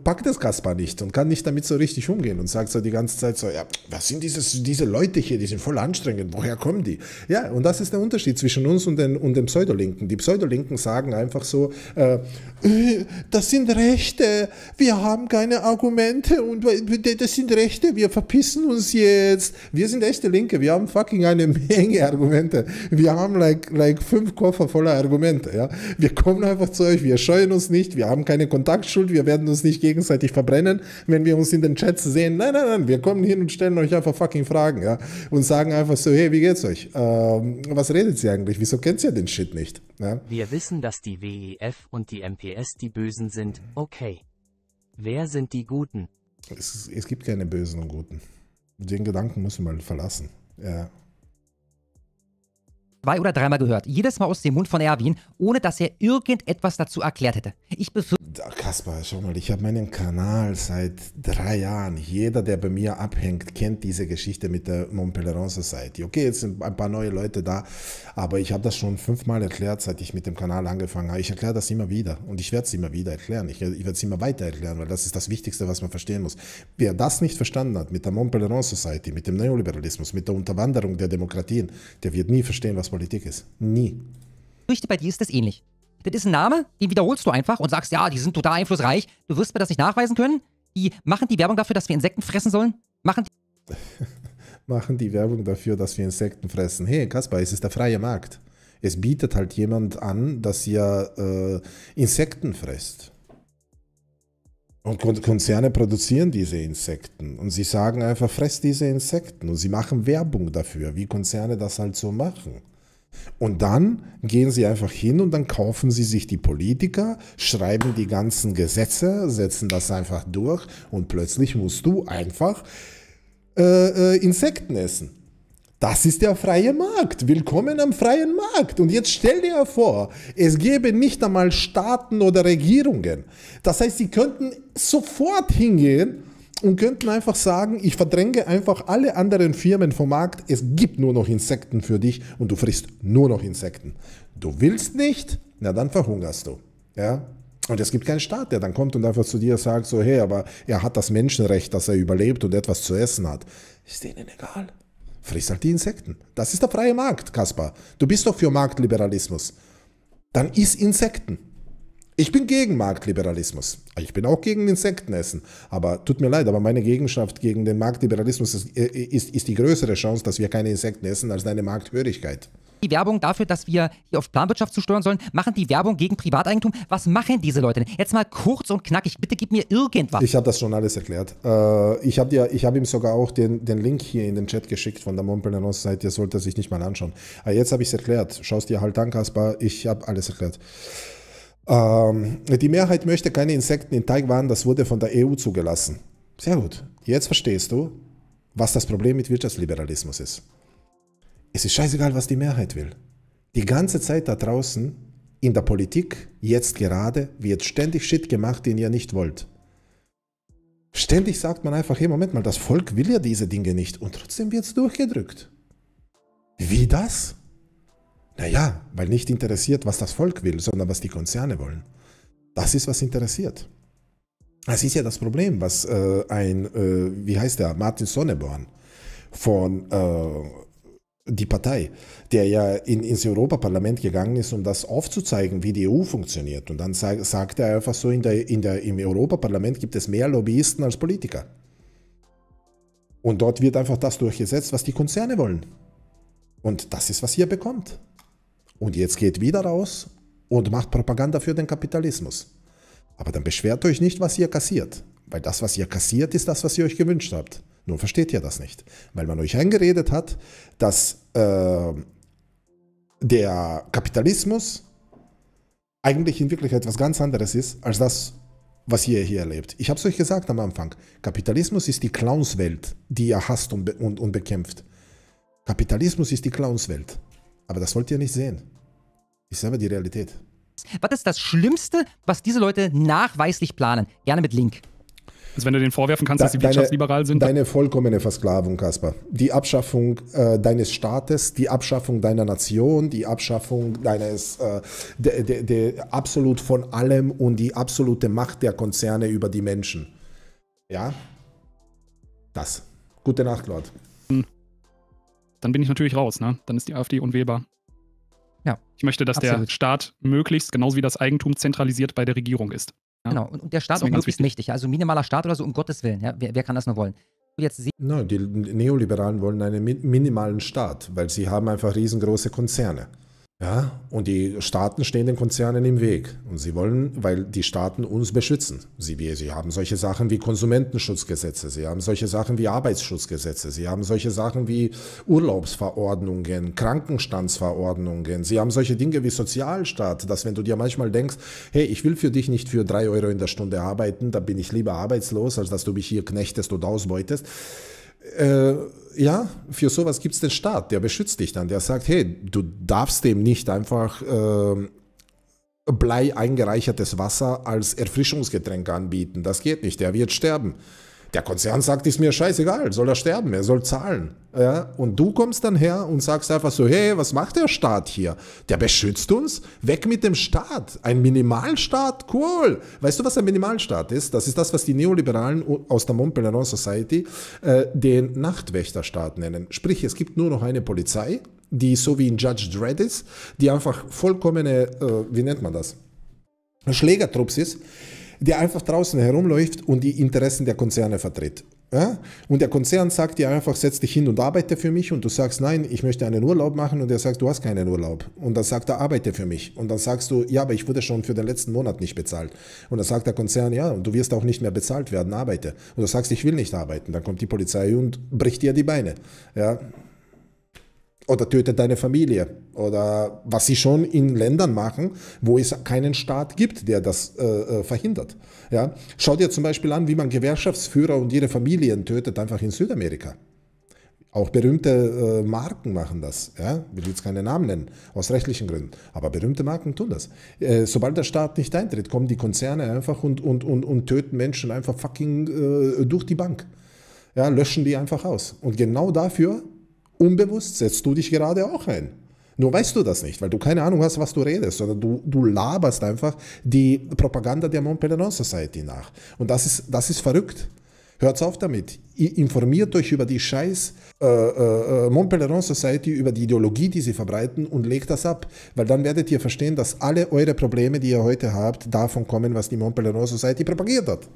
packt das Kaspar nicht und kann nicht damit so richtig umgehen und sagt so die ganze Zeit so, ja, was sind dieses, diese Leute hier, die sind voll anstrengend, woher kommen die? Ja, und das ist der Unterschied zwischen uns und den, und den Pseudolinken. Die Pseudolinken sagen einfach so, äh, äh, das das sind Rechte, wir haben keine Argumente und das sind Rechte, wir verpissen uns jetzt. Wir sind echte Linke, wir haben fucking eine Menge Argumente. Wir haben like, like fünf Koffer voller Argumente, ja. Wir kommen einfach zu euch, wir scheuen uns nicht, wir haben keine Kontaktschuld, wir werden uns nicht gegenseitig verbrennen, wenn wir uns in den Chats sehen. Nein, nein, nein, wir kommen hin und stellen euch einfach fucking Fragen, ja. Und sagen einfach so, hey, wie geht's euch? Ähm, was redet ihr eigentlich? Wieso kennt ihr den Shit nicht? Ja? Wir wissen, dass die WEF und die MPS die bösen sind, okay. Wer sind die Guten? Es, es gibt keine Bösen und Guten. Den Gedanken müssen wir mal verlassen. Ja zwei oder dreimal gehört. Jedes Mal aus dem Mund von Erwin, ohne dass er irgendetwas dazu erklärt hätte. Ich befürchte... Kaspar, schau mal, ich habe meinen Kanal seit drei Jahren. Jeder, der bei mir abhängt, kennt diese Geschichte mit der Montpelleron Society. Okay, jetzt sind ein paar neue Leute da, aber ich habe das schon fünfmal erklärt, seit ich mit dem Kanal angefangen habe. Ich erkläre das immer wieder und ich werde es immer wieder erklären. Ich, ich werde es immer weiter erklären, weil das ist das Wichtigste, was man verstehen muss. Wer das nicht verstanden hat mit der Montpelleron Society, mit dem Neoliberalismus, mit der Unterwanderung der Demokratien, der wird nie verstehen, was Politik ist. Nie. Fürchte, Bei dir ist das ähnlich. Das ist ein Name, den wiederholst du einfach und sagst, ja, die sind total einflussreich. Du wirst mir das nicht nachweisen können. Die machen die Werbung dafür, dass wir Insekten fressen sollen. Machen die machen die Werbung dafür, dass wir Insekten fressen. Hey, Kaspar, es ist der freie Markt. Es bietet halt jemand an, dass ihr äh, Insekten frisst. Und Konzerne produzieren diese Insekten. Und sie sagen einfach, fress diese Insekten. Und sie machen Werbung dafür, wie Konzerne das halt so machen. Und dann gehen sie einfach hin und dann kaufen sie sich die Politiker, schreiben die ganzen Gesetze, setzen das einfach durch und plötzlich musst du einfach äh, äh, Insekten essen. Das ist der freie Markt. Willkommen am freien Markt. Und jetzt stell dir vor, es gäbe nicht einmal Staaten oder Regierungen. Das heißt, sie könnten sofort hingehen und könnten einfach sagen, ich verdränge einfach alle anderen Firmen vom Markt, es gibt nur noch Insekten für dich und du frisst nur noch Insekten. Du willst nicht, na dann verhungerst du. Ja? Und es gibt keinen Staat, der dann kommt und einfach zu dir sagt, so hey, aber er hat das Menschenrecht, dass er überlebt und etwas zu essen hat. Ist denen egal. Frisst halt die Insekten. Das ist der freie Markt, Kaspar. Du bist doch für Marktliberalismus. Dann isst Insekten. Ich bin gegen Marktliberalismus. Ah, ich bin auch gegen Insektenessen. Aber tut mir leid, aber meine Gegenschaft gegen den Marktliberalismus ist, äh, ist, ist die größere Chance, dass wir keine Insekten essen, als deine Markthörigkeit. Die Werbung dafür, dass wir hier auf Planwirtschaft zusteuern sollen, machen die Werbung gegen Privateigentum. Was machen diese Leute denn? Jetzt mal kurz und knackig, bitte gib mir irgendwas. Ich habe das schon alles erklärt. Äh, ich habe hab ihm sogar auch den, den, Link hier in den Chat geschickt von der Montpellier Seite. Ihr solltet das sich nicht mal anschauen. Aber äh, jetzt habe ich es erklärt. Schaust dir halt an, Kaspar. Ich habe alles erklärt. Ähm, die Mehrheit möchte keine Insekten in Taiwan, das wurde von der EU zugelassen. Sehr gut. Jetzt verstehst du, was das Problem mit Wirtschaftsliberalismus ist. Es ist scheißegal, was die Mehrheit will. Die ganze Zeit da draußen, in der Politik, jetzt gerade, wird ständig Shit gemacht, den ihr nicht wollt. Ständig sagt man einfach, hey, Moment mal, das Volk will ja diese Dinge nicht und trotzdem wird es durchgedrückt. Wie das? Naja, weil nicht interessiert, was das Volk will, sondern was die Konzerne wollen. Das ist, was interessiert. Das ist ja das Problem, was äh, ein, äh, wie heißt der, Martin Sonneborn von äh, die Partei, der ja in, ins Europaparlament gegangen ist, um das aufzuzeigen, wie die EU funktioniert. Und dann sag, sagt er einfach so, in der, in der, im Europaparlament gibt es mehr Lobbyisten als Politiker. Und dort wird einfach das durchgesetzt, was die Konzerne wollen. Und das ist, was ihr bekommt. Und jetzt geht wieder raus und macht Propaganda für den Kapitalismus. Aber dann beschwert euch nicht, was ihr kassiert. Weil das, was ihr kassiert, ist das, was ihr euch gewünscht habt. Nun versteht ihr das nicht. Weil man euch eingeredet hat, dass äh, der Kapitalismus eigentlich in Wirklichkeit etwas ganz anderes ist, als das, was ihr hier erlebt. Ich habe es euch gesagt am Anfang. Kapitalismus ist die Clownswelt, die ihr hasst und, und, und bekämpft. Kapitalismus ist die Clownswelt. Aber das wollt ihr nicht sehen. Ich sage die Realität. Was ist das Schlimmste, was diese Leute nachweislich planen? Gerne mit Link. Also wenn du denen vorwerfen kannst, dass sie deine, wirtschaftsliberal sind. Deine vollkommene Versklavung, Kaspar. Die Abschaffung äh, deines Staates, die Abschaffung deiner Nation, die Abschaffung deines äh, de, de, de, absolut von allem und die absolute Macht der Konzerne über die Menschen. Ja? Das. Gute Nacht, Lord. Hm dann bin ich natürlich raus, ne? Dann ist die AfD unwählbar. Ja. Ich möchte, dass absolut. der Staat möglichst, genauso wie das Eigentum, zentralisiert bei der Regierung ist. Ja? Genau, und, der Staat auch möglichst mächtig. Also minimaler Staat oder so, um Gottes Willen. Ja? Wer, wer kann das nur wollen? Jetzt no, die Neoliberalen wollen einen minimalen Staat, weil sie haben einfach riesengroße Konzerne ja, und die Staaten stehen den Konzernen im Weg. Und sie wollen, weil die Staaten uns beschützen. Sie, sie haben solche Sachen wie Konsumentenschutzgesetze, sie haben solche Sachen wie Arbeitsschutzgesetze, sie haben solche Sachen wie Urlaubsverordnungen, Krankenstandsverordnungen, sie haben solche Dinge wie Sozialstaat, dass wenn du dir manchmal denkst, hey, ich will für dich nicht für drei Euro in der Stunde arbeiten, da bin ich lieber arbeitslos, als dass du mich hier knechtest oder ausbeutest. Äh, ja, für sowas gibt es den Staat, der beschützt dich dann, der sagt, hey, du darfst dem nicht einfach äh, Blei eingereichertes Wasser als Erfrischungsgetränk anbieten. Das geht nicht, der wird sterben. Der Konzern sagt, ist mir scheißegal, soll er sterben, er soll zahlen. Ja? Und du kommst dann her und sagst einfach so, hey, was macht der Staat hier? Der beschützt uns? Weg mit dem Staat. Ein Minimalstaat? Cool. Weißt du, was ein Minimalstaat ist? Das ist das, was die Neoliberalen aus der Mont Pelerin Society äh, den Nachtwächterstaat nennen. Sprich, es gibt nur noch eine Polizei, die so wie in Judge Dredd ist, die einfach vollkommene, äh, wie nennt man das? Schlägertrupps ist der einfach draußen herumläuft und die Interessen der Konzerne vertritt. Ja? Und der Konzern sagt dir einfach, setz dich hin und arbeite für mich. Und du sagst, nein, ich möchte einen Urlaub machen. Und er sagt, du hast keinen Urlaub. Und dann sagt er, arbeite für mich. Und dann sagst du, ja, aber ich wurde schon für den letzten Monat nicht bezahlt. Und dann sagt der Konzern, ja, und du wirst auch nicht mehr bezahlt werden, arbeite. Und du sagst, ich will nicht arbeiten. Dann kommt die Polizei und bricht dir die Beine. Ja? oder töte deine Familie oder was sie schon in Ländern machen, wo es keinen Staat gibt, der das äh, äh, verhindert. Ja? Schau dir zum Beispiel an, wie man Gewerkschaftsführer und ihre Familien tötet, einfach in Südamerika. Auch berühmte äh, Marken machen das. Ja? Ich will jetzt keine Namen nennen, aus rechtlichen Gründen. Aber berühmte Marken tun das. Äh, sobald der Staat nicht eintritt, kommen die Konzerne einfach und, und, und, und töten Menschen einfach fucking äh, durch die Bank. Ja, löschen die einfach aus. Und genau dafür unbewusst setzt du dich gerade auch ein. Nur weißt du das nicht, weil du keine Ahnung hast, was du redest, sondern du, du laberst einfach die Propaganda der Montpellier Society nach. Und das ist, das ist verrückt. Hört auf damit. informiert euch über die scheiß äh, äh, äh Montpellier Society, über die Ideologie, die sie verbreiten und legt das ab. Weil dann werdet ihr verstehen, dass alle eure Probleme, die ihr heute habt, davon kommen, was die Montpellier Society propagiert hat.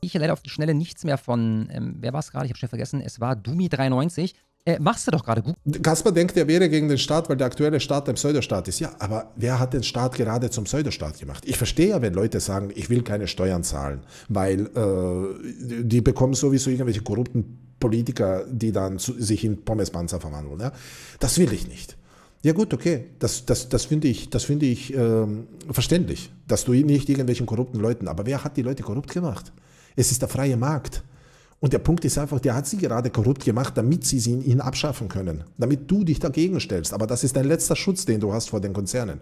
Ich leider auf die Schnelle nichts mehr von, ähm, wer war es gerade? Ich habe schon vergessen. Es war Dumi93. Äh, machst du doch gerade gut. Kasper denkt, er wäre gegen den Staat, weil der aktuelle Staat ein Pseudostaat ist. Ja, aber wer hat den Staat gerade zum Pseudostaat gemacht? Ich verstehe ja, wenn Leute sagen, ich will keine Steuern zahlen, weil äh, die bekommen sowieso irgendwelche korrupten Politiker, die dann zu, sich in Pommespanzer verwandeln. Ja? Das will ich nicht. Ja gut, okay, das, das, das finde ich, das find ich ähm, verständlich, dass du nicht irgendwelchen korrupten Leuten, aber wer hat die Leute korrupt gemacht? Es ist der freie Markt. Und der Punkt ist einfach, der hat sie gerade korrupt gemacht, damit sie ihn, ihn abschaffen können, damit du dich dagegen stellst. Aber das ist dein letzter Schutz, den du hast vor den Konzernen.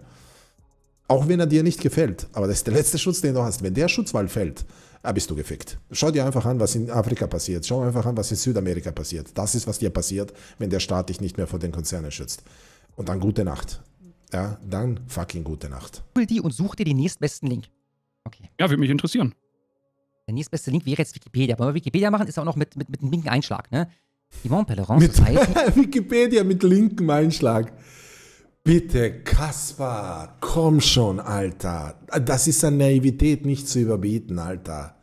Auch wenn er dir nicht gefällt, aber das ist der letzte Schutz, den du hast. Wenn der Schutzwall fällt, äh, bist du gefickt. Schau dir einfach an, was in Afrika passiert. Schau einfach an, was in Südamerika passiert. Das ist, was dir passiert, wenn der Staat dich nicht mehr vor den Konzernen schützt. Und dann gute Nacht. Ja, dann fucking gute Nacht. Google die und such dir den nächstbesten Link. Okay. Ja, würde mich interessieren. Der nächstbeste Link wäre jetzt Wikipedia. Aber wir Wikipedia machen, ist auch noch mit, mit, mit einem linken Einschlag, ne? Yvonne Pellerin mit, Wikipedia mit linkem Einschlag. Bitte, Kaspar, komm schon, Alter. Das ist an Naivität nicht zu überbieten, Alter.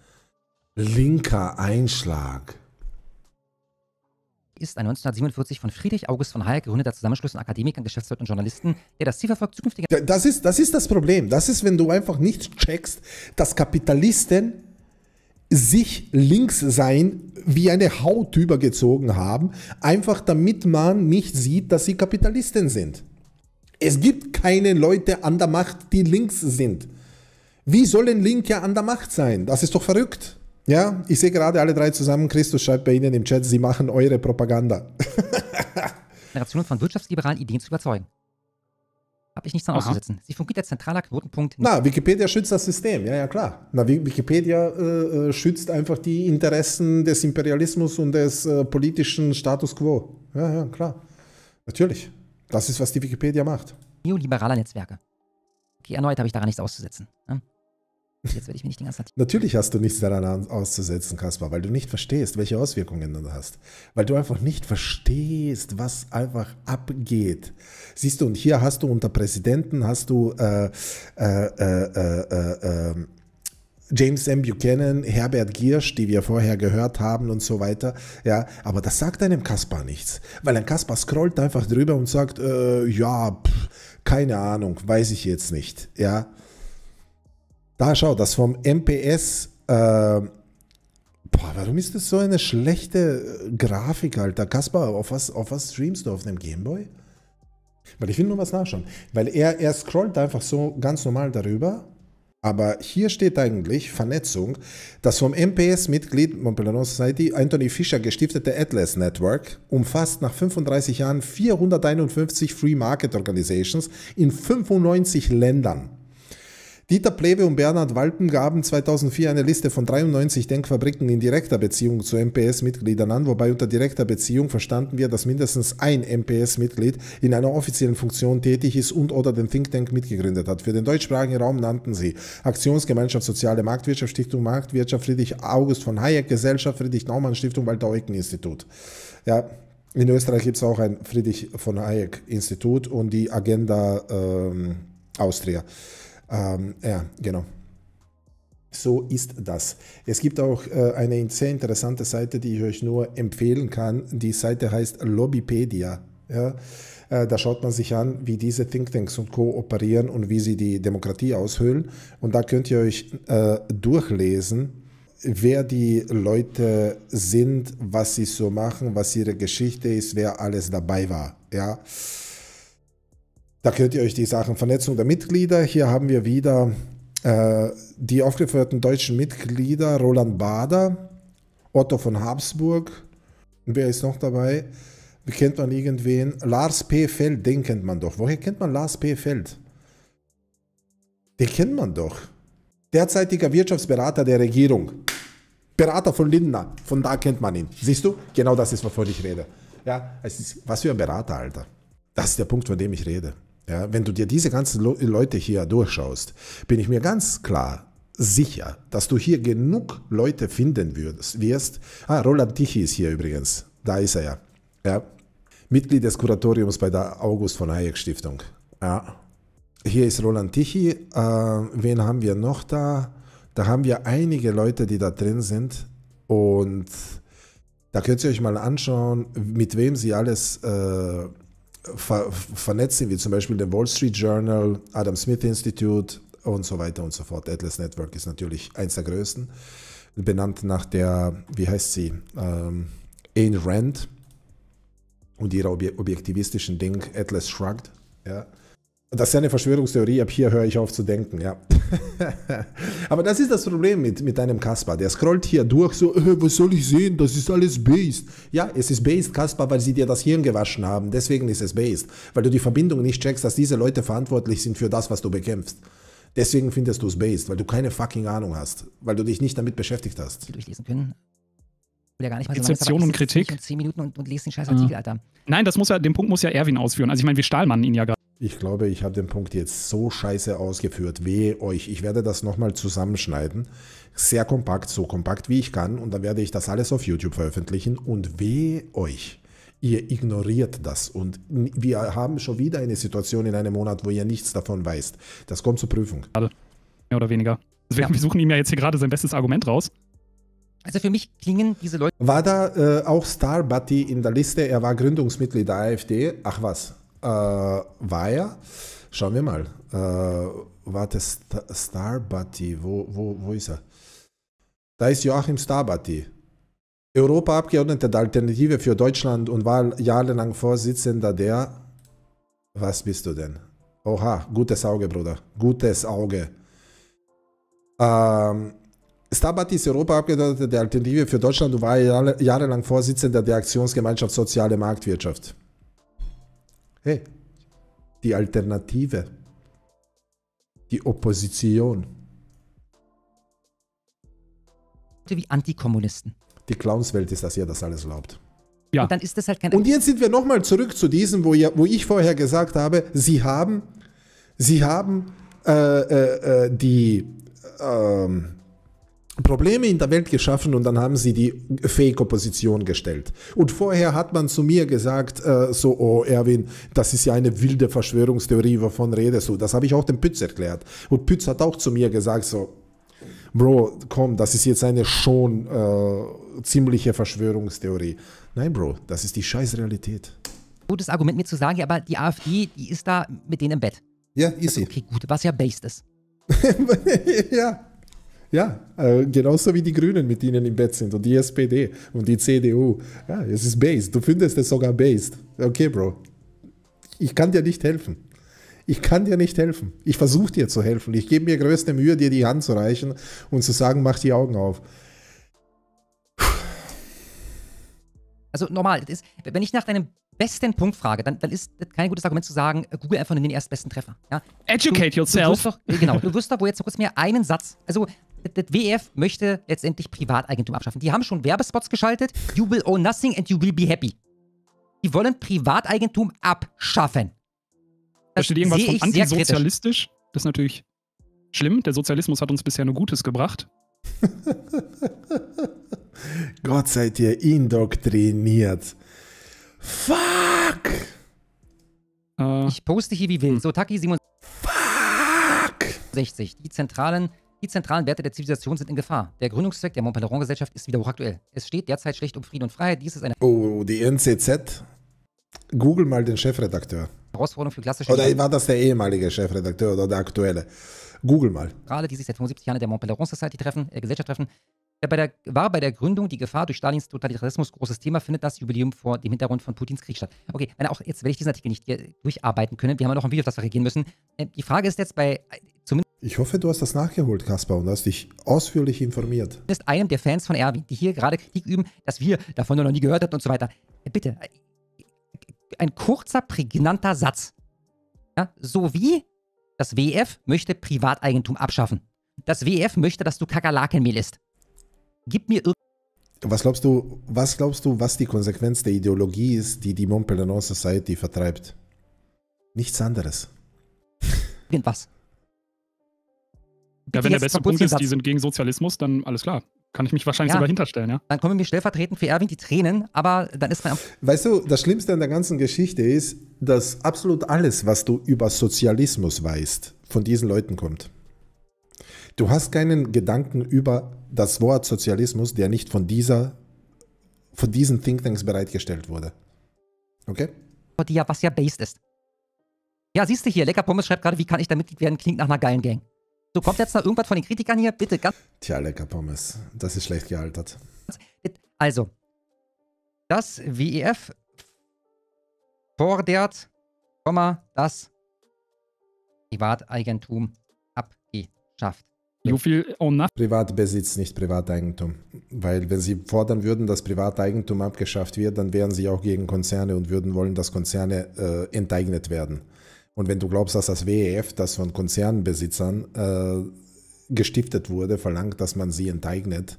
Linker Einschlag. Ist ein 1947 von Friedrich August von Hayek gegründeter Zusammenschluss von Akademikern, Geschäftsleuten und Journalisten, der das Ziel verfolgt, zukünftige. Das ist, das ist das Problem. Das ist, wenn du einfach nicht checkst, dass Kapitalisten sich links sein wie eine Haut übergezogen haben, einfach damit man nicht sieht, dass sie Kapitalisten sind. Es gibt keine Leute an der Macht, die links sind. Wie sollen Linke an der Macht sein? Das ist doch verrückt. Ja, ich sehe gerade alle drei zusammen. Christus schreibt bei Ihnen im Chat, Sie machen eure Propaganda. Generation von wirtschaftsliberalen Ideen zu überzeugen. Habe ich nichts dran auszusetzen. Sie fungiert als zentraler Knotenpunkt. Na, Wikipedia schützt das System, ja, ja, klar. Na, Wikipedia äh, äh, schützt einfach die Interessen des Imperialismus und des äh, politischen Status quo. Ja, ja, klar. Natürlich. Das ist, was die Wikipedia macht. Neoliberaler Netzwerke. Okay, erneut habe ich daran nichts auszusetzen. Hm? Jetzt werde ich mir nicht den ganzen Natürlich hast du nichts daran auszusetzen, Kaspar, weil du nicht verstehst, welche Auswirkungen du hast. Weil du einfach nicht verstehst, was einfach abgeht. Siehst du, und hier hast du unter Präsidenten, hast du äh, äh, äh, äh, äh ähm, James M. Buchanan, Herbert Giersch, die wir vorher gehört haben und so weiter. Ja, aber das sagt einem Kaspar nichts, weil ein Kaspar scrollt einfach drüber und sagt, äh, ja, pff, keine Ahnung, weiß ich jetzt nicht. Ja, da schau, das vom MPS. Äh, boah, warum ist das so eine schlechte äh, Grafik, Alter? Kaspar, auf was, auf was streamst du? Auf dem Gameboy? Weil ich will nur was nachschauen. Weil er, er scrollt einfach so ganz normal darüber. Aber hier steht eigentlich Vernetzung, das vom MPS-Mitglied Montpellier Society Anthony Fischer gestiftete Atlas Network umfasst nach 35 Jahren 451 Free Market Organizations in 95 Ländern. Dieter Plewe und Bernhard Walpen gaben 2004 eine Liste von 93 Denkfabriken in direkter Beziehung zu MPS-Mitgliedern an, wobei unter direkter Beziehung verstanden wir, dass mindestens ein MPS-Mitglied in einer offiziellen Funktion tätig ist und oder den Think Tank mitgegründet hat. Für den deutschsprachigen Raum nannten sie Aktionsgemeinschaft Soziale Marktwirtschaft, Stiftung Marktwirtschaft, Friedrich August von Hayek Gesellschaft, Friedrich Naumann Stiftung, Walter Eucken Institut. Ja, in Österreich gibt es auch ein Friedrich von Hayek Institut und die Agenda ähm, Austria. Ähm, ja, genau. So ist das. Es gibt auch äh, eine sehr interessante Seite, die ich euch nur empfehlen kann. Die Seite heißt Lobbypedia. Ja? Äh, da schaut man sich an, wie diese Thinktanks und Co. operieren und wie sie die Demokratie aushöhlen. Und da könnt ihr euch äh, durchlesen, wer die Leute sind, was sie so machen, was ihre Geschichte ist, wer alles dabei war. Ja. Da könnt ihr euch die Sachen Vernetzung der Mitglieder. Hier haben wir wieder äh, die aufgeführten deutschen Mitglieder Roland Bader, Otto von Habsburg. Und wer ist noch dabei? Wie kennt man irgendwen? Lars P. Feld, den kennt man doch. Woher kennt man Lars P. Feld? Den kennt man doch. Derzeitiger Wirtschaftsberater der Regierung. Berater von Lindner. Von da kennt man ihn. Siehst du? Genau das ist, wovon ich rede. Ja, es ist, was für ein Berater, Alter. Das ist der Punkt, von dem ich rede. Ja, wenn du dir diese ganzen Leute hier durchschaust, bin ich mir ganz klar sicher, dass du hier genug Leute finden würdest, wirst. Ah, Roland Tichy ist hier übrigens. Da ist er ja. ja. Mitglied des Kuratoriums bei der August von Hayek Stiftung. Ja. Hier ist Roland Tichy. Äh, wen haben wir noch da? Da haben wir einige Leute, die da drin sind. Und da könnt ihr euch mal anschauen, mit wem sie alles äh, ver vernetzt sind, wie zum Beispiel den Wall Street Journal, Adam Smith Institute und so weiter und so fort. Atlas Network ist natürlich eins der größten, benannt nach der, wie heißt sie, ähm, Ayn Rand und ihrer objektivistischen Ding Atlas Shrugged. Ja. Das ist ja eine Verschwörungstheorie, ab hier höre ich auf zu denken, ja. Aber das ist das Problem mit, mit deinem Kasper. Der scrollt hier durch, so, äh, was soll ich sehen? Das ist alles based. Ja, es ist based, Kasper, weil sie dir das Hirn gewaschen haben. Deswegen ist es based. Weil du die Verbindung nicht checkst, dass diese Leute verantwortlich sind für das, was du bekämpfst. Deswegen findest du es based, weil du keine fucking Ahnung hast. Weil du dich nicht damit beschäftigt hast. Durchlesen können. Ja gar nicht mal so Rezeption und Kritik. Zehn Minuten und, und lese den scheiß Artikel, mhm. ja. Alter. Nein, das muss ja, den Punkt muss ja Erwin ausführen. Also ich meine, wir Stahlmann ihn ja gerade. Ich glaube, ich habe den Punkt jetzt so scheiße ausgeführt. Wehe euch. Ich werde das nochmal zusammenschneiden. Sehr kompakt, so kompakt wie ich kann. Und dann werde ich das alles auf YouTube veröffentlichen. Und wehe euch. Ihr ignoriert das. Und wir haben schon wieder eine Situation in einem Monat, wo ihr nichts davon weißt. Das kommt zur Prüfung. Mehr oder weniger. Wir suchen ihm ja jetzt hier gerade sein bestes Argument raus. Also für mich klingen diese Leute. War da äh, auch Star Buddy in der Liste? Er war Gründungsmitglied der AfD. Ach was äh, war ja, schauen wir mal, äh, warte, St Starbati, wo, wo, wo ist er? Da ist Joachim Starbatty. Europaabgeordneter der Alternative für Deutschland und war jahrelang Vorsitzender der. Was bist du denn? Oha, gutes Auge, Bruder. Gutes Auge. Ähm, Stabati ist Europaabgeordneter der Alternative für Deutschland und war jahrelang Vorsitzender der Aktionsgemeinschaft Soziale Marktwirtschaft. Hey, die Alternative, die Opposition. Wie Antikommunisten. Die Clownswelt ist, dass ihr das alles glaubt. Ja. Und dann ist das halt kein. Und jetzt sind wir nochmal zurück zu diesem, wo, ihr, wo ich vorher gesagt habe, sie haben, sie haben äh, äh, äh die, ähm, Probleme in der Welt geschaffen und dann haben sie die Fake-Opposition gestellt. Und vorher hat man zu mir gesagt, äh, so, oh Erwin, das ist ja eine wilde Verschwörungstheorie, wovon redest du? Das habe ich auch dem Pütz erklärt. Und Pütz hat auch zu mir gesagt, so, Bro, komm, das ist jetzt eine schon äh, ziemliche Verschwörungstheorie. Nein, Bro, das ist die Scheißrealität. Gutes Argument mir zu sagen, aber die AfD, die ist da mit denen im Bett. Ja, easy. Also, okay, gut, was ja based ist. ja. Ja, äh, genauso wie die Grünen mit ihnen im Bett sind und die SPD und die CDU. Ja, es ist based. Du findest es sogar based. Okay, Bro. Ich kann dir nicht helfen. Ich kann dir nicht helfen. Ich versuche dir zu helfen. Ich gebe mir größte Mühe, dir die Hand zu reichen und zu sagen, mach die Augen auf. Also normal, ist, wenn ich nach deinem besten Punkt frage, dann, dann ist das kein gutes Argument zu sagen, äh, Google einfach nur den ersten besten Treffer. Ja? Educate du, yourself. Du doch, äh, genau, du wirst doch wohl jetzt kurz mehr einen Satz, also das WF e möchte letztendlich Privateigentum abschaffen. Die haben schon Werbespots geschaltet. You will own nothing and you will be happy. Die wollen Privateigentum abschaffen. Das da steht irgendwas von antisozialistisch. Das ist natürlich schlimm. Der Sozialismus hat uns bisher nur Gutes gebracht. Gott seid ihr indoktriniert. Fuck! Äh. Ich poste hier wie will. Hm. So, Taki 67. Die zentralen die zentralen Werte der Zivilisation sind in Gefahr. Der Gründungszweck der Montpelleron-Gesellschaft ist wieder hochaktuell. Es steht derzeit schlecht um Frieden und Freiheit. Dies ist eine. Oh, die NCZ? Google mal den Chefredakteur. Herausforderung für klassische. Oder war das der ehemalige Chefredakteur oder der aktuelle? Google mal. Gerade die sich seit 75 Jahren in der Montpelleron Society treffen, äh, Gesellschaft treffen. Äh, bei der, war bei der Gründung die Gefahr durch Stalins Totalitarismus großes Thema, findet das Jubiläum vor dem Hintergrund von Putins Krieg statt. Okay, auch jetzt werde ich diesen Artikel nicht äh, durcharbeiten können. Wir haben ja noch ein Video, auf das wir reagieren müssen. Äh, die Frage ist jetzt bei, ich hoffe, du hast das nachgeholt, Kaspar, und hast dich ausführlich informiert. Ist einem der Fans von Erwin, die hier gerade Kritik üben, dass wir davon noch nie gehört hatten und so weiter. Bitte, äh, ein kurzer, prägnanter Satz. Ja, wie das WF möchte Privateigentum abschaffen. Das WF möchte, dass du Kakerlakenmehl isst. Gib mir was glaubst du, was glaubst du, was die Konsequenz der Ideologie ist, die die Montpellier Society vertreibt? Nichts anderes. Irgendwas. Ja, wenn der beste Punkt ist, die sind gegen Sozialismus, dann alles klar. Kann ich mich wahrscheinlich ja, sogar hinterstellen, ja? Dann kommen mir stellvertretend für Erwin die Tränen, aber dann ist man. Weißt du, das Schlimmste an der ganzen Geschichte ist, dass absolut alles, was du über Sozialismus weißt, von diesen Leuten kommt. Du hast keinen Gedanken über das Wort Sozialismus, der nicht von dieser, von diesen Thinktanks bereitgestellt wurde. Okay? was ja based ist. Ja, siehst du hier, Lecker Pommes schreibt gerade, wie kann ich da Mitglied werden? Klingt nach einer geilen Gang. So, kommt jetzt noch irgendwas von den Kritikern hier? Bitte, ganz. Tja, lecker Pommes. Das ist schlecht gealtert. Also, das WEF fordert, das Privateigentum abgeschafft. Privatbesitz, nicht Privateigentum. Weil wenn sie fordern würden, dass Privateigentum abgeschafft wird, dann wären sie auch gegen Konzerne und würden wollen, dass Konzerne äh, enteignet werden. Und wenn du glaubst, dass das WEF, das von Konzernbesitzern äh, gestiftet wurde, verlangt, dass man sie enteignet,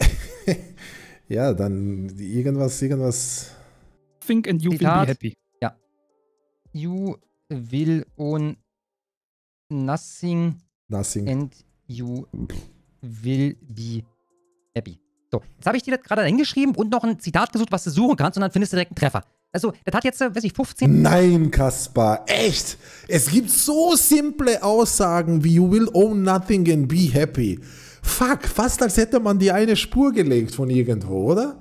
ja, dann irgendwas, irgendwas. Think and you Zitat, will be happy. Ja. You will own nothing. Nothing. And you will be happy. So, jetzt habe ich dir das gerade hingeschrieben und noch ein Zitat gesucht, was du suchen kannst, und dann findest du direkt einen Treffer. Also, das hat jetzt, äh, weiß ich, 15. Nein, Kaspar, echt. Es gibt so simple Aussagen wie You will own nothing and be happy. Fuck, fast als hätte man die eine Spur gelegt von irgendwo, oder?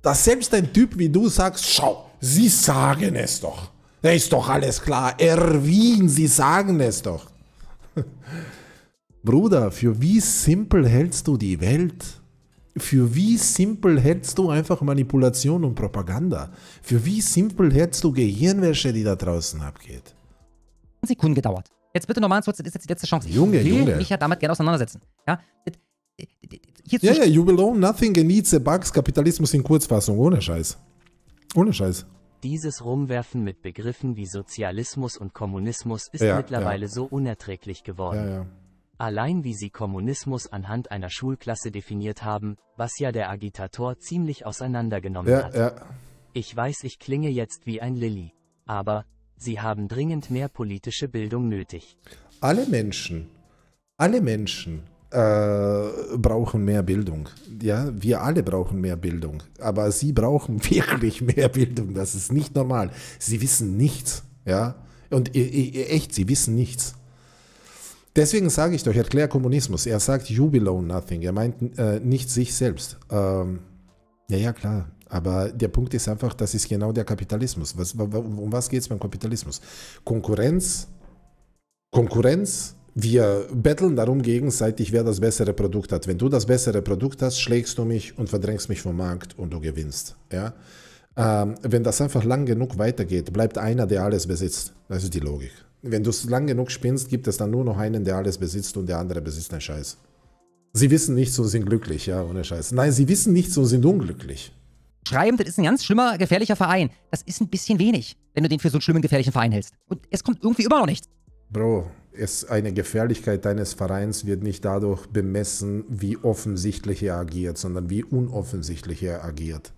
Dass selbst ein Typ wie du sagst, schau, sie sagen es doch. ist doch alles klar. Erwin, sie sagen es doch. Bruder, für wie simpel hältst du die Welt? Für wie simpel hältst du einfach Manipulation und Propaganda? Für wie simpel hältst du Gehirnwäsche, die da draußen abgeht? Sekunden gedauert. Jetzt bitte nochmal, das ist jetzt die letzte Chance. Junge, ich will Junge. mich ja damit gerne auseinandersetzen. Ja, ja, ja, you will own nothing and eat the bugs. Kapitalismus in Kurzfassung, ohne Scheiß. Ohne Scheiß. Dieses Rumwerfen mit Begriffen wie Sozialismus und Kommunismus ist ja, mittlerweile ja. so unerträglich geworden. Ja, ja. Allein wie sie Kommunismus anhand einer Schulklasse definiert haben, was ja der Agitator ziemlich auseinandergenommen ja, hat. Ja. Ich weiß, ich klinge jetzt wie ein Lilly. Aber, sie haben dringend mehr politische Bildung nötig. Alle Menschen, alle Menschen äh, brauchen mehr Bildung. Ja, wir alle brauchen mehr Bildung. Aber sie brauchen wirklich mehr Bildung. Das ist nicht normal. Sie wissen nichts. Ja, und äh, äh, echt, sie wissen nichts. Deswegen sage ich doch, erklär Kommunismus. Er sagt, you belong nothing. Er meint äh, nicht sich selbst. Ähm, ja, ja, klar. Aber der Punkt ist einfach, das ist genau der Kapitalismus. Was, um was geht es beim Kapitalismus? Konkurrenz. Konkurrenz. Wir betteln darum gegenseitig, wer das bessere Produkt hat. Wenn du das bessere Produkt hast, schlägst du mich und verdrängst mich vom Markt und du gewinnst. Ja? Ähm, wenn das einfach lang genug weitergeht, bleibt einer, der alles besitzt. Das ist die Logik wenn du es lang genug spinnst, gibt es dann nur noch einen, der alles besitzt und der andere besitzt einen Scheiß. Sie wissen nichts und sind glücklich, ja, ohne Scheiß. Nein, sie wissen nichts und sind unglücklich. Schreiben, das ist ein ganz schlimmer, gefährlicher Verein. Das ist ein bisschen wenig, wenn du den für so einen schlimmen, gefährlichen Verein hältst. Und es kommt irgendwie immer noch nichts. Bro, es, eine Gefährlichkeit deines Vereins wird nicht dadurch bemessen, wie offensichtlich er agiert, sondern wie unoffensichtlich er agiert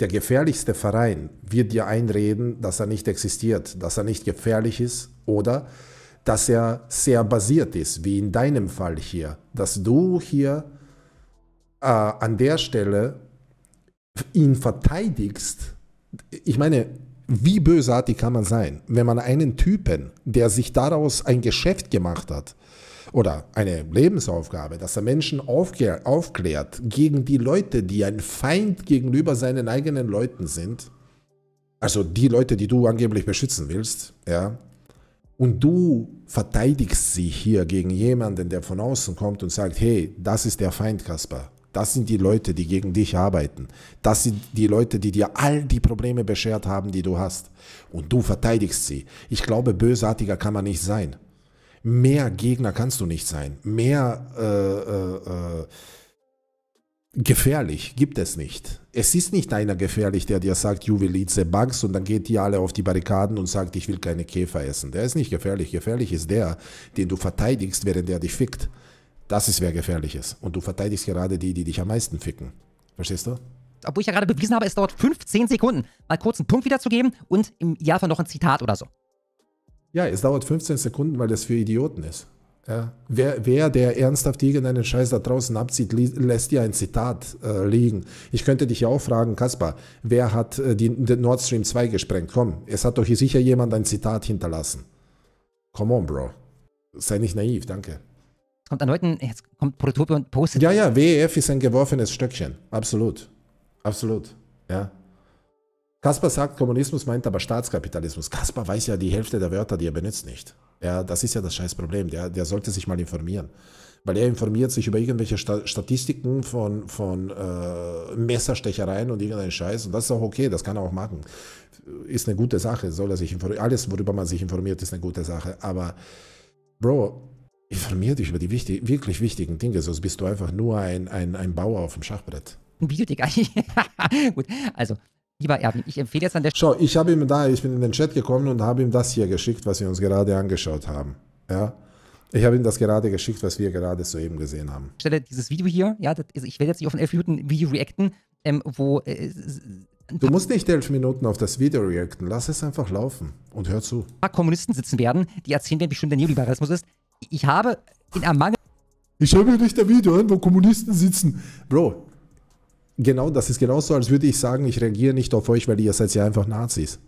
der gefährlichste Verein wird dir einreden, dass er nicht existiert, dass er nicht gefährlich ist oder dass er sehr basiert ist, wie in deinem Fall hier, dass du hier äh, an der Stelle ihn verteidigst. Ich meine, wie bösartig kann man sein, wenn man einen Typen, der sich daraus ein Geschäft gemacht hat, oder eine Lebensaufgabe, dass er Menschen aufklärt, aufklärt gegen die Leute, die ein Feind gegenüber seinen eigenen Leuten sind, also die Leute, die du angeblich beschützen willst, ja, und du verteidigst sie hier gegen jemanden, der von außen kommt und sagt, hey, das ist der Feind, Kasper. Das sind die Leute, die gegen dich arbeiten. Das sind die Leute, die dir all die Probleme beschert haben, die du hast. Und du verteidigst sie. Ich glaube, bösartiger kann man nicht sein. Mehr Gegner kannst du nicht sein. Mehr äh, äh, äh, gefährlich gibt es nicht. Es ist nicht einer gefährlich, der dir sagt, you will eat the bugs und dann geht die alle auf die Barrikaden und sagt, ich will keine Käfer essen. Der ist nicht gefährlich. Gefährlich ist der, den du verteidigst, während der dich fickt. Das ist, wer gefährlich ist. Und du verteidigst gerade die, die dich am meisten ficken. Verstehst du? Obwohl ich ja gerade bewiesen habe, es dauert 15 Sekunden, mal kurz einen Punkt wiederzugeben und im Idealfall noch ein Zitat oder so. Ja, es dauert 15 Sekunden, weil das für Idioten ist. Ja. Wer, wer, der ernsthaft irgendeinen Scheiß da draußen abzieht, lässt dir ein Zitat äh, liegen. Ich könnte dich ja auch fragen, Kaspar, wer hat äh, die, den Nord Stream 2 gesprengt? Komm, es hat doch hier sicher jemand ein Zitat hinterlassen. Come on, Bro. Sei nicht naiv, danke. Es Kommt an Leuten, jetzt kommt Protope und postet. Ja, ja, WEF ist ein geworfenes Stöckchen. Absolut. Absolut. Ja. Kaspar sagt, Kommunismus meint aber Staatskapitalismus. Kaspar weiß ja die Hälfte der Wörter, die er benutzt, nicht. Ja, das ist ja das Scheißproblem. Der, der sollte sich mal informieren. Weil er informiert sich über irgendwelche Statistiken von, von äh, Messerstechereien und irgendeinen Scheiß. Und das ist auch okay, das kann er auch machen. Ist eine gute Sache, soll er sich informieren. Alles, worüber man sich informiert, ist eine gute Sache. Aber, Bro, informier dich über die wichtig wirklich wichtigen Dinge, sonst bist du einfach nur ein, ein, ein Bauer auf dem Schachbrett. Ein Biotech. Gut, also Lieber Erwin, ich empfehle jetzt an der Schau, ich habe ihm da, ich bin in den Chat gekommen und habe ihm das hier geschickt, was wir uns gerade angeschaut haben. Ja. Ich habe ihm das gerade geschickt, was wir gerade soeben gesehen haben. Stelle dieses Video hier, ja, ist, ich werde jetzt nicht auf ein 11 Minuten Video reacten, ähm, wo. Äh, äh, du musst nicht elf Minuten auf das Video reacten, lass es einfach laufen und hör zu. Ein paar Kommunisten sitzen werden, die erzählen werden, wie schlimm der Neoliberalismus ist. Ich habe in Ermangel. Ich höre mir nicht ein Video an, wo Kommunisten sitzen. Bro, genau, das ist genauso, als würde ich sagen, ich reagiere nicht auf euch, weil ihr seid ja einfach Nazis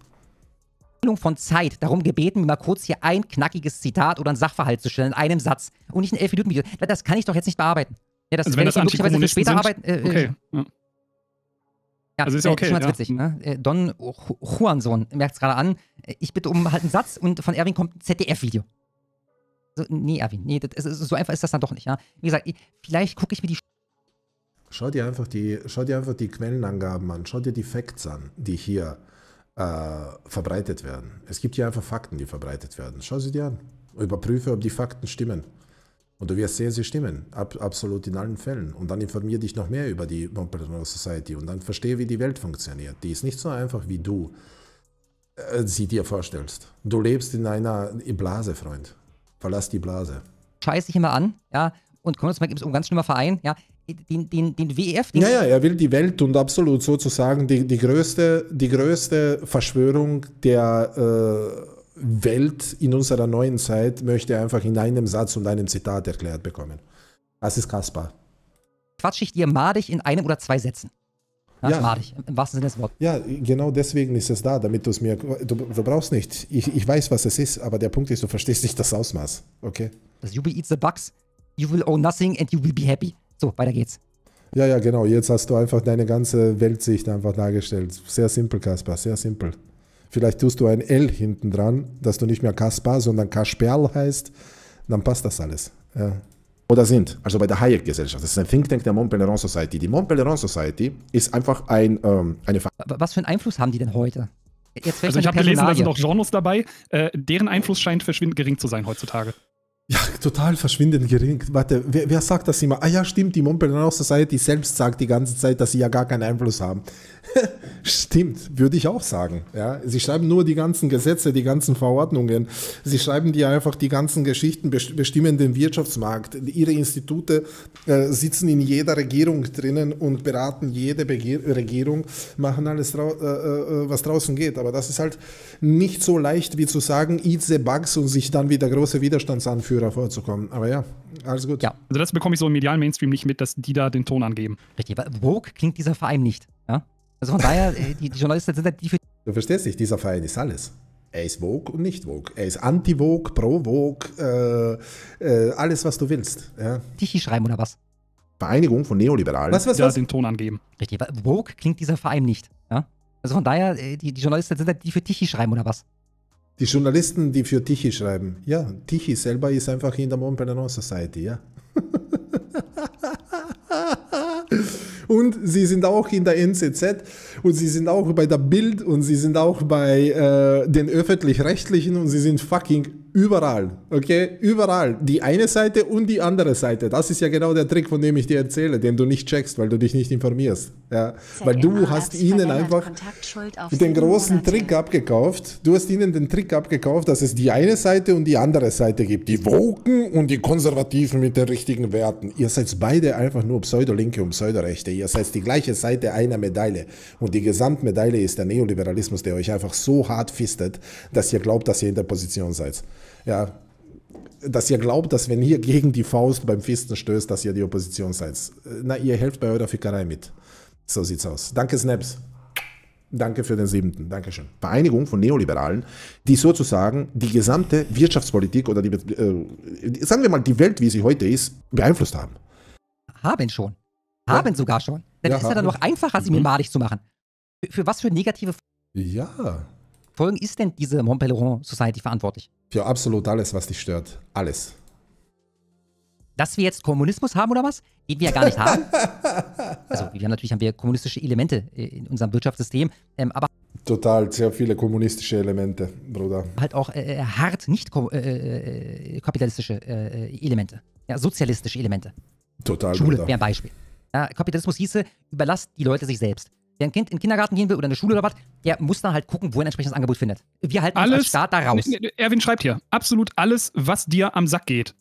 von Zeit darum gebeten, mir mal kurz hier ein knackiges Zitat oder ein Sachverhalt zu stellen, in einem Satz und nicht in elf Minuten Video. Das kann ich doch jetzt nicht bearbeiten. Ja, das, also wenn, wenn das ich möglicherweise für später sind, arbeiten. Äh, äh okay. Ja. das also ist äh, ja okay. Schon ganz ja. witzig. Ne? Äh, Don Juansohn merkt es gerade an. Ich bitte um halt einen Satz und von Erwin kommt ein ZDF-Video. So, nee, Erwin, nee, das, so einfach ist das dann doch nicht. Ja? Wie gesagt, vielleicht gucke ich mir die Sch Schau dir einfach die, schau dir einfach die Quellenangaben an, schau dir die Facts an, die hier äh, verbreitet werden. Es gibt hier einfach Fakten, die verbreitet werden. Schau sie dir an. Überprüfe, ob die Fakten stimmen. Und du wirst sehen, sie stimmen. Ab, absolut in allen Fällen. Und dann informier dich noch mehr über die Montpellier Society und dann verstehe, wie die Welt funktioniert. Die ist nicht so einfach, wie du äh, sie dir vorstellst. Du lebst in einer Blase, Freund. Verlass die Blase. Scheiß dich immer an, ja, und komm, Kommunismus ist ein ganz schlimmer Verein, ja, den, den, den WEF. Den naja, er will die Welt und absolut sozusagen die, die, größte, die größte Verschwörung der äh, Welt in unserer neuen Zeit möchte er einfach in einem Satz und einem Zitat erklärt bekommen. Das ist Kaspar. Quatsch ich dir madig in einem oder zwei Sätzen. Na, ja, madig, im wahrsten Sinne des Wortes. Ja, genau deswegen ist es da, damit du es mir. Du, du brauchst nicht. Ich, ich weiß, was es ist, aber der Punkt ist, du verstehst nicht das Ausmaß. Okay? Das You will eat the bugs, you will own nothing and you will be happy. So, weiter geht's. Ja, ja, genau. Jetzt hast du einfach deine ganze Weltsicht einfach dargestellt. Sehr simpel, Kaspar, sehr simpel. Vielleicht tust du ein L hinten dran, dass du nicht mehr Kaspar, sondern Kasperl heißt. Dann passt das alles. Ja. Oder sind, also bei der Hayek-Gesellschaft. Das ist ein Think Tank der Mont Pelerin Society. Die Mont Pelerin Society ist einfach ein, ähm, eine. Ver Was für einen Einfluss haben die denn heute? also ich habe gelesen, da sind auch Genres dabei. Äh, deren Einfluss scheint verschwindend gering zu sein heutzutage. Ja, total verschwindend gering. Warte, wer, wer, sagt das immer? Ah ja, stimmt, die Montpellier Society selbst sagt die ganze Zeit, dass sie ja gar keinen Einfluss haben. stimmt, würde ich auch sagen. Ja, sie schreiben nur die ganzen Gesetze, die ganzen Verordnungen. Sie schreiben die einfach die ganzen Geschichten, bestimmen den Wirtschaftsmarkt. Ihre Institute äh, sitzen in jeder Regierung drinnen und beraten jede Begehr Regierung, machen alles, drau äh, äh, äh, was draußen geht. Aber das ist halt nicht so leicht, wie zu sagen, eat the bugs und sich dann wieder große Widerstandsanführer Geschäftsführer vorzukommen. Aber ja, alles gut. Ja. Also das bekomme ich so im medialen Mainstream nicht mit, dass die da den Ton angeben. Richtig, aber woke klingt dieser Verein nicht. Ja? Also von daher, äh, die, die, Journalisten sind halt die für... Du verstehst nicht, dieser Verein ist alles. Er ist Vogue und nicht Vogue. Er ist Anti-Vogue, Pro-Vogue, äh, äh, alles, was du willst. Ja. Tichy schreiben oder was? Vereinigung von Neoliberalen. Was, was, was? Ja, den Ton angeben. Richtig, aber Vogue klingt dieser Verein nicht. Ja? Also von daher, äh, die, die Journalisten sind halt die für Tichy schreiben oder was? Die Journalisten, die für Tichy schreiben. Ja, Tichy selber ist einfach in der Montpellier Society, ja. und sie sind auch in der NZZ und sie sind auch bei der Bild und sie sind auch bei äh, den Öffentlich-Rechtlichen und sie sind fucking Überall, okay? Überall. Die eine Seite und die andere Seite. Das ist ja genau der Trick, von dem ich dir erzähle, den du nicht checkst, weil du dich nicht informierst. Ja? Seit weil du hast ihnen einfach den großen Monate. Trick abgekauft. Du hast ihnen den Trick abgekauft, dass es die eine Seite und die andere Seite gibt. Die Woken und die Konservativen mit den richtigen Werten. Ihr seid beide einfach nur Pseudolinke und Pseudorechte. Ihr seid die gleiche Seite einer Medaille. Und die Gesamtmedaille ist der Neoliberalismus, der euch einfach so hart fistet, dass ihr glaubt, dass ihr in der Position seid ja, dass ihr glaubt, dass wenn ihr gegen die Faust beim Fisten stößt, dass ihr die Opposition seid. Na, ihr helft bei eurer Fickerei mit. So sieht's aus. Danke, Snaps. Danke für den siebten. Dankeschön. Vereinigung von Neoliberalen, die sozusagen die gesamte Wirtschaftspolitik oder die, äh, sagen wir mal, die Welt, wie sie heute ist, beeinflusst haben. Haben schon. Haben ja. sogar schon. Dann ja, ist ja dann noch einfacher, sie mhm. mir madig zu machen. Für, für was für negative ja. Folgen ist denn diese Montpellier Society verantwortlich? Für absolut alles, was dich stört. Alles. Dass wir jetzt Kommunismus haben oder was? Den wir ja gar nicht haben. Also wir haben natürlich haben wir kommunistische Elemente äh, in unserem Wirtschaftssystem, ähm, aber Total, sehr viele kommunistische Elemente, Bruder. Halt auch äh, äh hart nicht äh, äh, kapitalistische äh, Elemente, ja, sozialistische Elemente. Total, Schule wäre ein Beispiel. Ja, Kapitalismus hieße, überlasst die Leute sich selbst der ein Kind in den Kindergarten gehen will oder in eine Schule oder was, der muss dann halt gucken, wo er ein entsprechendes Angebot findet. Wir halten alles, uns als Staat da raus. Erwin schreibt hier, absolut alles, was dir am Sack geht.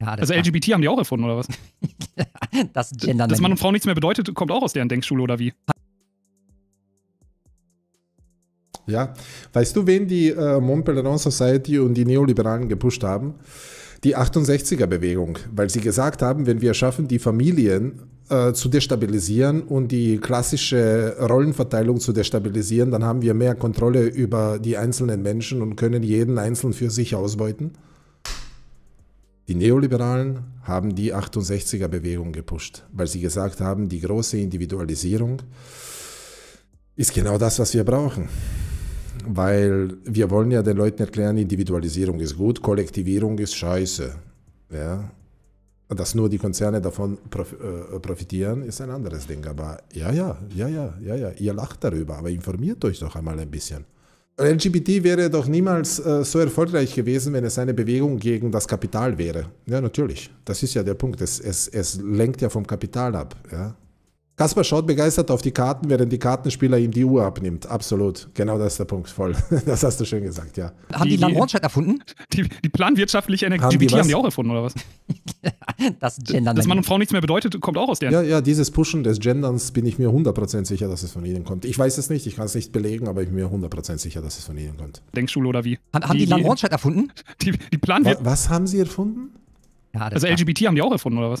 Ja, also LGBT haben die auch erfunden, oder was? das Gender Dass Mann und Frau nichts mehr bedeutet, kommt auch aus deren Denkschule, oder wie? Ja, weißt du, wen die äh, Mont Society und die Neoliberalen gepusht haben? Die 68er-Bewegung, weil sie gesagt haben, wenn wir schaffen, die Familien äh, zu destabilisieren und die klassische Rollenverteilung zu destabilisieren, dann haben wir mehr Kontrolle über die einzelnen Menschen und können jeden einzeln für sich ausbeuten. Die Neoliberalen haben die 68er Bewegung gepusht, weil sie gesagt haben, die große Individualisierung ist genau das, was wir brauchen. Weil wir wollen ja den Leuten erklären, Individualisierung ist gut, Kollektivierung ist scheiße. Ja, dass nur die Konzerne davon äh, profitieren, ist ein anderes Ding. Aber ja, ja, ja, ja, ja, ja, ihr lacht darüber, aber informiert euch doch einmal ein bisschen. LGBT wäre doch niemals äh, so erfolgreich gewesen, wenn es eine Bewegung gegen das Kapital wäre. Ja, natürlich. Das ist ja der Punkt. Es, es, es lenkt ja vom Kapital ab. Ja. Kaspar schaut begeistert auf die Karten, während die Kartenspieler ihm die Uhr abnimmt. Absolut. Genau das ist der Punkt. Voll. Das hast du schön gesagt, ja. Haben die, die Landwirtschaft erfunden? Die, die planwirtschaftliche Energie haben die, die haben die auch erfunden, oder was? das Gendern. Dass Mann und Frau nichts mehr bedeutet, kommt auch aus der. Ja, ja, dieses Pushen des Genderns bin ich mir 100% sicher, dass es von ihnen kommt. Ich weiß es nicht, ich kann es nicht belegen, aber ich bin mir 100% sicher, dass es von ihnen kommt. Denkschule oder wie? haben, haben die, die Land erfunden? Die, die Plan was, was haben sie erfunden? Ja, also LGBT haben die auch erfunden, oder was?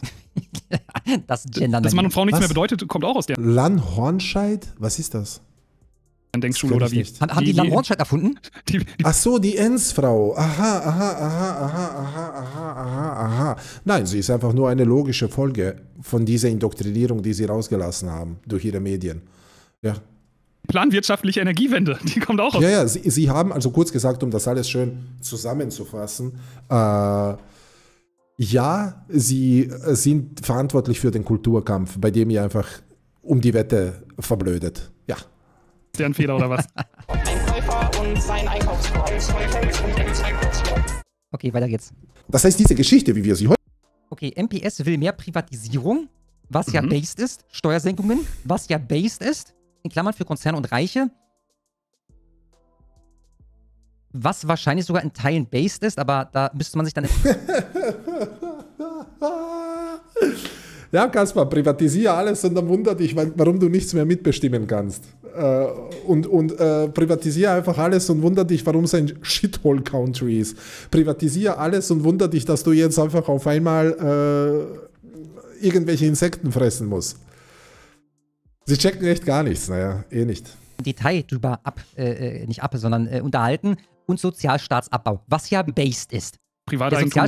das Gendern. Dass Mann und Frau nichts was? mehr bedeutet, kommt auch aus der. Lan Hornscheid? Was ist das? an Denkschule oder wie? Haben die, die Land Hornstedt erfunden? Die, die Ach so, die Enzfrau. Aha, aha, aha, aha, aha, aha, aha, aha. Nein, sie ist einfach nur eine logische Folge von dieser Indoktrinierung, die sie rausgelassen haben durch ihre Medien. Ja. Planwirtschaftliche Energiewende, die kommt auch aus. Ja, ja, sie, sie haben, also kurz gesagt, um das alles schön zusammenzufassen, äh, ja, sie sind verantwortlich für den Kulturkampf, bei dem ihr einfach um die Wette verblödet deren Fehler oder was? Okay, weiter geht's. Das heißt, diese Geschichte, wie wir sie heute. Okay, MPS will mehr Privatisierung, was mhm. ja based ist. Steuersenkungen, was ja based ist. In Klammern für Konzerne und Reiche. Was wahrscheinlich sogar in Teilen based ist, aber da müsste man sich dann. ja, Kaspar, privatisier alles und dann wundert dich, warum du nichts mehr mitbestimmen kannst. Äh, und und äh, privatisier einfach alles und wundert dich, warum es ein Shithole-Country ist. Privatisier alles und wundert dich, dass du jetzt einfach auf einmal äh, irgendwelche Insekten fressen musst. Sie checken echt gar nichts, naja, eh nicht. Detail drüber ab, äh, äh, nicht ab, sondern unterhalten und Sozialstaatsabbau, was ja based ist. Privateigentum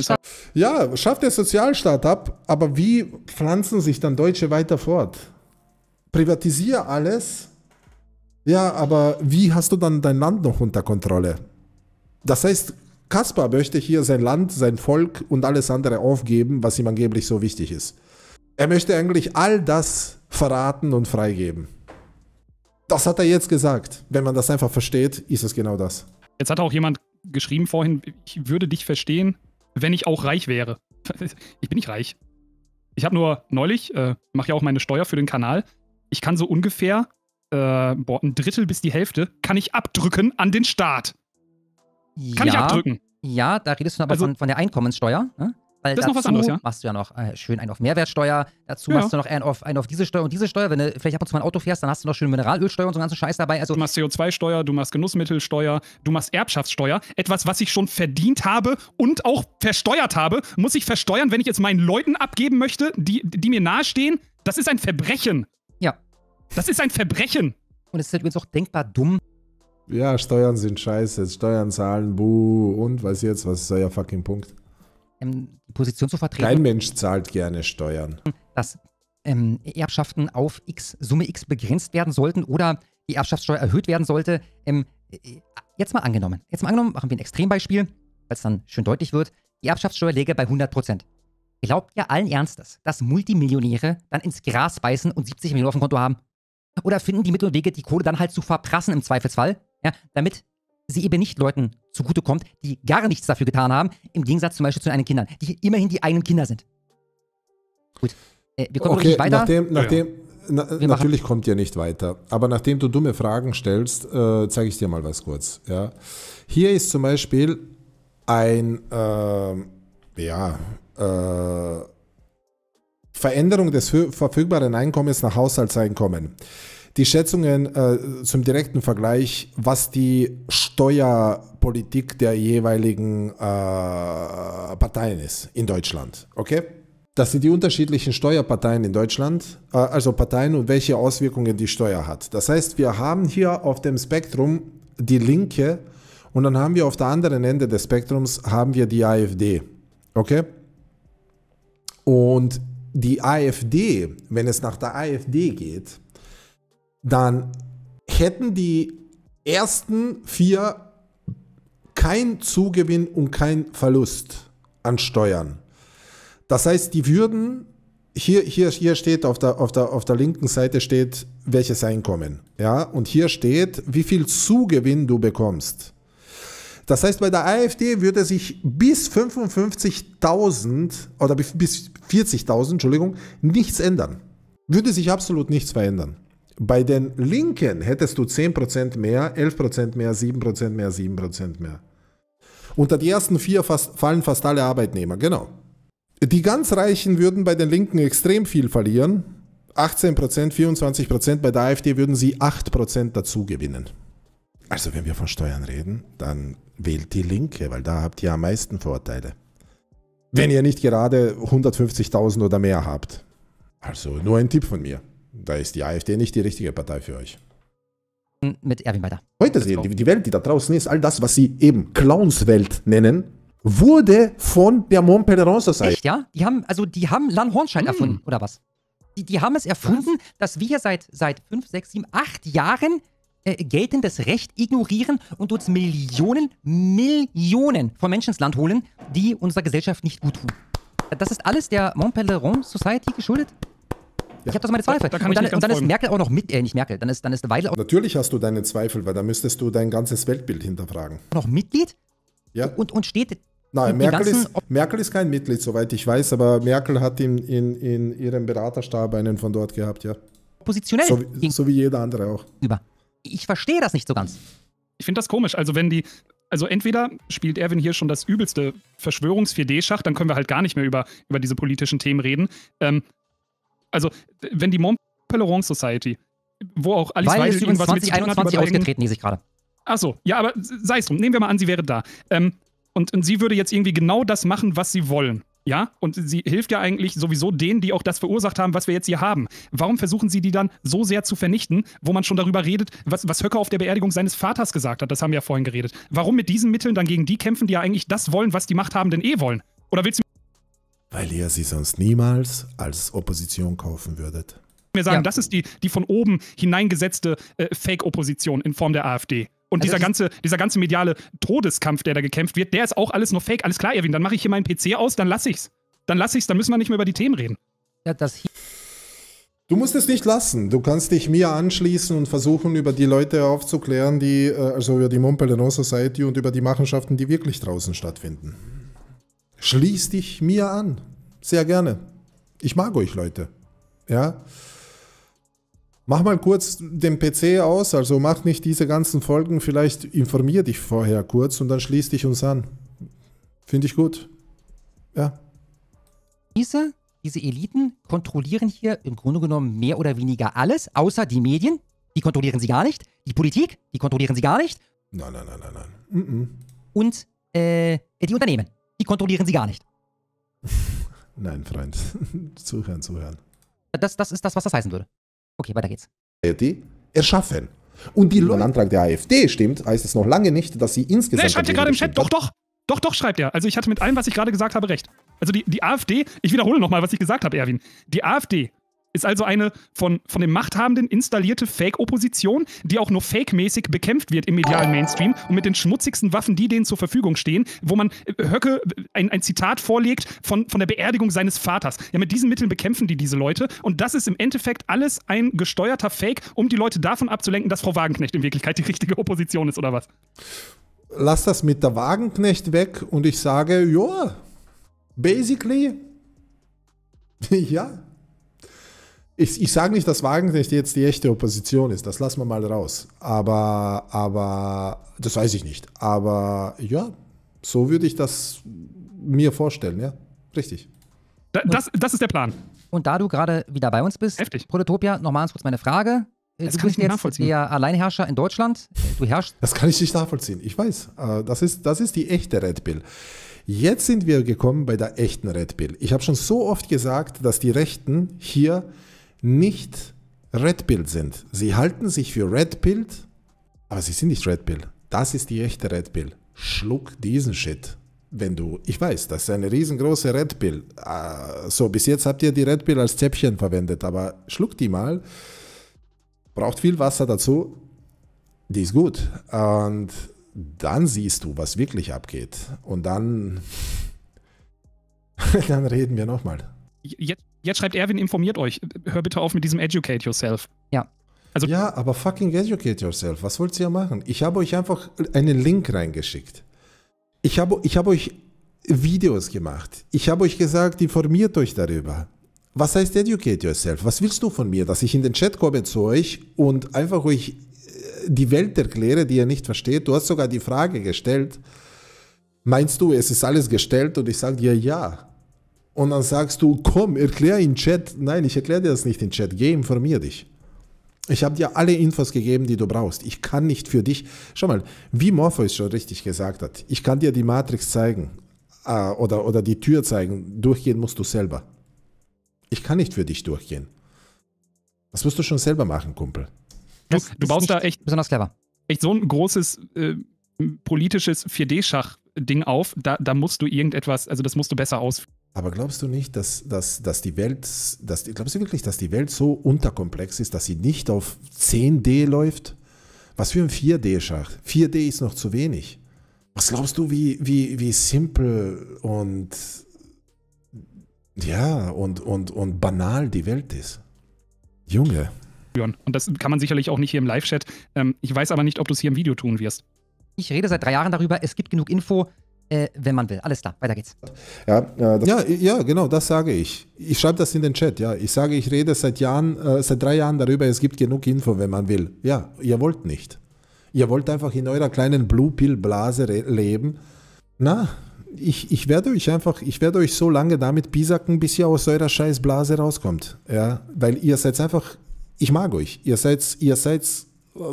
Ja, schafft der Sozialstaat ab, aber wie pflanzen sich dann Deutsche weiter fort? Privatisier alles. Ja, aber wie hast du dann dein Land noch unter Kontrolle? Das heißt, Kaspar möchte hier sein Land, sein Volk und alles andere aufgeben, was ihm angeblich so wichtig ist. Er möchte eigentlich all das verraten und freigeben. Das hat er jetzt gesagt. Wenn man das einfach versteht, ist es genau das. Jetzt hat auch jemand geschrieben vorhin, ich würde dich verstehen, wenn ich auch reich wäre. ich bin nicht reich. Ich habe nur neulich, äh, mache ja auch meine Steuer für den Kanal, ich kann so ungefähr, äh, boah, ein Drittel bis die Hälfte, kann ich abdrücken an den Staat. Kann ja, ich abdrücken. Ja, da redest du aber also, von, von der Einkommenssteuer. Ne? Weil das ist noch was anderes, ja. Machst du ja noch äh, schön einen auf Mehrwertsteuer, dazu ja. machst du noch einen auf, einen auf diese Steuer und diese Steuer. Wenn du vielleicht ab und zu mal ein Auto fährst, dann hast du noch schön Mineralölsteuer und so einen ganzen Scheiß dabei. Also, du machst CO2-Steuer, du machst Genussmittelsteuer, du machst Erbschaftssteuer. Etwas, was ich schon verdient habe und auch versteuert habe, muss ich versteuern, wenn ich jetzt meinen Leuten abgeben möchte, die, die mir nahestehen. Das ist ein Verbrechen. Ja. Das ist ein Verbrechen. Und es ist übrigens auch denkbar dumm, ja, Steuern sind scheiße, Steuern zahlen, buh, und was jetzt, was ist euer fucking Punkt? ähm, die Position zu vertreten. Kein Mensch zahlt gerne Steuern. Dass ähm, Erbschaften auf X, Summe X begrenzt werden sollten oder die Erbschaftssteuer erhöht werden sollte. Ähm, äh, äh, jetzt mal angenommen. Jetzt mal angenommen, machen wir ein Extrembeispiel, weil es dann schön deutlich wird. Die Erbschaftssteuer läge bei 100 Prozent. Glaubt ihr allen Ernstes, dass Multimillionäre dann ins Gras beißen und 70 Millionen auf dem Konto haben? Oder finden die Mittel und Wege, die Kohle dann halt zu verprassen im Zweifelsfall, ja, damit sie eben nicht Leuten zugutekommt, die gar nichts dafür getan haben, im Gegensatz zum Beispiel zu ihren Kindern, die immerhin die eigenen Kinder sind. Gut. Äh, wir kommen okay, nicht weiter. Nachdem, nachdem, ja. Na, natürlich kommt ihr nicht weiter. Aber nachdem du dumme Fragen stellst, äh, zeige ich dir mal was kurz. Ja. Hier ist zum Beispiel ein, äh, ja, äh, Veränderung des verfügbaren Einkommens nach Haushaltseinkommen die Schätzungen äh, zum direkten Vergleich, was die Steuerpolitik der jeweiligen äh, Parteien ist in Deutschland. Okay? Das sind die unterschiedlichen Steuerparteien in Deutschland, äh, also Parteien und welche Auswirkungen die Steuer hat. Das heißt, wir haben hier auf dem Spektrum die Linke und dann haben wir auf der anderen Ende des Spektrums haben wir die AfD. Okay? Und die AfD, wenn es nach der AfD geht, dann hätten die ersten vier kein Zugewinn und kein Verlust an Steuern. Das heißt, die würden, hier, hier, hier steht auf der, auf, der, auf der linken Seite steht, welches Einkommen. Ja? Und hier steht, wie viel Zugewinn du bekommst. Das heißt, bei der AfD würde sich bis 55.000 oder bis 40.000, Entschuldigung, nichts ändern. Würde sich absolut nichts verändern. Bei den Linken hättest du 10% mehr, 11% mehr, 7% mehr, 7% mehr. Unter die ersten vier fast, fallen fast alle Arbeitnehmer, genau. Die ganz Reichen würden bei den Linken extrem viel verlieren. 18%, 24%, bei der AfD würden sie 8% dazu gewinnen. Also wenn wir von Steuern reden, dann wählt die Linke, weil da habt ihr am meisten Vorteile. Wenn ihr nicht gerade 150.000 oder mehr habt. Also nur ein Tipp von mir. Da ist die AfD nicht die richtige Partei für euch. Mit Erwin weiter. Heute sehen die, die Welt, die da draußen ist, all das, was sie eben Clownswelt nennen, wurde von der Montpellier Society. Echt, ja? Die haben, also die haben Lan Hornstein hm. erfunden, oder was? Die, die haben es erfunden, was? dass wir seit, seit 5, 6, 7, 8 Jahren äh, geltendes Recht ignorieren und uns Millionen, Millionen von Menschen ins Land holen, die unserer Gesellschaft nicht gut tun. Das ist alles der Montpellier Society geschuldet. Ich habe da meine Zweifel. Da, da und dann, und dann ist Merkel auch noch mit, äh, nicht Merkel, dann ist, dann ist Weidel auch. Natürlich hast du deine Zweifel, weil da müsstest du dein ganzes Weltbild hinterfragen. Noch Mitglied? Ja. Und, und steht. Nein, Merkel ist, Merkel ist kein Mitglied, soweit ich weiß, aber Merkel hat in, in, in ihrem Beraterstab einen von dort gehabt, ja. Positionell. So, so wie jeder andere auch. Über. Ich verstehe das nicht so ganz. Ich finde das komisch. Also, wenn die, also entweder spielt Erwin hier schon das übelste Verschwörungs-4D-Schach, dann können wir halt gar nicht mehr über, über diese politischen Themen reden. Ähm, also, wenn die Montpelleron Society, wo auch Alice Weil Weidel irgendwas 20, mit 2021 ausgetreten, die sich gerade. Ach so, ja, aber sei es drum. Nehmen wir mal an, sie wäre da. Ähm, und, und sie würde jetzt irgendwie genau das machen, was sie wollen. Ja, und sie hilft ja eigentlich sowieso denen, die auch das verursacht haben, was wir jetzt hier haben. Warum versuchen sie die dann so sehr zu vernichten, wo man schon darüber redet, was, was Höcker auf der Beerdigung seines Vaters gesagt hat? Das haben wir ja vorhin geredet. Warum mit diesen Mitteln dann gegen die kämpfen, die ja eigentlich das wollen, was die Machthabenden eh wollen? Oder willst du weil ihr sie sonst niemals als Opposition kaufen würdet. Wir sagen, ja. das ist die, die von oben hineingesetzte äh, Fake-Opposition in Form der AfD. Und also dieser, ganze, dieser ganze mediale Todeskampf, der da gekämpft wird, der ist auch alles nur Fake. Alles klar, Erwin, dann mache ich hier meinen PC aus, dann lass ich's. Dann lass ich's, dann müssen wir nicht mehr über die Themen reden. Ja, das Du musst es nicht lassen. Du kannst dich mir anschließen und versuchen, über die Leute aufzuklären, die, äh, also über die Montpellier Society und über die Machenschaften, die wirklich draußen stattfinden. Schließ dich mir an. Sehr gerne. Ich mag euch, Leute. Ja. Mach mal kurz den PC aus, also mach nicht diese ganzen Folgen, vielleicht informier dich vorher kurz und dann schließ dich uns an. Finde ich gut. Ja. Diese, diese Eliten kontrollieren hier im Grunde genommen mehr oder weniger alles, außer die Medien, die kontrollieren sie gar nicht, die Politik, die kontrollieren sie gar nicht. Nein, nein, nein, nein, nein. Mm -mm. Und äh, die Unternehmen die kontrollieren sie gar nicht. Nein, Freund. zuhören, zuhören. Das, das ist das, was das heißen würde. Okay, weiter geht's. Die erschaffen. Und die Leute. Wenn Antrag der AfD stimmt, heißt es noch lange nicht, dass sie insgesamt. Der schreibt ja gerade im Chat, doch, doch. Doch, doch, schreibt er. Also ich hatte mit allem, was ich gerade gesagt habe, recht. Also die, die AfD, ich wiederhole nochmal, was ich gesagt habe, Erwin. Die AfD ist also eine von, von dem Machthabenden installierte Fake-Opposition, die auch nur fake-mäßig bekämpft wird im medialen Mainstream und mit den schmutzigsten Waffen, die denen zur Verfügung stehen, wo man äh, Höcke äh, ein, ein Zitat vorlegt von, von der Beerdigung seines Vaters. Ja, mit diesen Mitteln bekämpfen die diese Leute und das ist im Endeffekt alles ein gesteuerter Fake, um die Leute davon abzulenken, dass Frau Wagenknecht in Wirklichkeit die richtige Opposition ist oder was. Lass das mit der Wagenknecht weg und ich sage, ja, basically, ja ich, ich sage nicht, dass Wagenknecht jetzt die echte Opposition ist, das lassen wir mal raus. Aber, aber, das weiß ich nicht. Aber ja, so würde ich das mir vorstellen, ja. Richtig. Da, das, das ist der Plan. Und da du gerade wieder bei uns bist, Heftig. Prototopia, nochmal kurz meine Frage. Das du bist jetzt der Alleinherrscher in Deutschland. Du herrschst. Das kann ich nicht nachvollziehen. Ich weiß. Äh, das ist, das ist die echte Red Bill. Jetzt sind wir gekommen bei der echten Red Bill. Ich habe schon so oft gesagt, dass die Rechten hier nicht Red Pill sind. Sie halten sich für Red Pill, aber sie sind nicht Red Pill. Das ist die echte Red Pill. Schluck diesen Shit. Wenn du, ich weiß, das ist eine riesengroße Red Pill. Ah, so, bis jetzt habt ihr die Red Pill als Zäpfchen verwendet, aber schluck die mal. Braucht viel Wasser dazu. Die ist gut. Und dann siehst du, was wirklich abgeht. Und dann, dann reden wir nochmal. Jetzt Jetzt schreibt Erwin, informiert euch. Hör bitte auf mit diesem Educate Yourself. Ja. Also, ja, aber fucking educate yourself. Was wollt ihr machen? Ich habe euch einfach einen Link reingeschickt. Ich habe, ich habe euch Videos gemacht. Ich habe euch gesagt, informiert euch darüber. Was heißt educate yourself? Was willst du von mir? Dass ich in den Chat komme zu euch und einfach euch äh, die Welt erkläre, die ihr nicht versteht? Du hast sogar die Frage gestellt. Meinst du, es ist alles gestellt? Und ich sage dir ja und dann sagst du, komm, erklär in Chat. Nein, ich erkläre dir das nicht in Chat. Geh, informier dich. Ich habe dir alle Infos gegeben, die du brauchst. Ich kann nicht für dich. Schau mal, wie Morpheus schon richtig gesagt hat, ich kann dir die Matrix zeigen äh, oder, oder die Tür zeigen. Durchgehen musst du selber. Ich kann nicht für dich durchgehen. Das musst du schon selber machen, Kumpel. Du, du baust da echt besonders clever. Echt so ein großes äh, politisches 4D-Schach-Ding auf. Da, da musst du irgendetwas, also das musst du besser ausführen. Aber glaubst du nicht, dass, dass, dass die Welt, dass, glaubst du wirklich, dass die Welt so unterkomplex ist, dass sie nicht auf 10D läuft? Was für ein 4D-Schach? 4D ist noch zu wenig. Was glaubst du, wie, wie, wie simpel und ja, und, und, und banal die Welt ist? Junge. Und das kann man sicherlich auch nicht hier im Live-Chat. Ähm, ich weiß aber nicht, ob du es hier im Video tun wirst. Ich rede seit drei Jahren darüber, es gibt genug Info äh, wenn man will. Alles klar, weiter geht's. Ja, äh, ja, ja, genau, das sage ich. Ich schreibe das in den Chat, ja. Ich sage, ich rede seit Jahren, äh, seit drei Jahren darüber, es gibt genug Info, wenn man will. Ja, ihr wollt nicht. Ihr wollt einfach in eurer kleinen Blue Pill Blase leben. Na, ich, ich werde euch einfach, ich werde euch so lange damit pisacken, bis ihr aus eurer scheiß Blase rauskommt. Ja, weil ihr seid einfach, ich mag euch. Ihr seid, ihr seid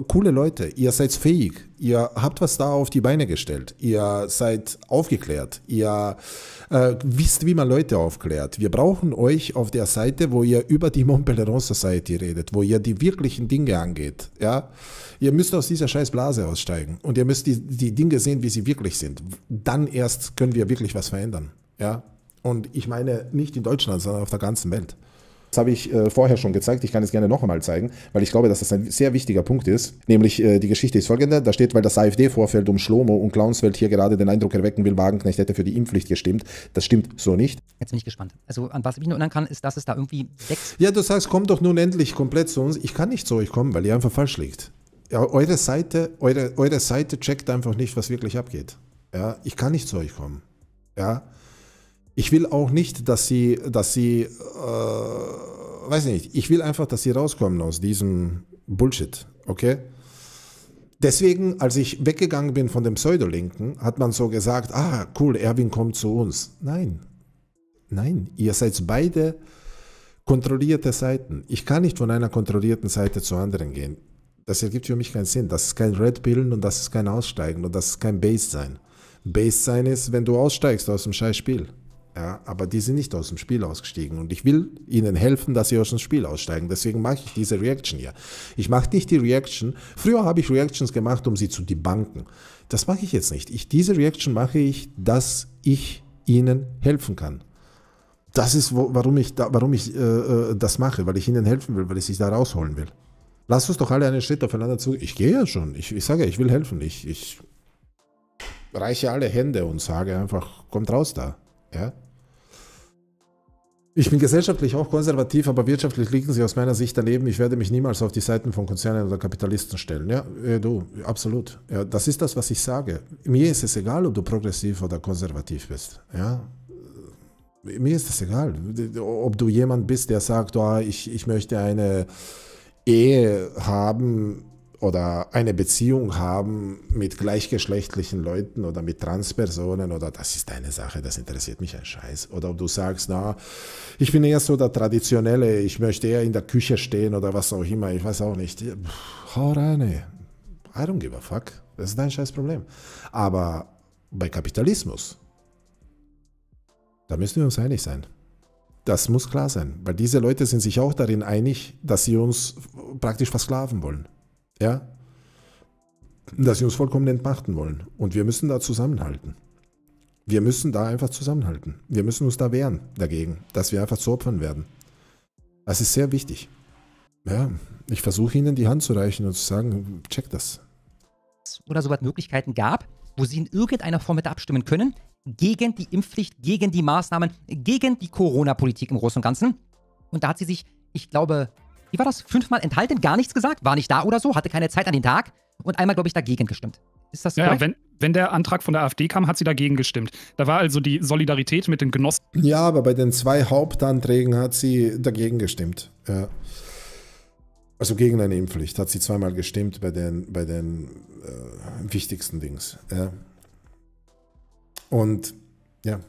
coole Leute, ihr seid fähig, ihr habt was da auf die Beine gestellt, ihr seid aufgeklärt, ihr äh, wisst, wie man Leute aufklärt. Wir brauchen euch auf der Seite, wo ihr über die Montpellier Society redet, wo ihr die wirklichen Dinge angeht. Ja? Ihr müsst aus dieser scheiß Blase aussteigen und ihr müsst die, die Dinge sehen, wie sie wirklich sind. Dann erst können wir wirklich was verändern. Ja? Und ich meine nicht in Deutschland, sondern auf der ganzen Welt. Das habe ich äh, vorher schon gezeigt. Ich kann es gerne noch einmal zeigen, weil ich glaube, dass das ein sehr wichtiger Punkt ist. Nämlich äh, die Geschichte ist folgende. Da steht, weil das AfD-Vorfeld um Schlomo und Clownswelt hier gerade den Eindruck erwecken will, Wagenknecht hätte für die Impfpflicht gestimmt. Das stimmt so nicht. Jetzt bin ich gespannt. Also an was ich mich nur erinnern kann, ist, dass es da irgendwie sechs... Ja, du sagst, komm doch nun endlich komplett zu uns. Ich kann nicht zu euch kommen, weil ihr einfach falsch liegt. Ja, eure Seite, eure, eure Seite checkt einfach nicht, was wirklich abgeht. Ja, ich kann nicht zu euch kommen. Ja, ich will auch nicht, dass sie, dass sie, äh, weiß nicht, ich will einfach, dass sie rauskommen aus diesem Bullshit, okay? Deswegen, als ich weggegangen bin von dem Pseudolinken, hat man so gesagt, ah, cool, Erwin kommt zu uns. Nein, nein, ihr seid beide kontrollierte Seiten. Ich kann nicht von einer kontrollierten Seite zur anderen gehen. Das ergibt für mich keinen Sinn. Das ist kein Red Pillen und das ist kein Aussteigen und das ist kein Base sein. Base sein ist, wenn du aussteigst aus dem Scheißspiel. Ja, aber die sind nicht aus dem Spiel ausgestiegen. Und ich will ihnen helfen, dass sie aus dem Spiel aussteigen. Deswegen mache ich diese Reaction hier. Ich mache nicht die Reaction. Früher habe ich Reactions gemacht, um sie zu debunken. Das mache ich jetzt nicht. Ich, diese Reaction mache ich, dass ich ihnen helfen kann. Das ist, wo, warum ich, da, warum ich äh, äh, das mache, weil ich ihnen helfen will, weil ich sie da rausholen will. Lass uns doch alle einen Schritt aufeinander zu. Ich gehe ja schon. Ich, ich sage ja, ich will helfen. Ich, ich reiche alle Hände und sage einfach, kommt raus da. Ja? Ich bin gesellschaftlich auch konservativ, aber wirtschaftlich liegen sie aus meiner Sicht daneben. Ich werde mich niemals auf die Seiten von Konzernen oder Kapitalisten stellen. Ja, äh, du, absolut. Ja, das ist das, was ich sage. Mir ist es egal, ob du progressiv oder konservativ bist. Ja, äh, mir ist es egal, ob du jemand bist, der sagt, oh, ich, ich möchte eine Ehe haben, oder eine Beziehung haben mit gleichgeschlechtlichen Leuten oder mit Transpersonen oder das ist deine Sache, das interessiert mich ein Scheiß. Oder ob du sagst, na, ich bin eher so der Traditionelle, ich möchte eher in der Küche stehen oder was auch immer, ich weiß auch nicht. Pff, hau rein, ey. I don't give a fuck. Das ist dein Scheißproblem. Aber bei Kapitalismus, da müssen wir uns einig sein. Das muss klar sein, weil diese Leute sind sich auch darin einig, dass sie uns praktisch versklaven wollen ja, dass sie uns vollkommen entmachten wollen. Und wir müssen da zusammenhalten. Wir müssen da einfach zusammenhalten. Wir müssen uns da wehren dagegen, dass wir einfach zu Opfern werden. Das ist sehr wichtig. Ja, ich versuche ihnen die Hand zu reichen und zu sagen, check das. Oder so was Möglichkeiten gab, wo sie in irgendeiner Form hätte abstimmen können, gegen die Impfpflicht, gegen die Maßnahmen, gegen die Corona-Politik im Großen und Ganzen. Und da hat sie sich, ich glaube, wie war das? Fünfmal enthalten, gar nichts gesagt, war nicht da oder so, hatte keine Zeit an den Tag und einmal, glaube ich, dagegen gestimmt. Ist das so? Ja, wenn, wenn der Antrag von der AfD kam, hat sie dagegen gestimmt. Da war also die Solidarität mit den Genossen. Ja, aber bei den zwei Hauptanträgen hat sie dagegen gestimmt. Ja. Also gegen eine Impfpflicht hat sie zweimal gestimmt bei den, bei den äh, wichtigsten Dings. Ja. Und ja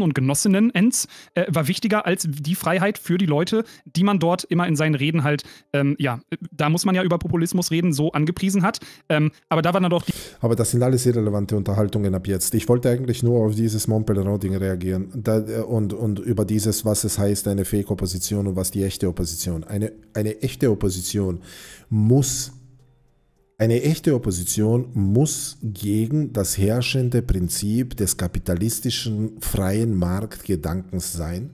und Genossinnen ends äh, war wichtiger als die Freiheit für die Leute, die man dort immer in seinen Reden halt, ähm, ja, da muss man ja über Populismus reden, so angepriesen hat. Ähm, aber da war dann doch die. Aber das sind alles irrelevante Unterhaltungen ab jetzt. Ich wollte eigentlich nur auf dieses Montpellier-Ding reagieren da, äh, und, und über dieses, was es heißt, eine Fake-Opposition und was die echte Opposition. Eine, eine echte Opposition muss eine echte Opposition muss gegen das herrschende Prinzip des kapitalistischen freien Marktgedankens sein,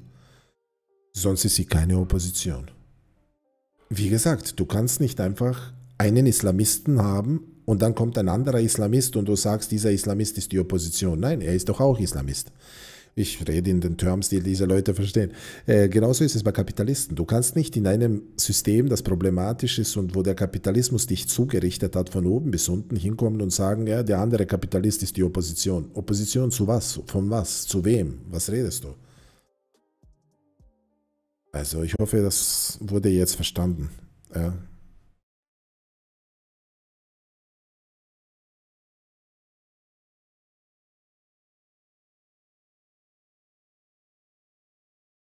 sonst ist sie keine Opposition. Wie gesagt, du kannst nicht einfach einen Islamisten haben und dann kommt ein anderer Islamist und du sagst, dieser Islamist ist die Opposition. Nein, er ist doch auch Islamist. Ich rede in den Terms, die diese Leute verstehen. Äh, genauso ist es bei Kapitalisten. Du kannst nicht in einem System, das problematisch ist und wo der Kapitalismus dich zugerichtet hat, von oben bis unten hinkommen und sagen, ja, der andere Kapitalist ist die Opposition. Opposition zu was? Von was? Zu wem? Was redest du? Also ich hoffe, das wurde jetzt verstanden. Ja.